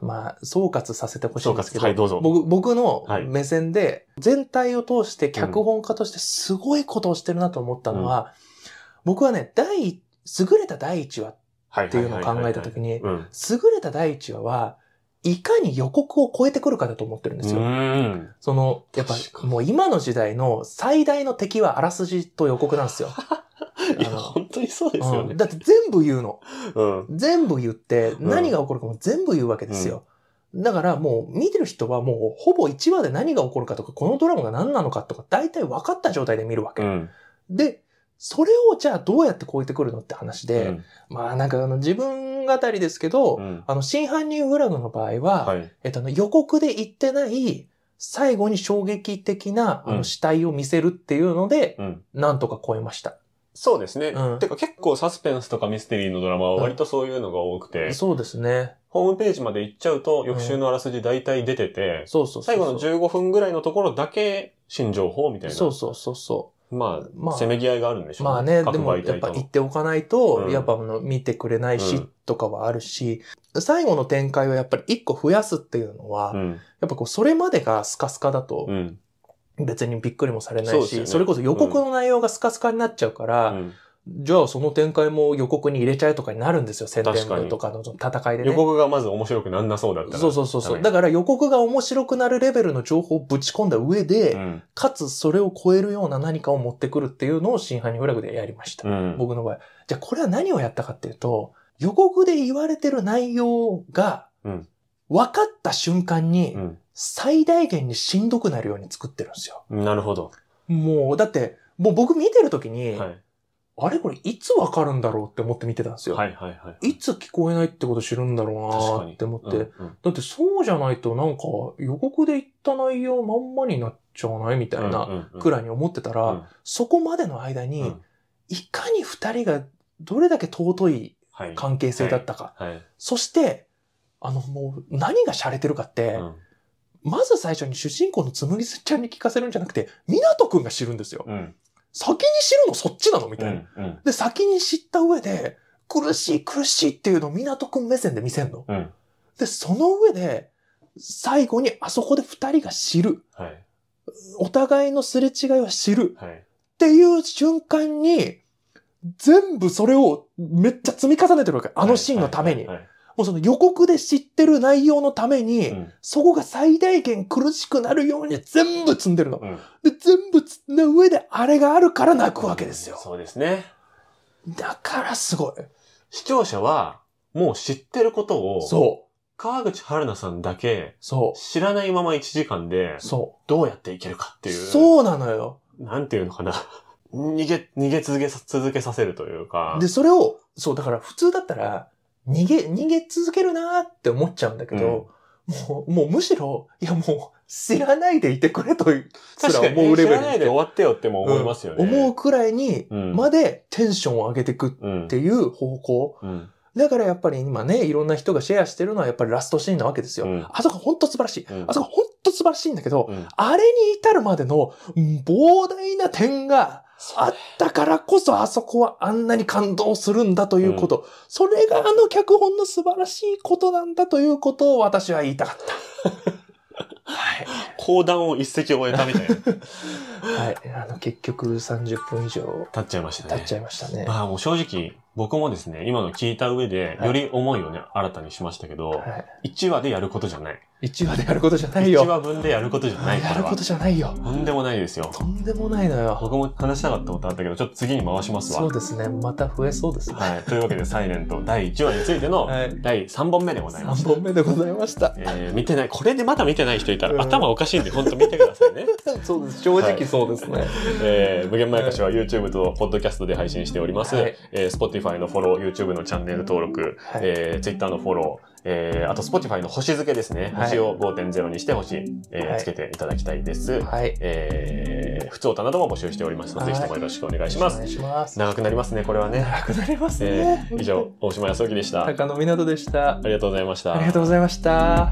まあ、総括させてほしいんですけど。はい、どうぞ。僕、僕の目線で、全体を通して脚本家としてすごいことをしてるなと思ったのは、僕はね、第、優れた第一話っていうのを考えたときに、優れた第一話は、いかに予告を超えてくるかだと思ってるんですよ。その、やっぱ、もう今の時代の最大の敵はあらすじと予告なんですよ。いや、本当にそうですよね、うん、だって全部言うの。うん、全部言って、何が起こるかも全部言うわけですよ。うん、だからもう見てる人はもうほぼ1話で何が起こるかとか、このドラマが何なのかとか、大体分かった状態で見るわけ。で、それをじゃあどうやって超えてくるのって話で、うん、まあなんかあの自分語りですけど、うん、あの真犯人フラグの場合は、はい、えっと、予告で言ってない最後に衝撃的なあの死体を見せるっていうので、うん、なんとか超えました。そうですね。うん、てか結構サスペンスとかミステリーのドラマは割とそういうのが多くて。そうですね。ホームページまで行っちゃうと、翌週のあらすじ大体出てて、そうそう最後の15分ぐらいのところだけ新情報みたいな。そうそうそうそう。まあ、まあ、せめぎ合いがあるんでしょうね。まあね、でもやっぱ言っておかないと、うん、やっぱの見てくれないし、とかはあるし、うん、最後の展開はやっぱり一個増やすっていうのは、うん、やっぱこう、それまでがスカスカだと、別にびっくりもされないし、そ、ね,、れこそ予告の内容がスカスカになっちゃうから、うんじゃあその展開も予告に入れちゃえとかになるんですよ、宣伝部とかの戦いで、ね、予告がまず面白くなんなそうだったら。そうそうそうそう。だから予告が面白くなるレベルの情報をぶち込んだ上で、うん、かつそれを超えるような何かを持ってくるっていうのを真犯人フラグでやりました、うん。僕の場合。じゃあこれは何をやったかっていうと、予告で言われてる内容が、分かった瞬間に、最大限にしんどくなるように作ってるんですよ。うん、なるほど。もう、だって、もう僕見てるときに、はいあれこれいつわかるんだろうって思って見てたんですよ。はいはいはい。いつ聞こえないってこと知るんだろうなって思って、うんうん、だってそうじゃないとなんか予告で言った内容まんまになっちゃわないみたいなくらいに思ってたら、うんうんうん、そこまでの間に、いかに二人がどれだけ尊い関係性だったか。はいはいはい、そして、あのもう何が洒落てるかって、うんまず最初に主人公のつむぎちゃんに聞かせるんじゃなくて、湊くんが知るんですよ。うん、先に知るのそっちなのみたいな、うんうん、で、先に知った上で、苦しい苦しいっていうのを港くん目線で見せんの。うん、で、その上で、最後にあそこで二人が知る、はい。お互いのすれ違いは知る。はい、っていう瞬間に、全部それをめっちゃ積み重ねてるわけ。あのシーンのために。はいはいはいはいもうその予告で知ってる内容のために、うん、そこが最大限苦しくなるように全部積んでるの。うん、で、全部積んだ上であれがあるから泣くわけですよ。そうですね。だからすごい。視聴者は、もう知ってることを、そう。川口春奈さんだけ、そう。知らないまま1時間で、そう。どうやっていけるかっていう。そうなのよ。なんていうのかな。逃げ、逃げ続けさ、続けさせるというか。で、それを、そう、だから普通だったら、逃げ、逃げ続けるなって思っちゃうんだけど、うん、もう、もうむしろ、いやもう、知らないでいてくれというすら思うレベル。知らないで終わってよっても思いますよね。うん、思うくらいに、までテンションを上げていくっていう方向。だからやっぱり今ね、いろんな人がシェアしてるのはやっぱりラストシーンなわけですよ。うん、あそこほんと素晴らしい。うん、あそこほんと素晴らしいんだけど、うん、あれに至るまでの膨大な点が、あったからこそあそこはあんなに感動するんだということ、うん、それがあの脚本の素晴らしいことなんだということを私は言いたかった。はい。講談を一席終えたみたいな。はい。あの、結局30分以上。経っちゃいましたね。経っちゃいましたね。まあ、もう正直、僕もですね、今の聞いた上で、より思いをね、はい、新たにしましたけど、はい、1話でやることじゃない。一話でやることじゃないよ。一話分でやることじゃないやることじゃないよ。とんでもないですよ。とんでもないのよ。僕も話したかったことあったけど、ちょっと次に回しますわ。そうですね。また増えそうですね。はい。というわけで、サイレント第1話についての第3本目でございます。3本目でございました。えー、見てない。これでまだ見てない人いたら頭おかしいんで、本当見てくださいね。そうです。正直そうですね。はい、えー、無限前やかは YouTube と Podcast で配信しております。はい、えー、Spotify のフォロー、YouTube のチャンネル登録、はい、えー、Twitter のフォロー、えー、あと Spotify の星付けですね。はい、星を5.0にして星、えー、はい、つけていただきたいです。はい。えー、普通歌なども募集しておりますので、ぜひともよろしくお願いします。お願いします。長くなりますね、これはね。長くなりますね。えー、以上、大島康之でした。高野湊でした。ありがとうございました。ありがとうございました。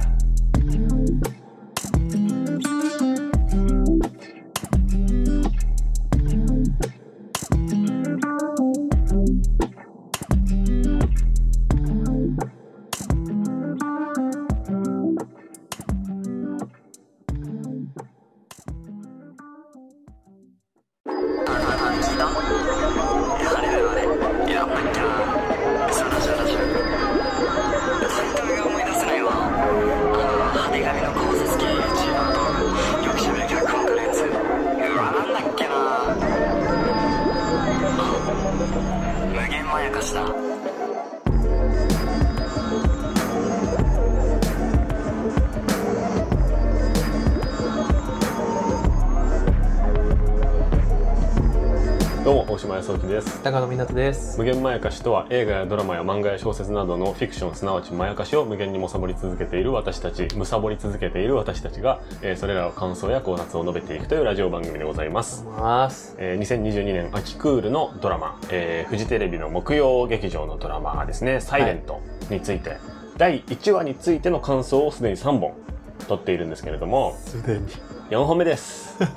達です無限まやかしとは映画やドラマや漫画や小説などのフィクションすなわちまやかしを無限に貪り続けている私たちむさぼり続けている私たちが、えー、それらの感想や考察を述べていくというラジオ番組でございますます、えー、2022年秋クールのドラマ、えー、フジテレビの木曜劇場のドラマですね「サイレントについて、第1話についての感想をすでに3本撮っているんですけれどもすでに4本目です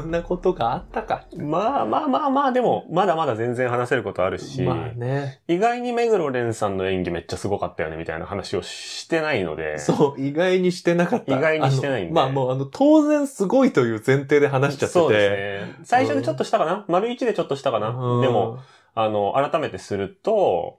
こんなことがあったか。まあまあまあまあ、でも、まだまだ全然話せることあるし、まあね。意外に目黒蓮さんの演技めっちゃすごかったよね、みたいな話をしてないので。そう、意外にしてなかった。意外にしてないんで。まあもう、あの、当然すごいという前提で話しちゃってて。そうですね。最初でちょっとしたかな、うん、丸一でちょっとしたかな、うん、でも、あの、改めてすると、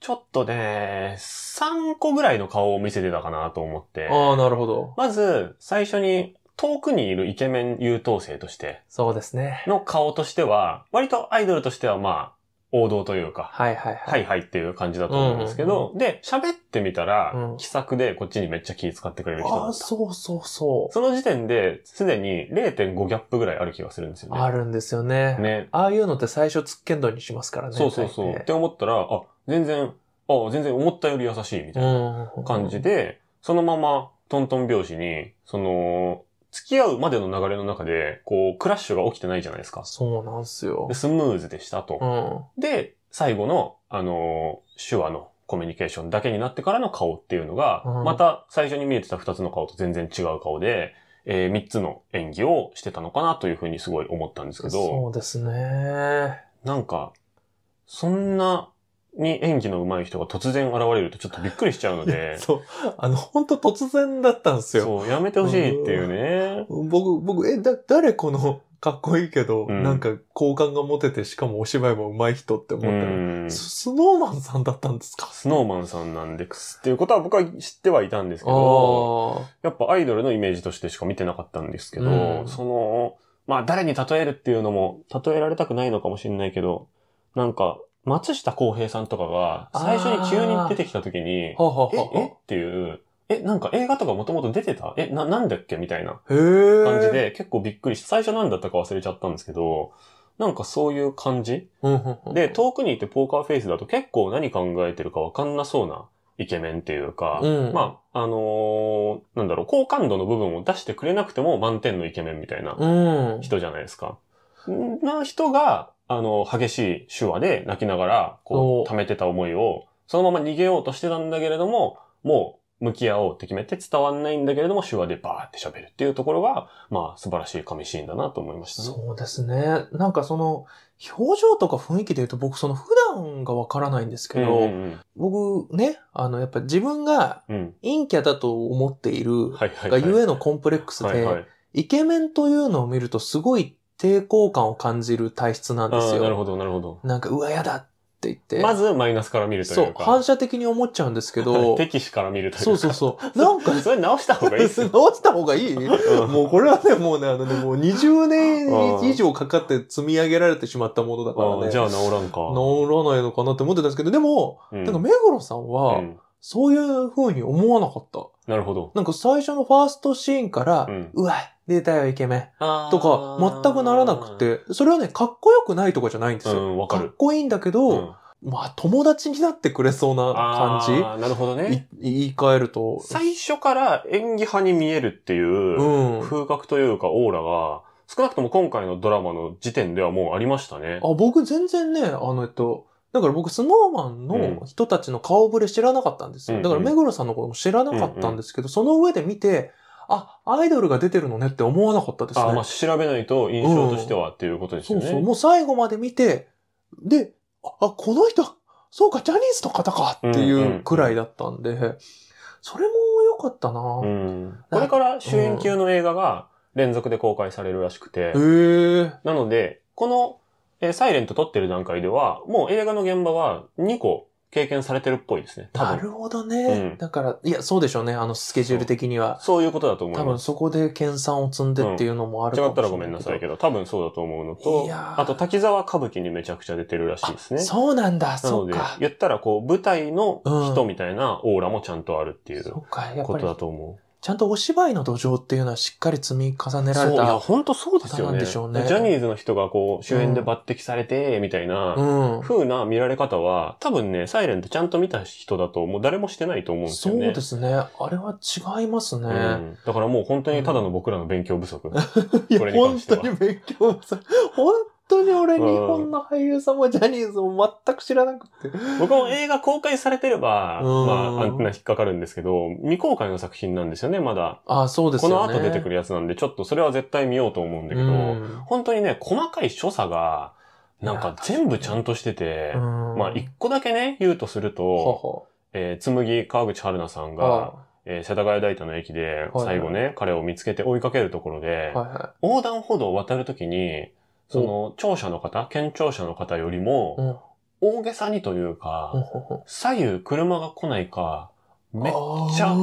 ちょっとね、3個ぐらいの顔を見せてたかなと思って。ああ、なるほど。まず、最初に、遠くにいるイケメン優等生として。そうですね。の顔としては、割とアイドルとしてはまあ、王道というか。はいはいはい。はいはいっていう感じだと思うんですけど、うんうんうん、で、喋ってみたら、うん、気さくでこっちにめっちゃ気使ってくれる人だった。あ、そうそうそう。その時点で、すでに0.5ギャップぐらいある気がするんですよね。あるんですよね。ね。ああいうのって最初つっけんどにしますからね。そうそうそう。って思ったら、あ、全然、あ、全然思ったより優しいみたいな感じで、うんうんうん、そのままトントン拍子に、その、付き合うまでの流れの中で、こう、クラッシュが起きてないじゃないですか。そうなんすよスムーズでしたと。うん、で、最後の、あのー、手話のコミュニケーションだけになってからの顔っていうのが、うん、また最初に見えてた二つの顔と全然違う顔で、えー、三つの演技をしてたのかなというふうにすごい思ったんですけど。そうですね。なんか、そんなに演技の上手い人が突然現れるとちょっとびっくりしちゃうので。そう。あの、本当突然だったんですよ。そう、やめてほしいっていうね。僕、僕、え、だ、誰この、かっこいいけど、うん、なんか好感が持てて、しかもお芝居も上手い人って思ってる、スノーマンさんだったんですかスノーマンさんなんです。っていうことは僕は知ってはいたんですけど、やっぱアイドルのイメージとしてしか見てなかったんですけど、うん、その、まあ誰に例えるっていうのも、例えられたくないのかもしれないけど、なんか、松下洸平さんとかが、最初に急に出てきた時に、はははええっていう、え、なんか映画とかもともと出てたえ、な、なんだっけみたいな感じで、結構びっくりして、最初なんだったか忘れちゃったんですけど、なんかそういう感じで、遠くにいてポーカーフェイスだと結構何考えてるかわかんなそうなイケメンっていうか、うん、まあ、あのー、なんだろう、好感度の部分を出してくれなくても満点のイケメンみたいな人じゃないですか。うんな人が、あの、激しい手話で泣きながら、こう、溜めてた思いを、そのまま逃げようとしてたんだけれども、もう、向き合おうって決めて伝わんないんだけれども、手話でバーって喋るっていうところが、まあ、素晴らしい神シーンだなと思いましたね。そうですね。なんかその、表情とか雰囲気で言うと、僕、その普段がわからないんですけど、うんうん僕ね、あの、やっぱ自分が陰キャだと思っているがゆえのコンプレックスで、イケメンというのを見るとすごい抵抗感を感じる体質なんですよ。なるほど、なるほど。なんか、うわ、やだって言って。まずマイナスから見るというそう、反射的に思っちゃうんですけど。敵視から見るというそうそうそう。なんか、それ直した方がいい 直した方がいい、うん、もうこれはね、もうね、あのね、もう20年以上かかって積み上げられてしまったものだからね。じゃあ直らんか。直らないのかなって思ってたんですけど、でも、うん、なんか目黒さんは、うんそういう風に思わなかった。なるほど。なんか最初のファーストシーンから、うん、うわ、出たよイケメン。とか、全くならなくて、それはね、かっこよくないとかじゃないんですよ。うん、かかっこいいんだけど、うんまあ、友達になってくれそうな感じあなるほどね。言い換えると。最初から演技派に見えるっていう、風格というかオーラが、少なくとも今回のドラマの時点ではもうありましたね。あ、僕全然ね、あの、えっと、だから僕、スノーマンの人たちの顔ぶれ知らなかったんですよ。うん、だから、目黒さんのことも知らなかったんですけど、うんうん、その上で見て、あ、アイドルが出てるのねって思わなかったですね。あ、まあ調べないと印象としてはっていうことですよね。そうそう。もう最後まで見て、で、あ、この人、そうか、ジャニーズの方かっていうくらいだったんで、うんうん、それも良かったな、うん、これから主演級の映画が連続で公開されるらしくて、うん、なので、この、えサイレント撮ってる段階では、もう映画の現場は2個経験されてるっぽいですね。なるほどね、うん、だから、いや、そうでしょうね。あの、スケジュール的には。そういうことだと思う。多分そこで研鑽を積んでっていうのもあるかもしれない、う違ったらごめんなさいけど、多分そうだと思うのと、あと、滝沢歌舞伎にめちゃくちゃ出てるらしいですね。そうなんだ、そうか。言ったら、こう、舞台の人みたいなオーラもちゃんとあるっていうことだと思う。ちゃんとお芝居の土壌っていうのはしっかり積み重ねられた。いや、本当そうですよね。でしょうね。ジャニーズの人がこう、主演で抜擢されて、みたいな、風な見られ方は、多分ね、サイレントちゃんと見た人だと、もう誰もしてないと思うんですよね。そうですね。あれは違いますね。うん、だからもう本当にただの僕らの勉強不足。うん、いや、本当に勉強不足。本当に俺、日本の俳優さんもジャニーズも全く知らなくて。僕も映画公開されてれば、まあ、アンテナ引っかかるんですけど、未公開の作品なんですよね、まだ。あ、そうですね。この後出てくるやつなんで、ちょっとそれは絶対見ようと思うんだけど、本当にね、細かい所作が、なんか全部ちゃんとしてて、まあ、一個だけね、言うとすると、ほほえー、紬川口春奈さんが、えー、世田谷大田の駅で最後ね、はいはい、彼を見つけて追いかけるところで、はいはい、横断歩道を渡るときに、その、聴者の方、県庁舎の方よりも、大げさにというか、左右車が来ないか、めっちゃ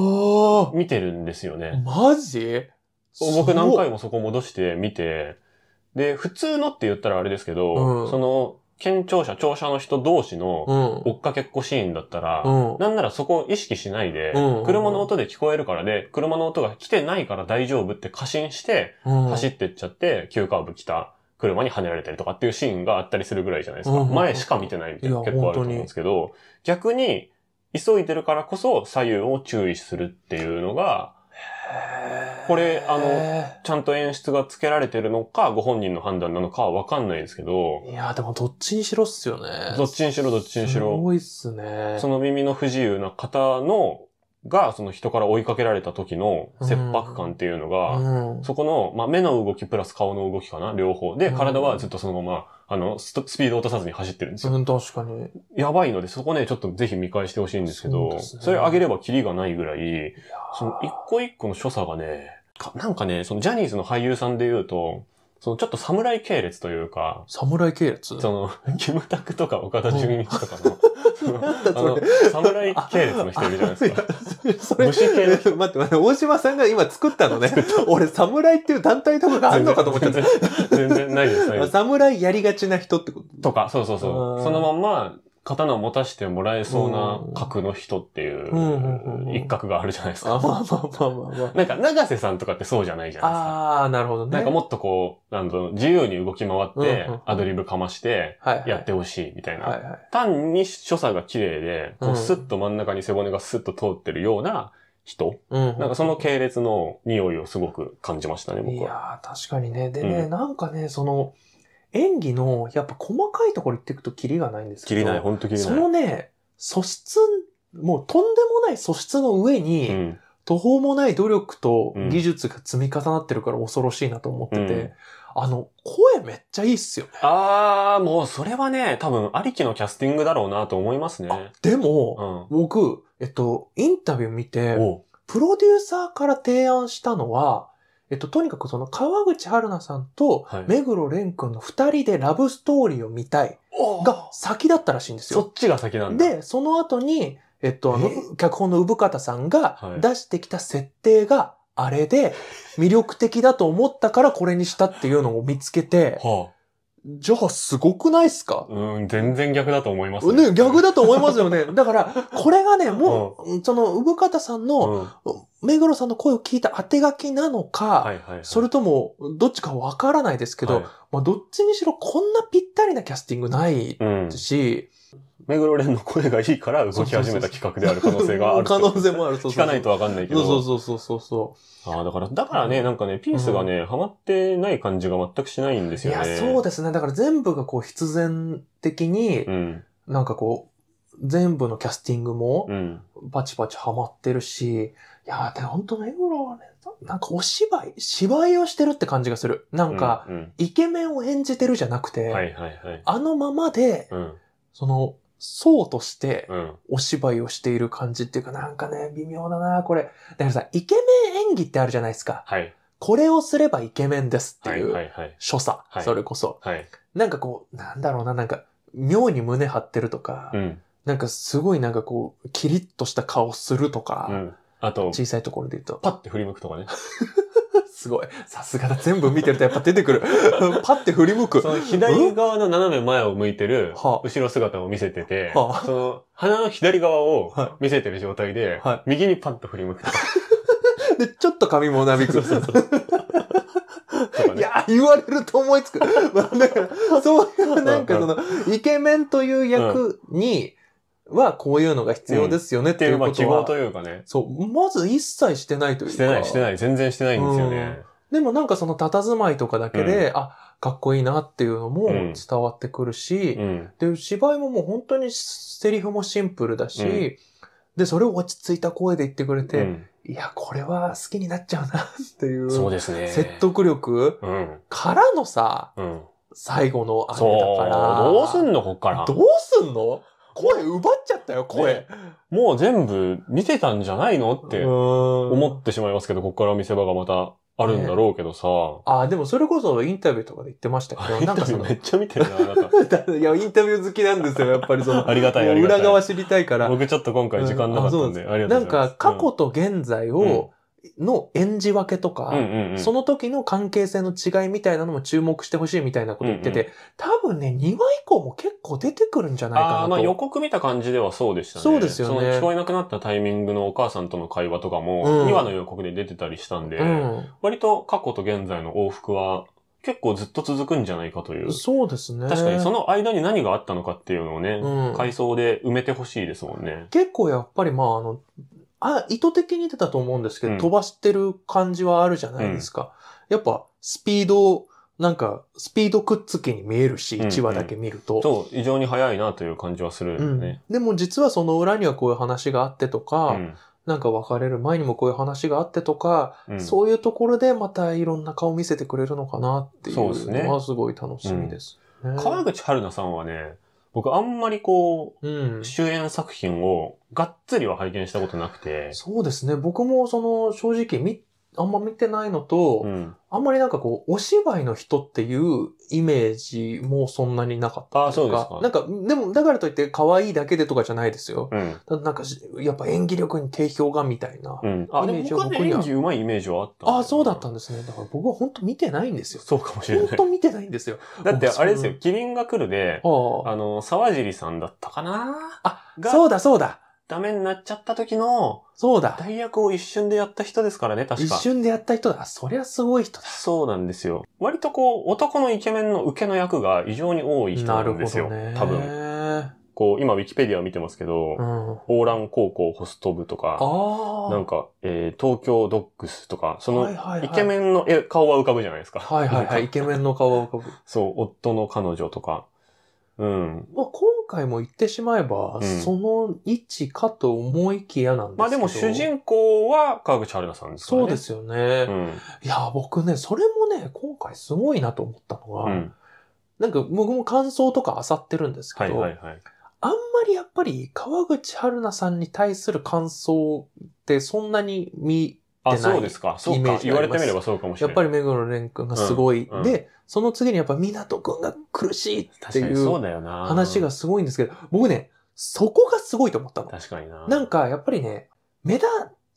見てるんですよね。マジ僕何回もそこ戻して見て、で、普通のって言ったらあれですけど、うん、その、県庁舎、庁舎の人同士の追っかけっこシーンだったら、うん、なんならそこを意識しないで、うん、車の音で聞こえるからで、車の音が来てないから大丈夫って過信して、走ってっちゃって、急カーブ来た。車にはねられたりとかっていうシーンがあったりするぐらいじゃないですか。うん前しか見てないみたいな結構あると思うんですけど、逆に急いでるからこそ左右を注意するっていうのが、これ、あの、ちゃんと演出がつけられてるのか、ご本人の判断なのかはわかんないですけど。いや、でもどっちにしろっすよね。どっちにしろ、どっちにしろ。すごいっすね。その耳の不自由な方のが、その人から追いかけられた時の切迫感っていうのが、うん、そこの、まあ、目の動きプラス顔の動きかな、両方。で、体はずっとそのまま、あのス、スピード落とさずに走ってるんですよ。うん、確かに。やばいので、そこね、ちょっとぜひ見返してほしいんですけど、そ、ね,、れ上げればキリがないぐらい、その一個一個の所作がね、なんかね、そのジャニーズの俳優さんで言うと、そのちょっと侍系列というか、侍系列その、キムタクとか岡田純一とかの、あの、そ侍系列の人いるじゃないですか。それ、虫系の人。待って待って、大島さんが今作ったのね。俺、侍っていう団体とかがあるのかと思っちゃった。全然ないです 侍やりがちな人ってこととか、そうそうそう。そのまんま、刀を持たせてもらえそうな格の人っていう一角があるじゃないですか。まあまあまあまあまあ。なんか、長瀬さんとかってそうじゃないじゃないですか。ああ、なるほどね。なんかもっとこう、なん自由に動き回って、アドリブかまして、やってほしいみたいな。単に所作が綺麗で、スッと真ん中に背骨がスッと通ってるような、人、なんかその系列の匂いをすごく感じましたね、僕は。いや確かにね。でね、うん、なんかね、その、演技の、やっぱ細かいところ言っていくとキリがないんですけど。キリない、本当キリない。そのね、素質、もうとんでもない素質の上に、うん、途方もない努力と技術が積み重なってるから恐ろしいなと思ってて、うん、あの、声めっちゃいいっすよね。あー、もうそれはね、多分ありきのキャスティングだろうなと思いますね。でも、うん、僕、えっと、インタビュー見て、プロデューサーから提案したのは、えっと、とにかくその川口春奈さんと目黒蓮くんの二人でラブストーリーを見たいが先だったらしいんですよ。そっちが先なんだ。で、その後に、えっと、あの、脚本の産方さんが出してきた設定があれで魅力的だと思ったからこれにしたっていうのを見つけて、はあじゃあ、すごくないっすかうん、全然逆だと思いますね。ね逆だと思いますよね。だから、これがね、もう、うん、その、産方さんの、目黒さんの声を聞いた当て書きなのか、はいはいはい、それとも、どっちかわからないですけど、はい、まあ、どっちにしろこんなぴったりなキャスティングないし、目黒蓮の声がいいから動き始めた企画である可能性がある。可能性もある。そうそうそう聞かないとわかんないけど。そうそうそうそうそうああ、だから、だからね、なんかね、ピースがね、うん、ハマってない感じが全くしないんですよね。いや、そうですね。だから全部がこう、必然的に、うん、なんかこう、全部のキャスティングも、パチパチハマってるし、うんいやで本当目黒はね、なんかお芝居、芝居をしてるって感じがする。なんか、うんうん、イケメンを演じてるじゃなくて、はいはいはい、あのままで、うん、その、そうとしてお芝居をしている感じっていうか、なんかね、微妙だなこれ。だからさ、イケメン演技ってあるじゃないですか。はい、これをすればイケメンですっていう所作、はいはいはい、それこそ、はい。なんかこう、なんだろうな、なんか、妙に胸張ってるとか、うん、なんかすごいなんかこう、キリッとした顔するとか、うんあと、小さいところで言うと。パッて振り向くとかね。すごい。さすがだ。全部見てるとやっぱ出てくる。パッて振り向く。その左側の斜め前を向いてる、後ろ姿を見せてて、はあ、その鼻の左側を見せてる状態で、はい、右にパッと振り向くとか。で、ちょっと髪もなびく。そうそうそういや、言われると思いつく。まあ、だから、そういう、なんかその、イケメンという役に、はこういうのが必要ですよねっていうことは。っていう、まあ、希望というかね。そう。まず一切してないというか。してない、してない。全然してないんですよね。うん、でもなんかその佇まいとかだけで、うん、あ、かっこいいなっていうのも伝わってくるし、うん、で、芝居ももう本当にセリフもシンプルだし、で、それを落ち着いた声で言ってくれて、いや、これは好きになっちゃうなっていう。そうですね。説得力からのさ、最後のあれだから。どうすんのこっから。どうすんの声奪っちゃったよ、声。もう全部見てたんじゃないのって思ってしまいますけど、ここから見せ場がまたあるんだろうけどさ。ああ、でもそれこそインタビューとかで言ってましたけど、なんかその。めっちゃ見てるな、あなた。いや、インタビュー好きなんですよ、やっぱりその。ありがたい、ありがたい。裏側知りたいから。僕ちょっと今回時間なかったんで、ありがとうございます。なんか、過去と現在を、の演じ分けとか、うんうんうん、その時の関係性の違いみたいなのも注目してほしいみたいなこと言ってて、うんうん、多分ね、2話以降も結構出てくるんじゃないかなと。まあ予告見た感じではそうでしたね。そうですよね。聞こえなくなったタイミングのお母さんとの会話とかも、2話の予告で出てたりしたんで、うん、割と過去と現在の往復は、結構ずっと続くんじゃないかという。そうですね。確かにその間に何があったのかっていうのをね、うん、回想で埋めてほしいですもんね。結構やっぱりまああの、あ、意図的に出たと思うんですけど、飛ばしてる感じはあるじゃないですか。やっぱ、スピード、なんか、スピードくっつきに見えるし、うんうん1話だけ見ると。そう、異常に早いなという感じはするよね。でも実はその裏にはこういう話があってとか、うんなんか別れる前にもこういう話があってとか、うんそういうところでまたいろんな顔見せてくれるのかなっていうそうですねのはすごい楽しみですね。川口春奈さんはね、僕あんまりこう、うん、主演作品をがっつりは拝見したことなくて、そうですね。僕もその正直み、あんま見てないのと、うん、あんまりなんかこう、お芝居の人っていうイメージもそんなになかったあ、ですかなんか、でも、だからといって可愛いだけでとかじゃないですよ。うん、なんか、やっぱ演技力に定評がみたいな。うん、あ、でも他で演技上手いイメージはあった、あ、そうだったんですね。だから僕は本当見てないんですよ。そうかもしれない。本当見てないんですよ。だって、あれですよ、キリンが来るで、あの、沢尻さんだったかなあ、そうだそうだ。ダメになっちゃった時の、そうだ。代役を一瞬でやった人ですからね、確か。一瞬でやった人だ。そりゃすごい人だ。そうなんですよ。割とこう、男のイケメンの受けの役が異常に多い人なんですよ。多分。こう、今、ウィキペディアを見てますけど、オーラン高校ホスト部とか、なんか、えー、東京ドックスとか、その、イケメンの、え、顔は浮かぶじゃないですか。はいはいはい、イケメンの顔は浮かぶ。そう、夫の彼女とか。うん。まあ、今回も言ってしまえば、その位置かと思いきやなんですけまあでも主人公は川口春奈さんですかね。そうですよね。うん、いや、僕ね、それもね、今回すごいなと思ったのは、うん、なんか僕も感想とかあさってるんですけど、はいはいはい、あんまりやっぱり川口春奈さんに対する感想ってそんなに見あ、そうですか。そうか。言われてみればそうかもしれない。やっぱり目黒蓮くんがすごい。うんうん、で、その次にやっぱ湊くんが苦しいっていう話がすごいんですけど、僕ね、そこがすごいと思ったの。確かにな。なんか、やっぱりね、目立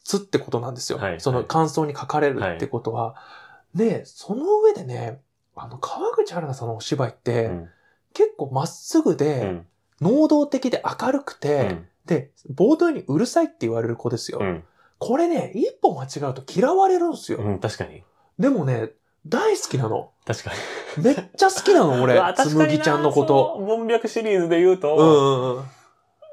つってことなんですよ。はい、その感想に書かれるってことは。はい、で、その上でね、あの、川口春奈さんのお芝居って、うん、結構まっすぐで、うん、能動的で明るくて、うん、で、冒頭にうるさいって言われる子ですよ。これね、一歩間違うと嫌われるんですよ。うん、確かに。でもね、大好きなの。確かに。めっちゃ好きなの、俺。つむぎちゃんのこと。文脈シリーズで言うと。うんうんうん。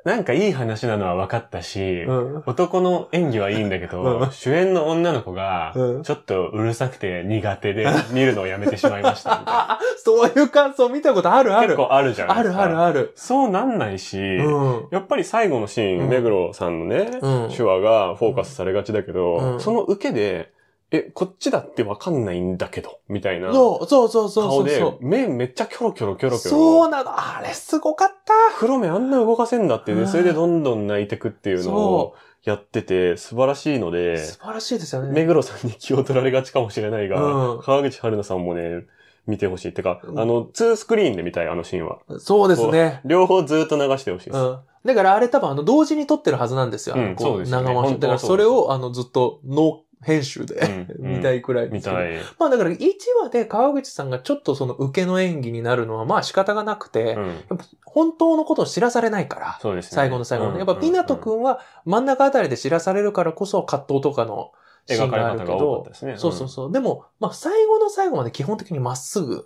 なんかいい話なのは分かったし、うん男の演技はいいんだけど、うん主演の女の子がちょっとうるさくて苦手で見るのをやめてしまいましたみたいな。そういう感想見たことあるあ結る。構あるじゃん。あるあるある。そうなんないし、うん。やっぱり最後のシーン、うん目黒さんのね、うん。手話がフォーカスされがちだけど、うんその受けで、え、こっちだってわかんないんだけど、みたいな。そうそうそうそう顔で、目めっちゃキョロキョロキョロキョロ。そうなの。あれすごかった。黒目あんな動かせんだってね、それでどんどん泣いてくっていうのをやってて、素晴らしいので。素晴らしいですよね。目黒さんに気を取られがちかもしれないが、うん、川口春奈さんもね、見てほしい。ってか、うん、あの、ツースクリーンで見たい、あのシーンは。そうですね。両方ずっと流してほしいです。うんだからあれ多分あの同時に撮ってるはずなんですよ。うん、こう、長回し。だからそれをあのずっと乗っ編集で、見たいくらいですけど、うん、まあだから1話で川口さんがちょっとその受けの演技になるのはまあ仕方がなくて、うん、本当のことを知らされないから、そうですね、最後の最後の、やっぱ湊くんは真ん中あたりで知らされるからこそ葛藤とかの、描かれ方が多かったですね。そうそうそう。でも、まあ、最後の最後まで基本的にまっすぐ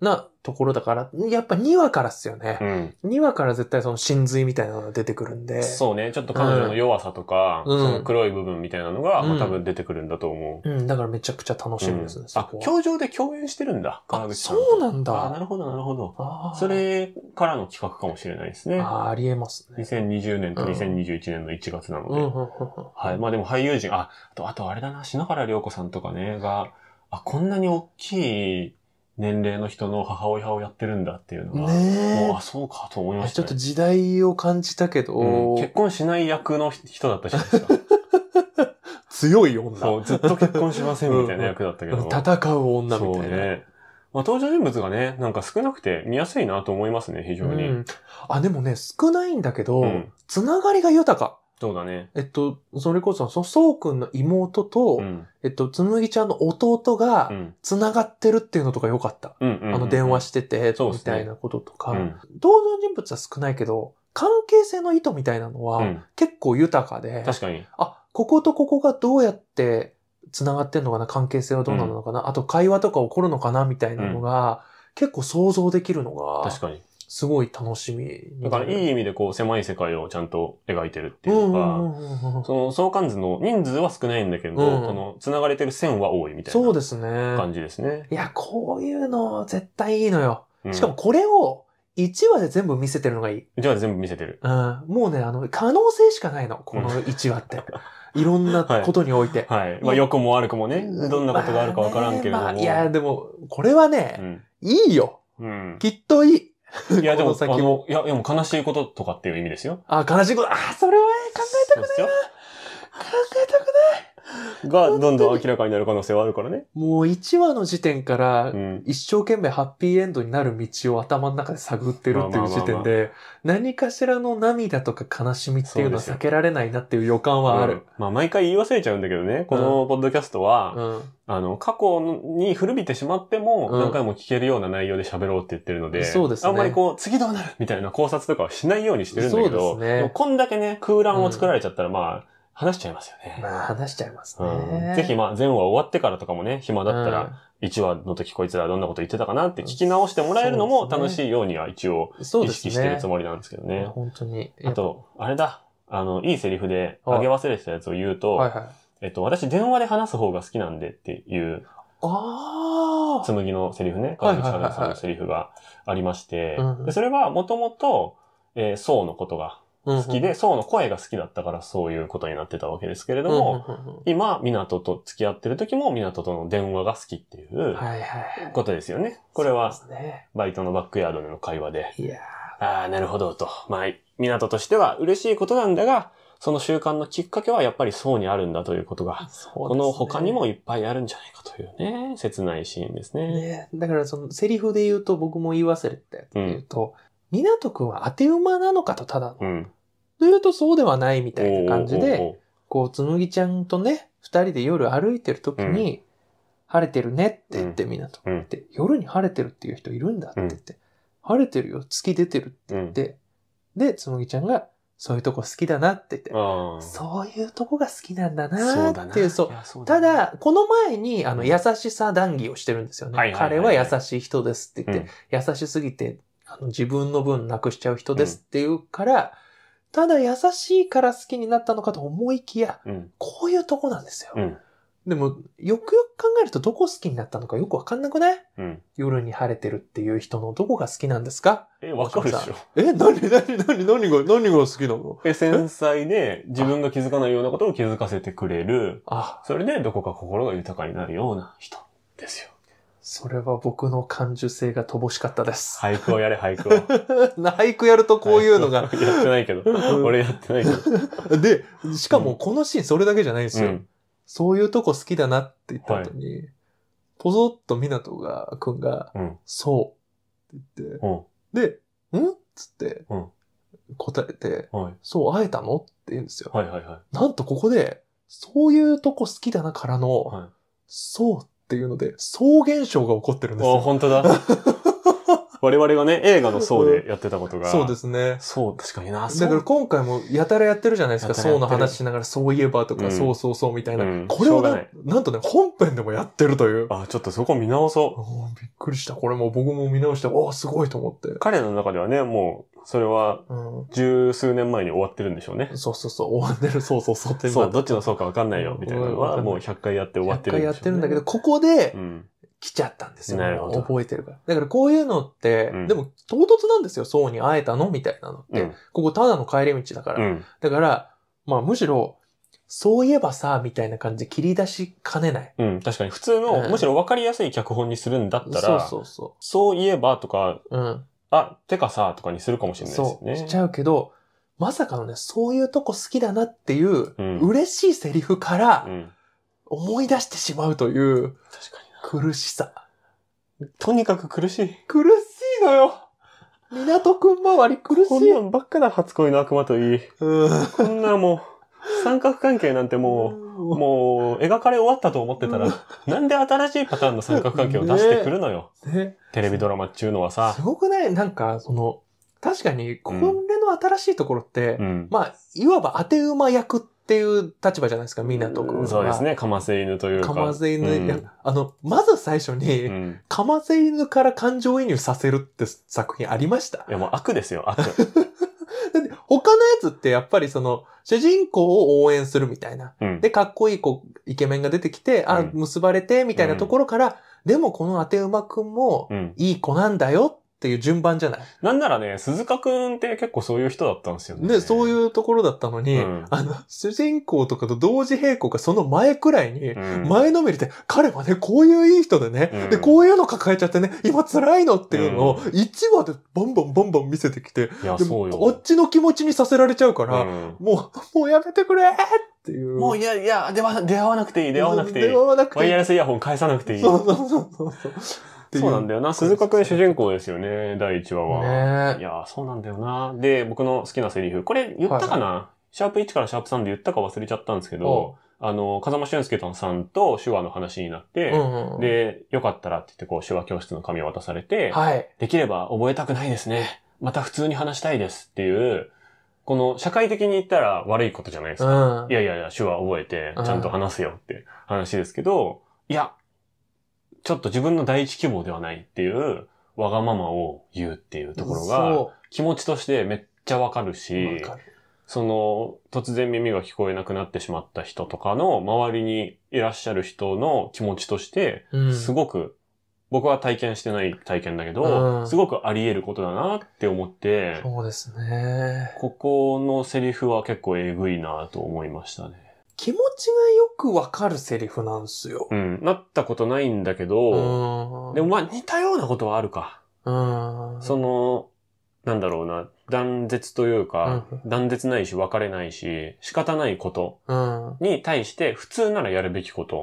なところだから、やっぱ2話からっすよね。うん、2話から絶対その真髄みたいなのが出てくるんで。そうね。ちょっと彼女の弱さとか、うん、その黒い部分みたいなのが、多分出てくるんだと思う、うん。だからめちゃくちゃ楽しみですね。あ、教場で共演してるんだ。川口さん。そうなんだ。あ、なるほど、なるほど。それからの企画かもしれないですね。あありえますね。2020年と2021年の1月なので。はい。まあでも俳優陣、あ、あと、あとあれだな、篠原涼子さんとかね、が、あ、こんなに大きい年齢の人の母親をやってるんだっていうのが、ね、もう、あ、そうかと思いました、ね、ちょっと時代を感じたけど、うん、結婚しない役の人だったじゃないですか。強い女。そう、ずっと結婚しませんみたいな役だったけど。戦う女みたいな。ね。まあ、登場人物がね、なんか少なくて見やすいなと思いますね、非常に。うん、あ、でもね、少ないんだけど、つながりが豊か。そうだね。えっと、それこそ、その、そうくんの妹と、うんえっと、つむぎちゃんの弟が繋がってるっていうのとか良かった。うんあの、電話してて、そうみたいなこととか、うん登場人物は少ないけど、関係性の意図みたいなのは、結構豊かで、確かに。あ、こことここがどうやって繋がってんのかな、関係性はどうなのかな、あと会話とか起こるのかな、みたいなのが、結構想像できるのが、確かに。すごい楽しみ。だからいい意味でこう狭い世界をちゃんと描いてるっていうのが、その相関図の人数は少ないんだけど、うん、この繋がれてる線は多いみたいなそうですね。感じですね。いや、こういうの絶対いいのよ。しかもこれを、1話で全部見せてるのがいい。1話で全部見せてる。うん。もうね、あの、可能性しかないの、この1話って。いろんなことにおいて。はい。まあ、良くも悪くもね、どんなことがあるかわからんけれども。まあ、いや、でも、これはね、いいよ。うん、きっといい。いや、でも、先もいや、でも悲しいこととかっていう意味ですよ。あ、悲しいこと、あ、それは考えたくないな。考えたくない。がどんどん明らかになる可能性はあるからね。もう1話の時点から、一生懸命ハッピーエンドになる道を頭の中で探ってるっていう時点で、何かしらの涙とか悲しみっていうのは避けられないなっていう予感はある。うん、まあ毎回言い忘れちゃうんだけどね、このポッドキャストは、うんうんあの、過去に古びてしまっても、何回も聞けるような内容で喋ろうって言ってるので、うん、そうですね。あんまりこう、次どうなるみたいな考察とかはしないようにしてるんだけど、そうですね。こんだけね、空欄を作られちゃったら、まあ、話しちゃいますよね。まあ、話しちゃいますね。うん、ぜひ、まあ、前話終わってからとかもね、暇だったら、1話の時こいつらどんなこと言ってたかなって聞き直してもらえるのも楽しいようには一応意識してるつもりなんですけどね。ね本当に。あと、あれだ。あの、いいセリフで投げ忘れてたやつを言うと、はいはいえっと、私電話で話す方が好きなんでっていう、ああ。紬のセリフね、川口春奈さんのセリフがありまして、それはもともと、えー、そうのことが好きで、そうの声が好きだったからそういうことになってたわけですけれども、今、港と付き合ってる時も港との電話が好きっていうことですよね。これは、バイトのバックヤードでの会話で。いああ、なるほどと。まあ、港としては嬉しいことなんだが、その習慣のきっかけはやっぱりそうにあるんだということが、ね、この他にもいっぱいあるんじゃないかというね、切ないシーンですね。ねだからそのセリフで言うと僕も言い忘れたやつで言うと、港くんは当て馬なのかと、ただの。うん。というとそうではないみたいな感じで、こう、つむぎちゃんとね、二人で夜歩いてる時に、うん、晴れてるねって言って、みなと。うん、夜に晴れてるっていう人いるんだって言って、晴れてるよ、月出てるって言って、で、つむぎちゃんが、そういうとこ好きだなって言って、そういうとこが好きなんだなっていう、そうそうそう。ただ、この前に、あの、優しさ談義をしてるんですよね。はい、彼は優しい人ですって言って、優しすぎてあの自分の分なくしちゃう人ですっていうから、うん、ただ優しいから好きになったのかと思いきや、うん、こういうとこなんですよ。でも、よくよく考えるとどこ好きになったのかよくわかんなくない、うん、夜に晴れてるっていう人のどこが好きなんですかえ、わかるでしょ。え、何、何、何、何が、何が好きなのえ、繊細で自分が気づかないようなことを気づかせてくれる。あそれでどこか心が豊かになるような人ですよ。それは僕の感受性が乏しかったです。俳句をやれ、俳句を。俳句やるとこういうのが。やってないけど。俺やってないけど。で、しかもこのシーンそれだけじゃないんですよ。うん、そういうとこ好きだなって言った後に、はい、ポゾッととが、くんが、うん、そうって言って、うん、で、んつって、答えて、そう会えたのって言うんですよ。はいはいはい。なんとここで、そういうとこ好きだなからの、はい、そうっていうので、そ現象が起こってるんですよ。本当だ。我々がね、映画の層でやってたことが。そうですね。そう、確かにな。だから今回もやたらやってるじゃないですか。層の話しながら、そういえばとか、うん、そうそうそうみたいな。うん、これをななんとね、本編でもやってるという。あ、ちょっとそこ見直そう。びっくりした。これも僕も見直して、おすごいと思って。彼の中ではね、もう、それは、十数年前に終わってるんでしょうね。うん、そうそうそう、終わってる、そうそうそうって。そう、どっちの層かわかんないよ、みたいなのは、もう100回やって終わってる、ね。100回やってるんだけど、ここで、うん来ちゃったんですよ。なるほど。覚えてるから。だからこういうのって、うん、でも唐突なんですよ。そうに会えたのみたいなのって、うん、ここただの帰り道だから。うん、だから、まあむしろ、そういえばさ、みたいな感じで切り出しかねない。うん、確かに。普通の、むしろ分かりやすい脚本にするんだったら、そうそうそう。そういえばとか、うん、あ、てかさ、とかにするかもしれないですね。そう、しちゃうけど、まさかのね、そういうとこ好きだなっていう、嬉しいセリフから、思い出してしまうという、確かに。苦しさ。とにかく苦しい。苦しいのよ港くん周り苦しい。こんなんばっかな初恋の悪魔といい。んこんなもう、三角関係なんてもう、もう、描かれ終わったと思ってたら、なんで新しいパターンの三角関係を出してくるのよ。ね。テレビドラマっちゅうのはさす。ごくないなんか、その、確かに、これの新しいところって、うん。まあ、いわば当て馬役っっていう立場じゃないですか、みくんは。そうですね、かませ犬というか。かませ犬、うん、あの、まず最初に、かませ犬から感情移入させるって作品ありましたいや、もう悪ですよ、悪。他のやつってやっぱりその、主人公を応援するみたいな。うん、で、かっこいい子、イケメンが出てきて、あ、結ばれて、みたいなところから、でもこの当て馬くんも、いい子なんだよっていう順番じゃないなんならね、鈴鹿くんって結構そういう人だったんですよね。で、そういうところだったのに、うん、あの、主人公とかと同時並行がその前くらいに、前のめりで、うん、彼はね、こういういい人でね、うん、で、こういうの抱えちゃってね、今辛いのっていうのを、1話でバンバンバンバン見せてきて、でもこっちの気持ちにさせられちゃうから、もう、もうやめてくれっていう。もういやいや、出会わなくていい、出会わなくていい。出会わなくていい。ワイヤレスイヤホン返さなくていい。そうそうそうそう。っていう。そうなんだよな。鈴鹿くん主人公ですよね、第1話は。ねいや、そうなんだよな。で、僕の好きなセリフ。これ言ったかな、はい、シャープ1からシャープ3で言ったか忘れちゃったんですけど、あの、風間俊介さんと手話の話になって、うんうん、で、よかったらって言ってこう手話教室の紙を渡されて、はい、できれば覚えたくないですね。また普通に話したいですっていう、この社会的に言ったら悪いことじゃないですか。うん、いやいやいや、手話覚えて、ちゃんと話せよって話ですけど、うん、いや、ちょっと自分の第一希望ではないっていう、わがままを言うっていうところが、気持ちとしてめっちゃわかるし、その、突然耳が聞こえなくなってしまった人とかの周りにいらっしゃる人の気持ちとして、すごく、僕は体験してない体験だけど、すごくあり得ることだなって思って、そうですね。ここのセリフは結構えぐいなと思いましたね。気持ちがよくわかるセリフなんすよ。うん。なったことないんだけど、でもまあ似たようなことはあるか。その、なんだろうな、断絶というか、うん、断絶ないし別れないし、仕方ないことに対して普通ならやるべきこと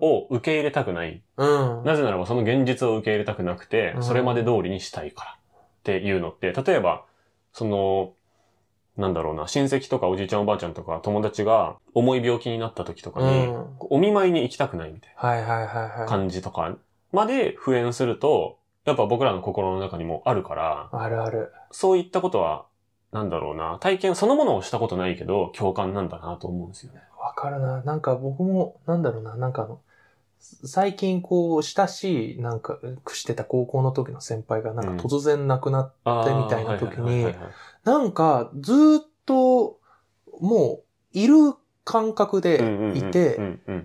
を受け入れたくない。うん、なぜならばその現実を受け入れたくなくて、それまで通りにしたいからっていうのって、例えば、その、なんだろうな、親戚とかおじいちゃんおばあちゃんとか友達が重い病気になった時とかに、うん、お見舞いに行きたくないみたいな感じとかまで復縁すると、やっぱ僕らの心の中にもあるから、あるある。そういったことは、なんだろうな、体験そのものをしたことないけど、共感なんだなと思うんですよね。わかるな。なんか僕も、なんだろうな、なんかあの、最近こう、親しい、なんか、くしてた高校の時の先輩がなんか突然亡くなってみたいな時に、なんか、ずっと、もう、いる感覚でいて、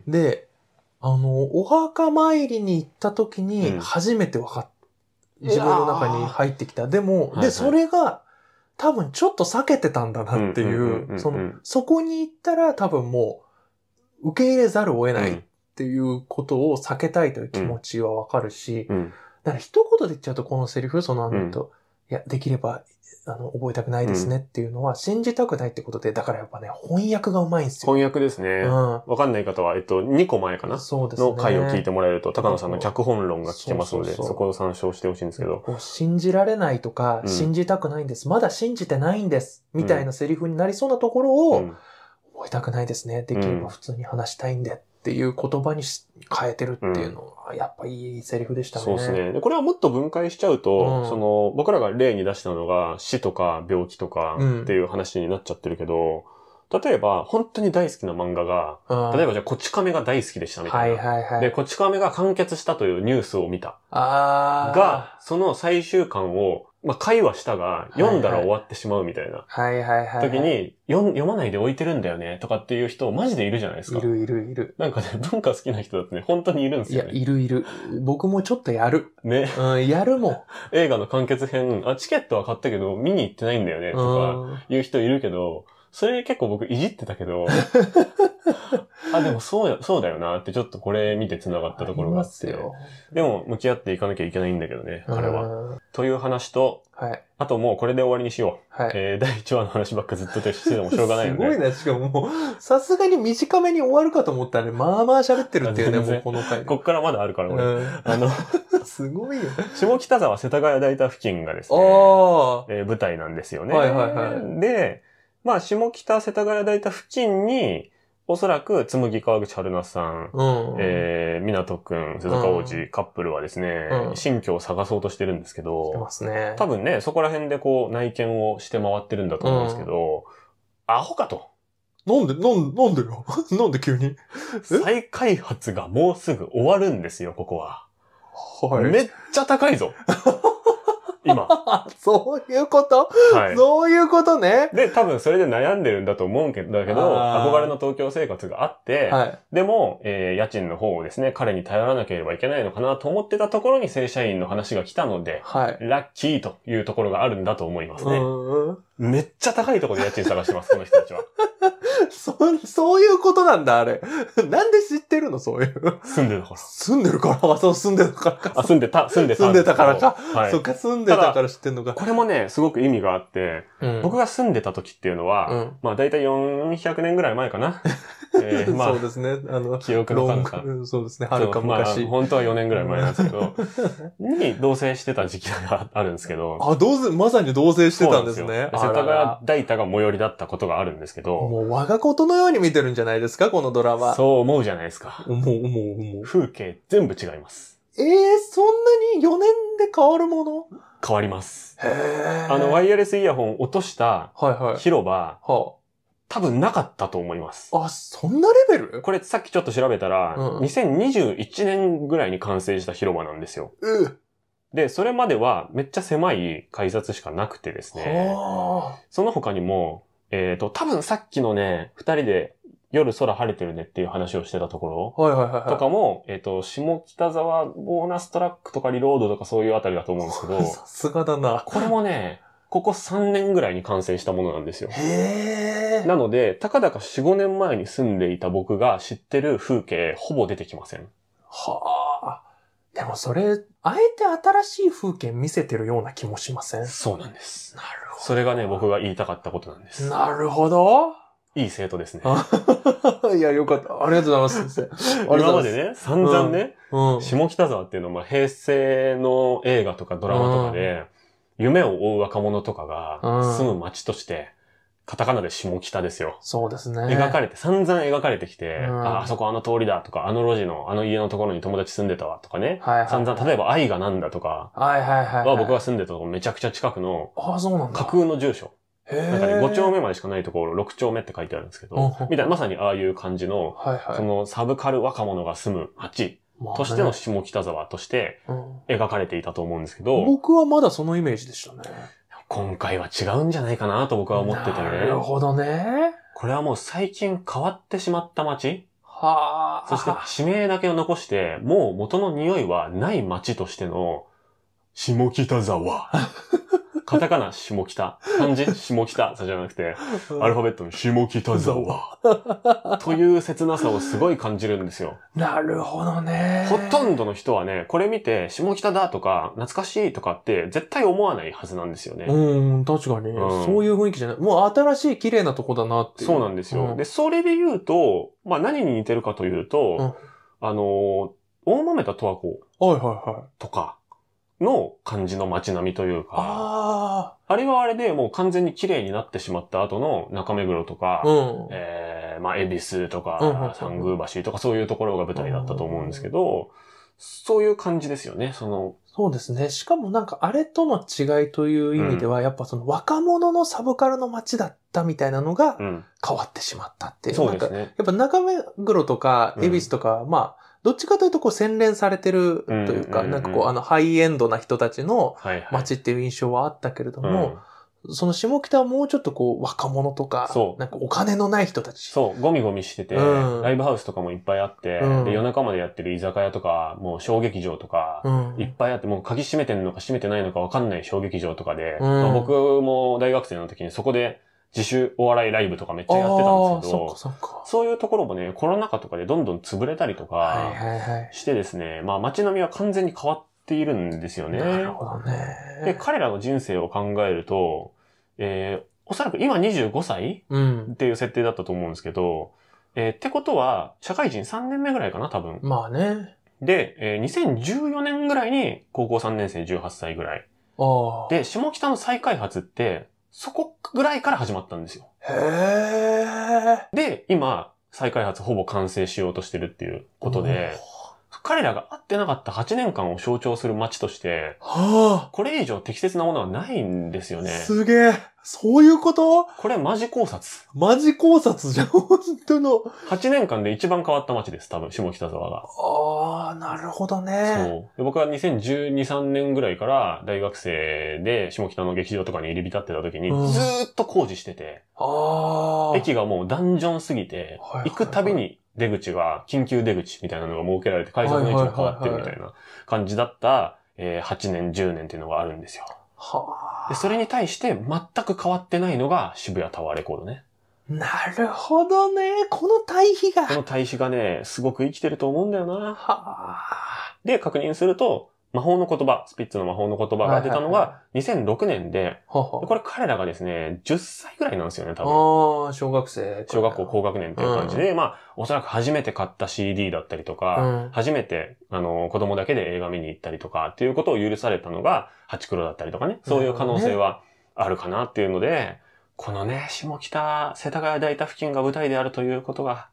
で、あの、お墓参りに行った時に、初めて分かっ、た。自分の中に入ってきた。でも、で、それが、多分ちょっと避けてたんだなっていう、その、そこに行ったら多分もう、受け入れざるを得ないっていうことを避けたいという気持ちはわかるし、だから一言で言っちゃうとこのセリフ、そのあのと、いや、できればあの、覚えたくないですねっていうのは、信じたくないってことで、だからやっぱね、翻訳がうまいんですよ。翻訳ですね。うん。わかんない方は、えっと、2個前かなそうですね。の回を聞いてもらえると、高野さんの脚本論が聞けますので、そこを参照してほしいんですけど。信じられないとか、信じたくないんです。まだ信じてないんです。みたいなセリフになりそうなところを、うん、覚えたくないですね。できれば普通に話したいんで。っていう言葉に変えてるっていうのは、やっぱいいセリフでしたね。そうですね。これはもっと分解しちゃうと、うん、その、僕らが例に出したのが死とか病気とかっていう話になっちゃってるけど、うん、例えば、本当に大好きな漫画が、例えばじゃあ、こち亀が大好きでしたみたいな。はいはいはい。で、こち亀が完結したというニュースを見た。あが、その最終巻をまあ、会話したが、読んだら終わってしまうみたいな。はいはいはい。時に、読まないで置いてるんだよね、とかっていう人、マジでいるじゃないですか。いるいるいる。なんかね、文化好きな人だとね、本当にいるんですよ、ね、いや、いるいる。僕もちょっとやる。ね。うん、やるもん。映画の完結編、あ、チケットは買ったけど、見に行ってないんだよね、とか、いう人いるけど、うんそれ結構僕いじってたけど、あ、でもそうそうだよなってちょっとこれ見て繋がったところがあって。よ。でも向き合っていかなきゃいけないんだけどね、彼は。という話と、はい、あともうこれで終わりにしよう。はい、えー、第1話の話ばっかずっとしててもしょうがないよね。すごいな、しかももう、さすがに短めに終わるかと思ったらね、まあまあ喋ってるっていうね、もうこの回。こっからまだあるから、俺。うん、あの、すごいよ。下北沢世田谷大田付近がですね、えー、舞台なんですよね。はいはいはい。で、まあ、下北世田谷大田付近に、おそらく、つむぎ川口春奈さん、うん、えー、港くん、鈴鹿王子、うん、カップルはですね、うん、新居を探そうとしてるんですけど、してますね。多分ね、そこら辺でこう、内見をして回ってるんだと思うんですけど、アホかと。なんで、なんで、なんでよ なんで急に再開発がもうすぐ終わるんですよ、ここは。はい。めっちゃ高いぞ。今。そういうこと、はい、そういうことね。で、多分それで悩んでるんだと思うんだけど、憧れの東京生活があって、はい、でも、えー、家賃の方をですね、彼に頼らなければいけないのかなと思ってたところに正社員の話が来たので、はい、ラッキーというところがあるんだと思いますね。めっちゃ高いところで家賃探してます、この人たちは。そ、そういうことなんだ、あれ。なんで知ってるの、そういう。住んでるから。住んでるから、そう、住んでるからか。あ、住んでた、住んでた。住んでたからか。はい、そっか、住んでたから知ってんのか。これもね、すごく意味があって、うん、僕が住んでた時っていうのは、うん、まあ、だいたい400年ぐらい前かな。えーまあ、そうですね。あの、記憶の彼方。そうですね。はるか昔、まあ。本当は4年ぐらい前なんですけど、に同棲してた時期があるんですけど。あ、同棲、まさに同棲してたんですね。世田谷大田が最寄りだったことがあるんですけど。もう我がことのように見てるんじゃないですか、このドラマ。そう思うじゃないですか。思う、思う、思う。風景全部違います。ええー、そんなに4年で変わるもの変わります。へあの、ワイヤレスイヤホン落とした広場、はいはいはあ多分なかったと思います。あ、そんなレベルこれさっきちょっと調べたら、うん2021年ぐらいに完成した広場なんですよ。で、それまではめっちゃ狭い改札しかなくてですね、その他にも、えっ、と、多分さっきのね、二人で夜空晴れてるねっていう話をしてたところはいはいはい。とかも、えっ、と、下北沢ボーナストラックとかリロードとかそういうあたりだと思うんですけど、さすがだな。これもね、ここ3年ぐらいに完成したものなんですよ。へなので、たかだか4、5年前に住んでいた僕が知ってる風景、ほぼ出てきません。はあ。でもそれ、あえて新しい風景見せてるような気もしませんそうなんです。なるほど。それがね、僕が言いたかったことなんです。なるほど。いい生徒ですね。いや、よかった。ありがとうございます、先生。今までね、散々ね、うんうん、下北沢っていうのは、まあ、平成の映画とかドラマとかで、うん夢を追う若者とかが住む街として、カタカナで下北ですよ。そうですね。描かれて、散々描かれてきて、うん、あ、あそこあの通りだとか、あの路地の、あの家のところに友達住んでたわとかね。はい、はい、散々、例えば愛がなんだとか、はいはいはい、は僕が住んでたとこめちゃくちゃ近くの、あそうなん架空の住所。へえ。なんかね、5丁目までしかないところ、6丁目って書いてあるんですけど、みたいな、まさにああいう感じの、はいはい、そのサブカル若者が住む街としての下北沢として描かれていたと思うんですけど、僕はまだそのイメージでしたね。今回は違うんじゃないかなと僕は思っててね。なるほどね。これはもう最近変わってしまった街はあ。そして地名だけを残して、もう元の匂いはない街としての、下北沢 カタカナ、下北。漢字、下北じゃなくて、アルファベットの下北沢。という切なさをすごい感じるんですよ。なるほどね。ほとんどの人はね、これ見て、下北だとか、懐かしいとかって、絶対思わないはずなんですよね。うん、確かに、うん、そういう雰囲気じゃない。もう新しい綺麗なとこだなってそうなんですよ、うん、で、それで言うと、まあ何に似てるかというと、うん、あの、大豆田はこう。はいはいはい。とか。の感じの街並みというか、ああれはあれでもう完全に綺麗になってしまった後の中目黒とか、うん、えー、まあ、恵比寿とか、三宮橋とかそういうところが舞台だったと思うんですけど、そういう感じですよね、その。そうですね。しかもなんかあれとの違いという意味では、うん、やっぱその若者のサブカルの街だったみたいなのが変わってしまったっていう。うん、そうですね。やっぱ中目黒とか恵比寿とか、うん、まあ、どっちかというとこう洗練されてるというか、なんかこうあのハイエンドな人たちの街っていう印象はあったけれども、その下北はもうちょっとこう若者とか、そう。なんかお金のない人たち。そう、ゴミゴミしてて、ライブハウスとかもいっぱいあって、夜中までやってる居酒屋とか、もう小劇場とか、いっぱいあって、もう鍵閉めてんのか閉めてないのかわかんない小劇場とかで、僕も大学生の時にそこで、自主お笑いライブとかめっちゃやってたんですけど、そそそういうところもね、コロナ禍とかでどんどん潰れたりとかしてですね、はいはいはい、まあ街並みは完全に変わっているんですよね。なるほどね。で、彼らの人生を考えると、えー、おそらく今25歳、うん、っていう設定だったと思うんですけど、えー、ってことは、社会人3年目ぐらいかな、多分。まあね。で、えー、2014年ぐらいに高校3年生18歳ぐらい。で、下北の再開発って、そこぐらいから始まったんですよ。へー。で、今、再開発ほぼ完成しようとしてるっていうことで、彼らが会ってなかった8年間を象徴する街として、はあ、これ以上適切なものはないんですよね。すげえ。そういうことこれマジ考察。マジ考察じゃん、本当の。8年間で一番変わった街です、多分、下北沢が。ああ、なるほどね。そう。で僕は2012、3年ぐらいから大学生で下北の劇場とかに入り浸ってた時に、ずっと工事してて。ああ。駅がもうダンジョンすぎて、はいはいはい、行くたびに出口は緊急出口みたいなのが設けられて、改札の位置が変わってるみたいな感じだった、え8年、10年っていうのがあるんですよ。はあ、でそれに対して全く変わってないのが渋谷タワーレコードね。なるほどね。この対比が。この対比がね、すごく生きてると思うんだよな。はあ、で、確認すると、魔法の言葉、スピッツの魔法の言葉が出たのが2006年で、これ彼らがですね、10歳ぐらいなんですよね、多分。ああ、小学生。小学校高学年っていう感じで、うん、まあ、おそらく初めて買った CD だったりとか、うん、初めて、あの、子供だけで映画見に行ったりとかっていうことを許されたのが、ハチクロだったりとかね、そういう可能性はあるかなっていうので、うんこのね、下北、世田谷大田付近が舞台であるということが、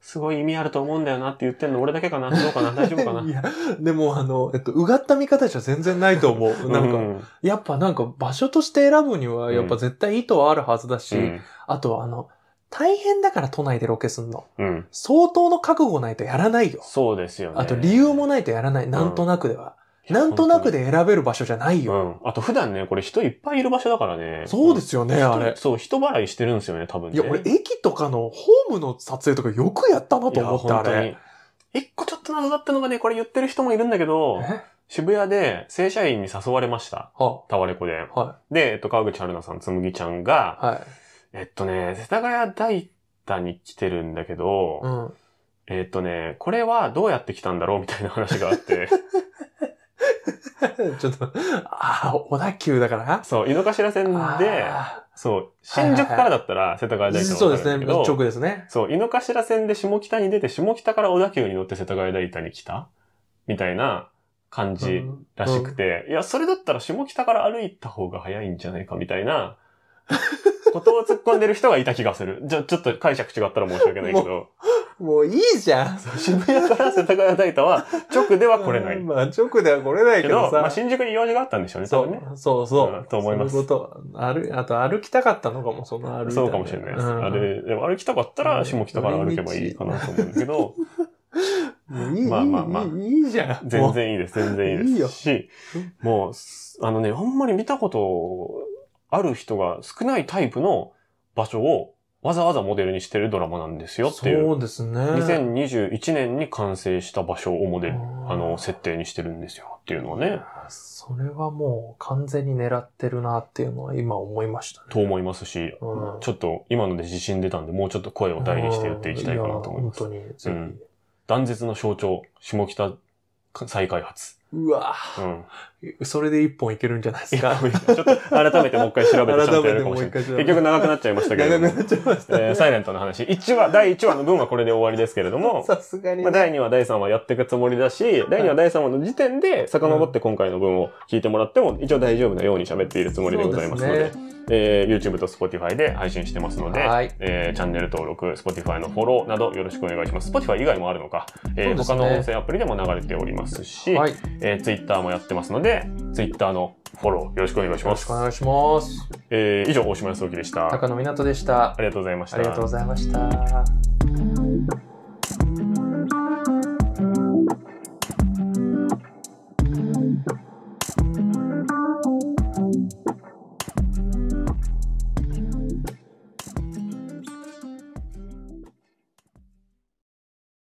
すごい意味あると思うんだよなって言ってんの、俺だけかなどうかな 大丈夫かないや、でもあの、えっと、うがった見方じゃ全然ないと思う。なんか、うん、やっぱなんか場所として選ぶには、やっぱ絶対意図はあるはずだし、うん、あとあの、大変だから都内でロケすんの。うん、相当の覚悟ないとやらないよ。そうですよね。あと理由もないとやらない。なんとなくでは。なんとなくで選べる場所じゃないよ。うん。あと普段ね、これ人いっぱいいる場所だからね。そうですよね、あれ。そう、人払いしてるんですよね、多分、ね、いや、俺、駅とかのホームの撮影とかよくやったなと思って、あれ。一個ちょっと謎だったのがね、これ言ってる人もいるんだけど、渋谷で正社員に誘われました。タワレコで。はい、で、えっと、川口春奈さん、つむぎちゃんが、はい、えっとね、世田谷大田に来てるんだけど、うん、えっとね、これはどうやって来たんだろうみたいな話があって。ちょっと、ああ、小田急だからな。そう、井の頭線で、そう、新宿からだったら世田谷大田そうですね、直ですね。そう、井の頭線で下北に出て、下北から小田急に乗って世田谷大田に来たみたいな感じらしくて、うん、いや、それだったら下北から歩いた方が早いんじゃないかみたいな、ことを突っ込んでる人がいた気がする。じゃ、ちょっと解釈違ったら申し訳ないけど。もういいじゃん。渋谷から世田谷代田は、直では来れない。まあ、直では来れないけどさ。まあ、新宿に用事があったんでしょうね、そうね。そうそう、うん、と思います。そういうこと。ある、あと歩きたかったのかも、その歩そうかもしれないです。うん、あれ、でも歩きたかったら、下北から歩けばいいかなと思うんだけど、いい、まあまあまあ。いいじゃん。全然いいです、全然いいです。いいよ。し、もう、あのね、あんまり見たことある人が少ないタイプの場所をわざわざモデルにしてるドラマなんですよっていう。そうですね。2021年に完成した場所をモデル、あの、設定にしてるんですよっていうのはね。それはもう完全に狙ってるなっていうのは今思いましたね。と思いますし、うん、ちょっと今ので自信出たんで、もうちょっと声を大にして言っていきたいかなと思います。本当に、うん、断絶の象徴、下北再開発。うわうん。それで一本いけるんじゃないですか。ちょっと改めてもう一回調べてしまってるかもしれない。結局長くなっちゃいましたけど。長くなっちゃいました、ね、えー、サイレントの話。1話、第1話の分はこれで終わりですけれども。さすがに、ね、まあ、第2話、第3話やっていくつもりだし、第2話、第3話の時点で遡って今回の分を聞いてもらっても、一応大丈夫なように喋っているつもりでございますので。えー、YouTube と Spotify で配信してますので、はいえー、チャンネル登録、Spotify のフォローなどよろしくお願いします。Spotify 以外もあるのか、えー、ね、他の音声アプリでも流れておりますし、はいえー、Twitter もやってますので、で、ツイッターのフォローよろしくお願いします。よろしくお願いします。えー、以上、大島康之でした。高野湊でした。ありがとうございました。ありがとうございました。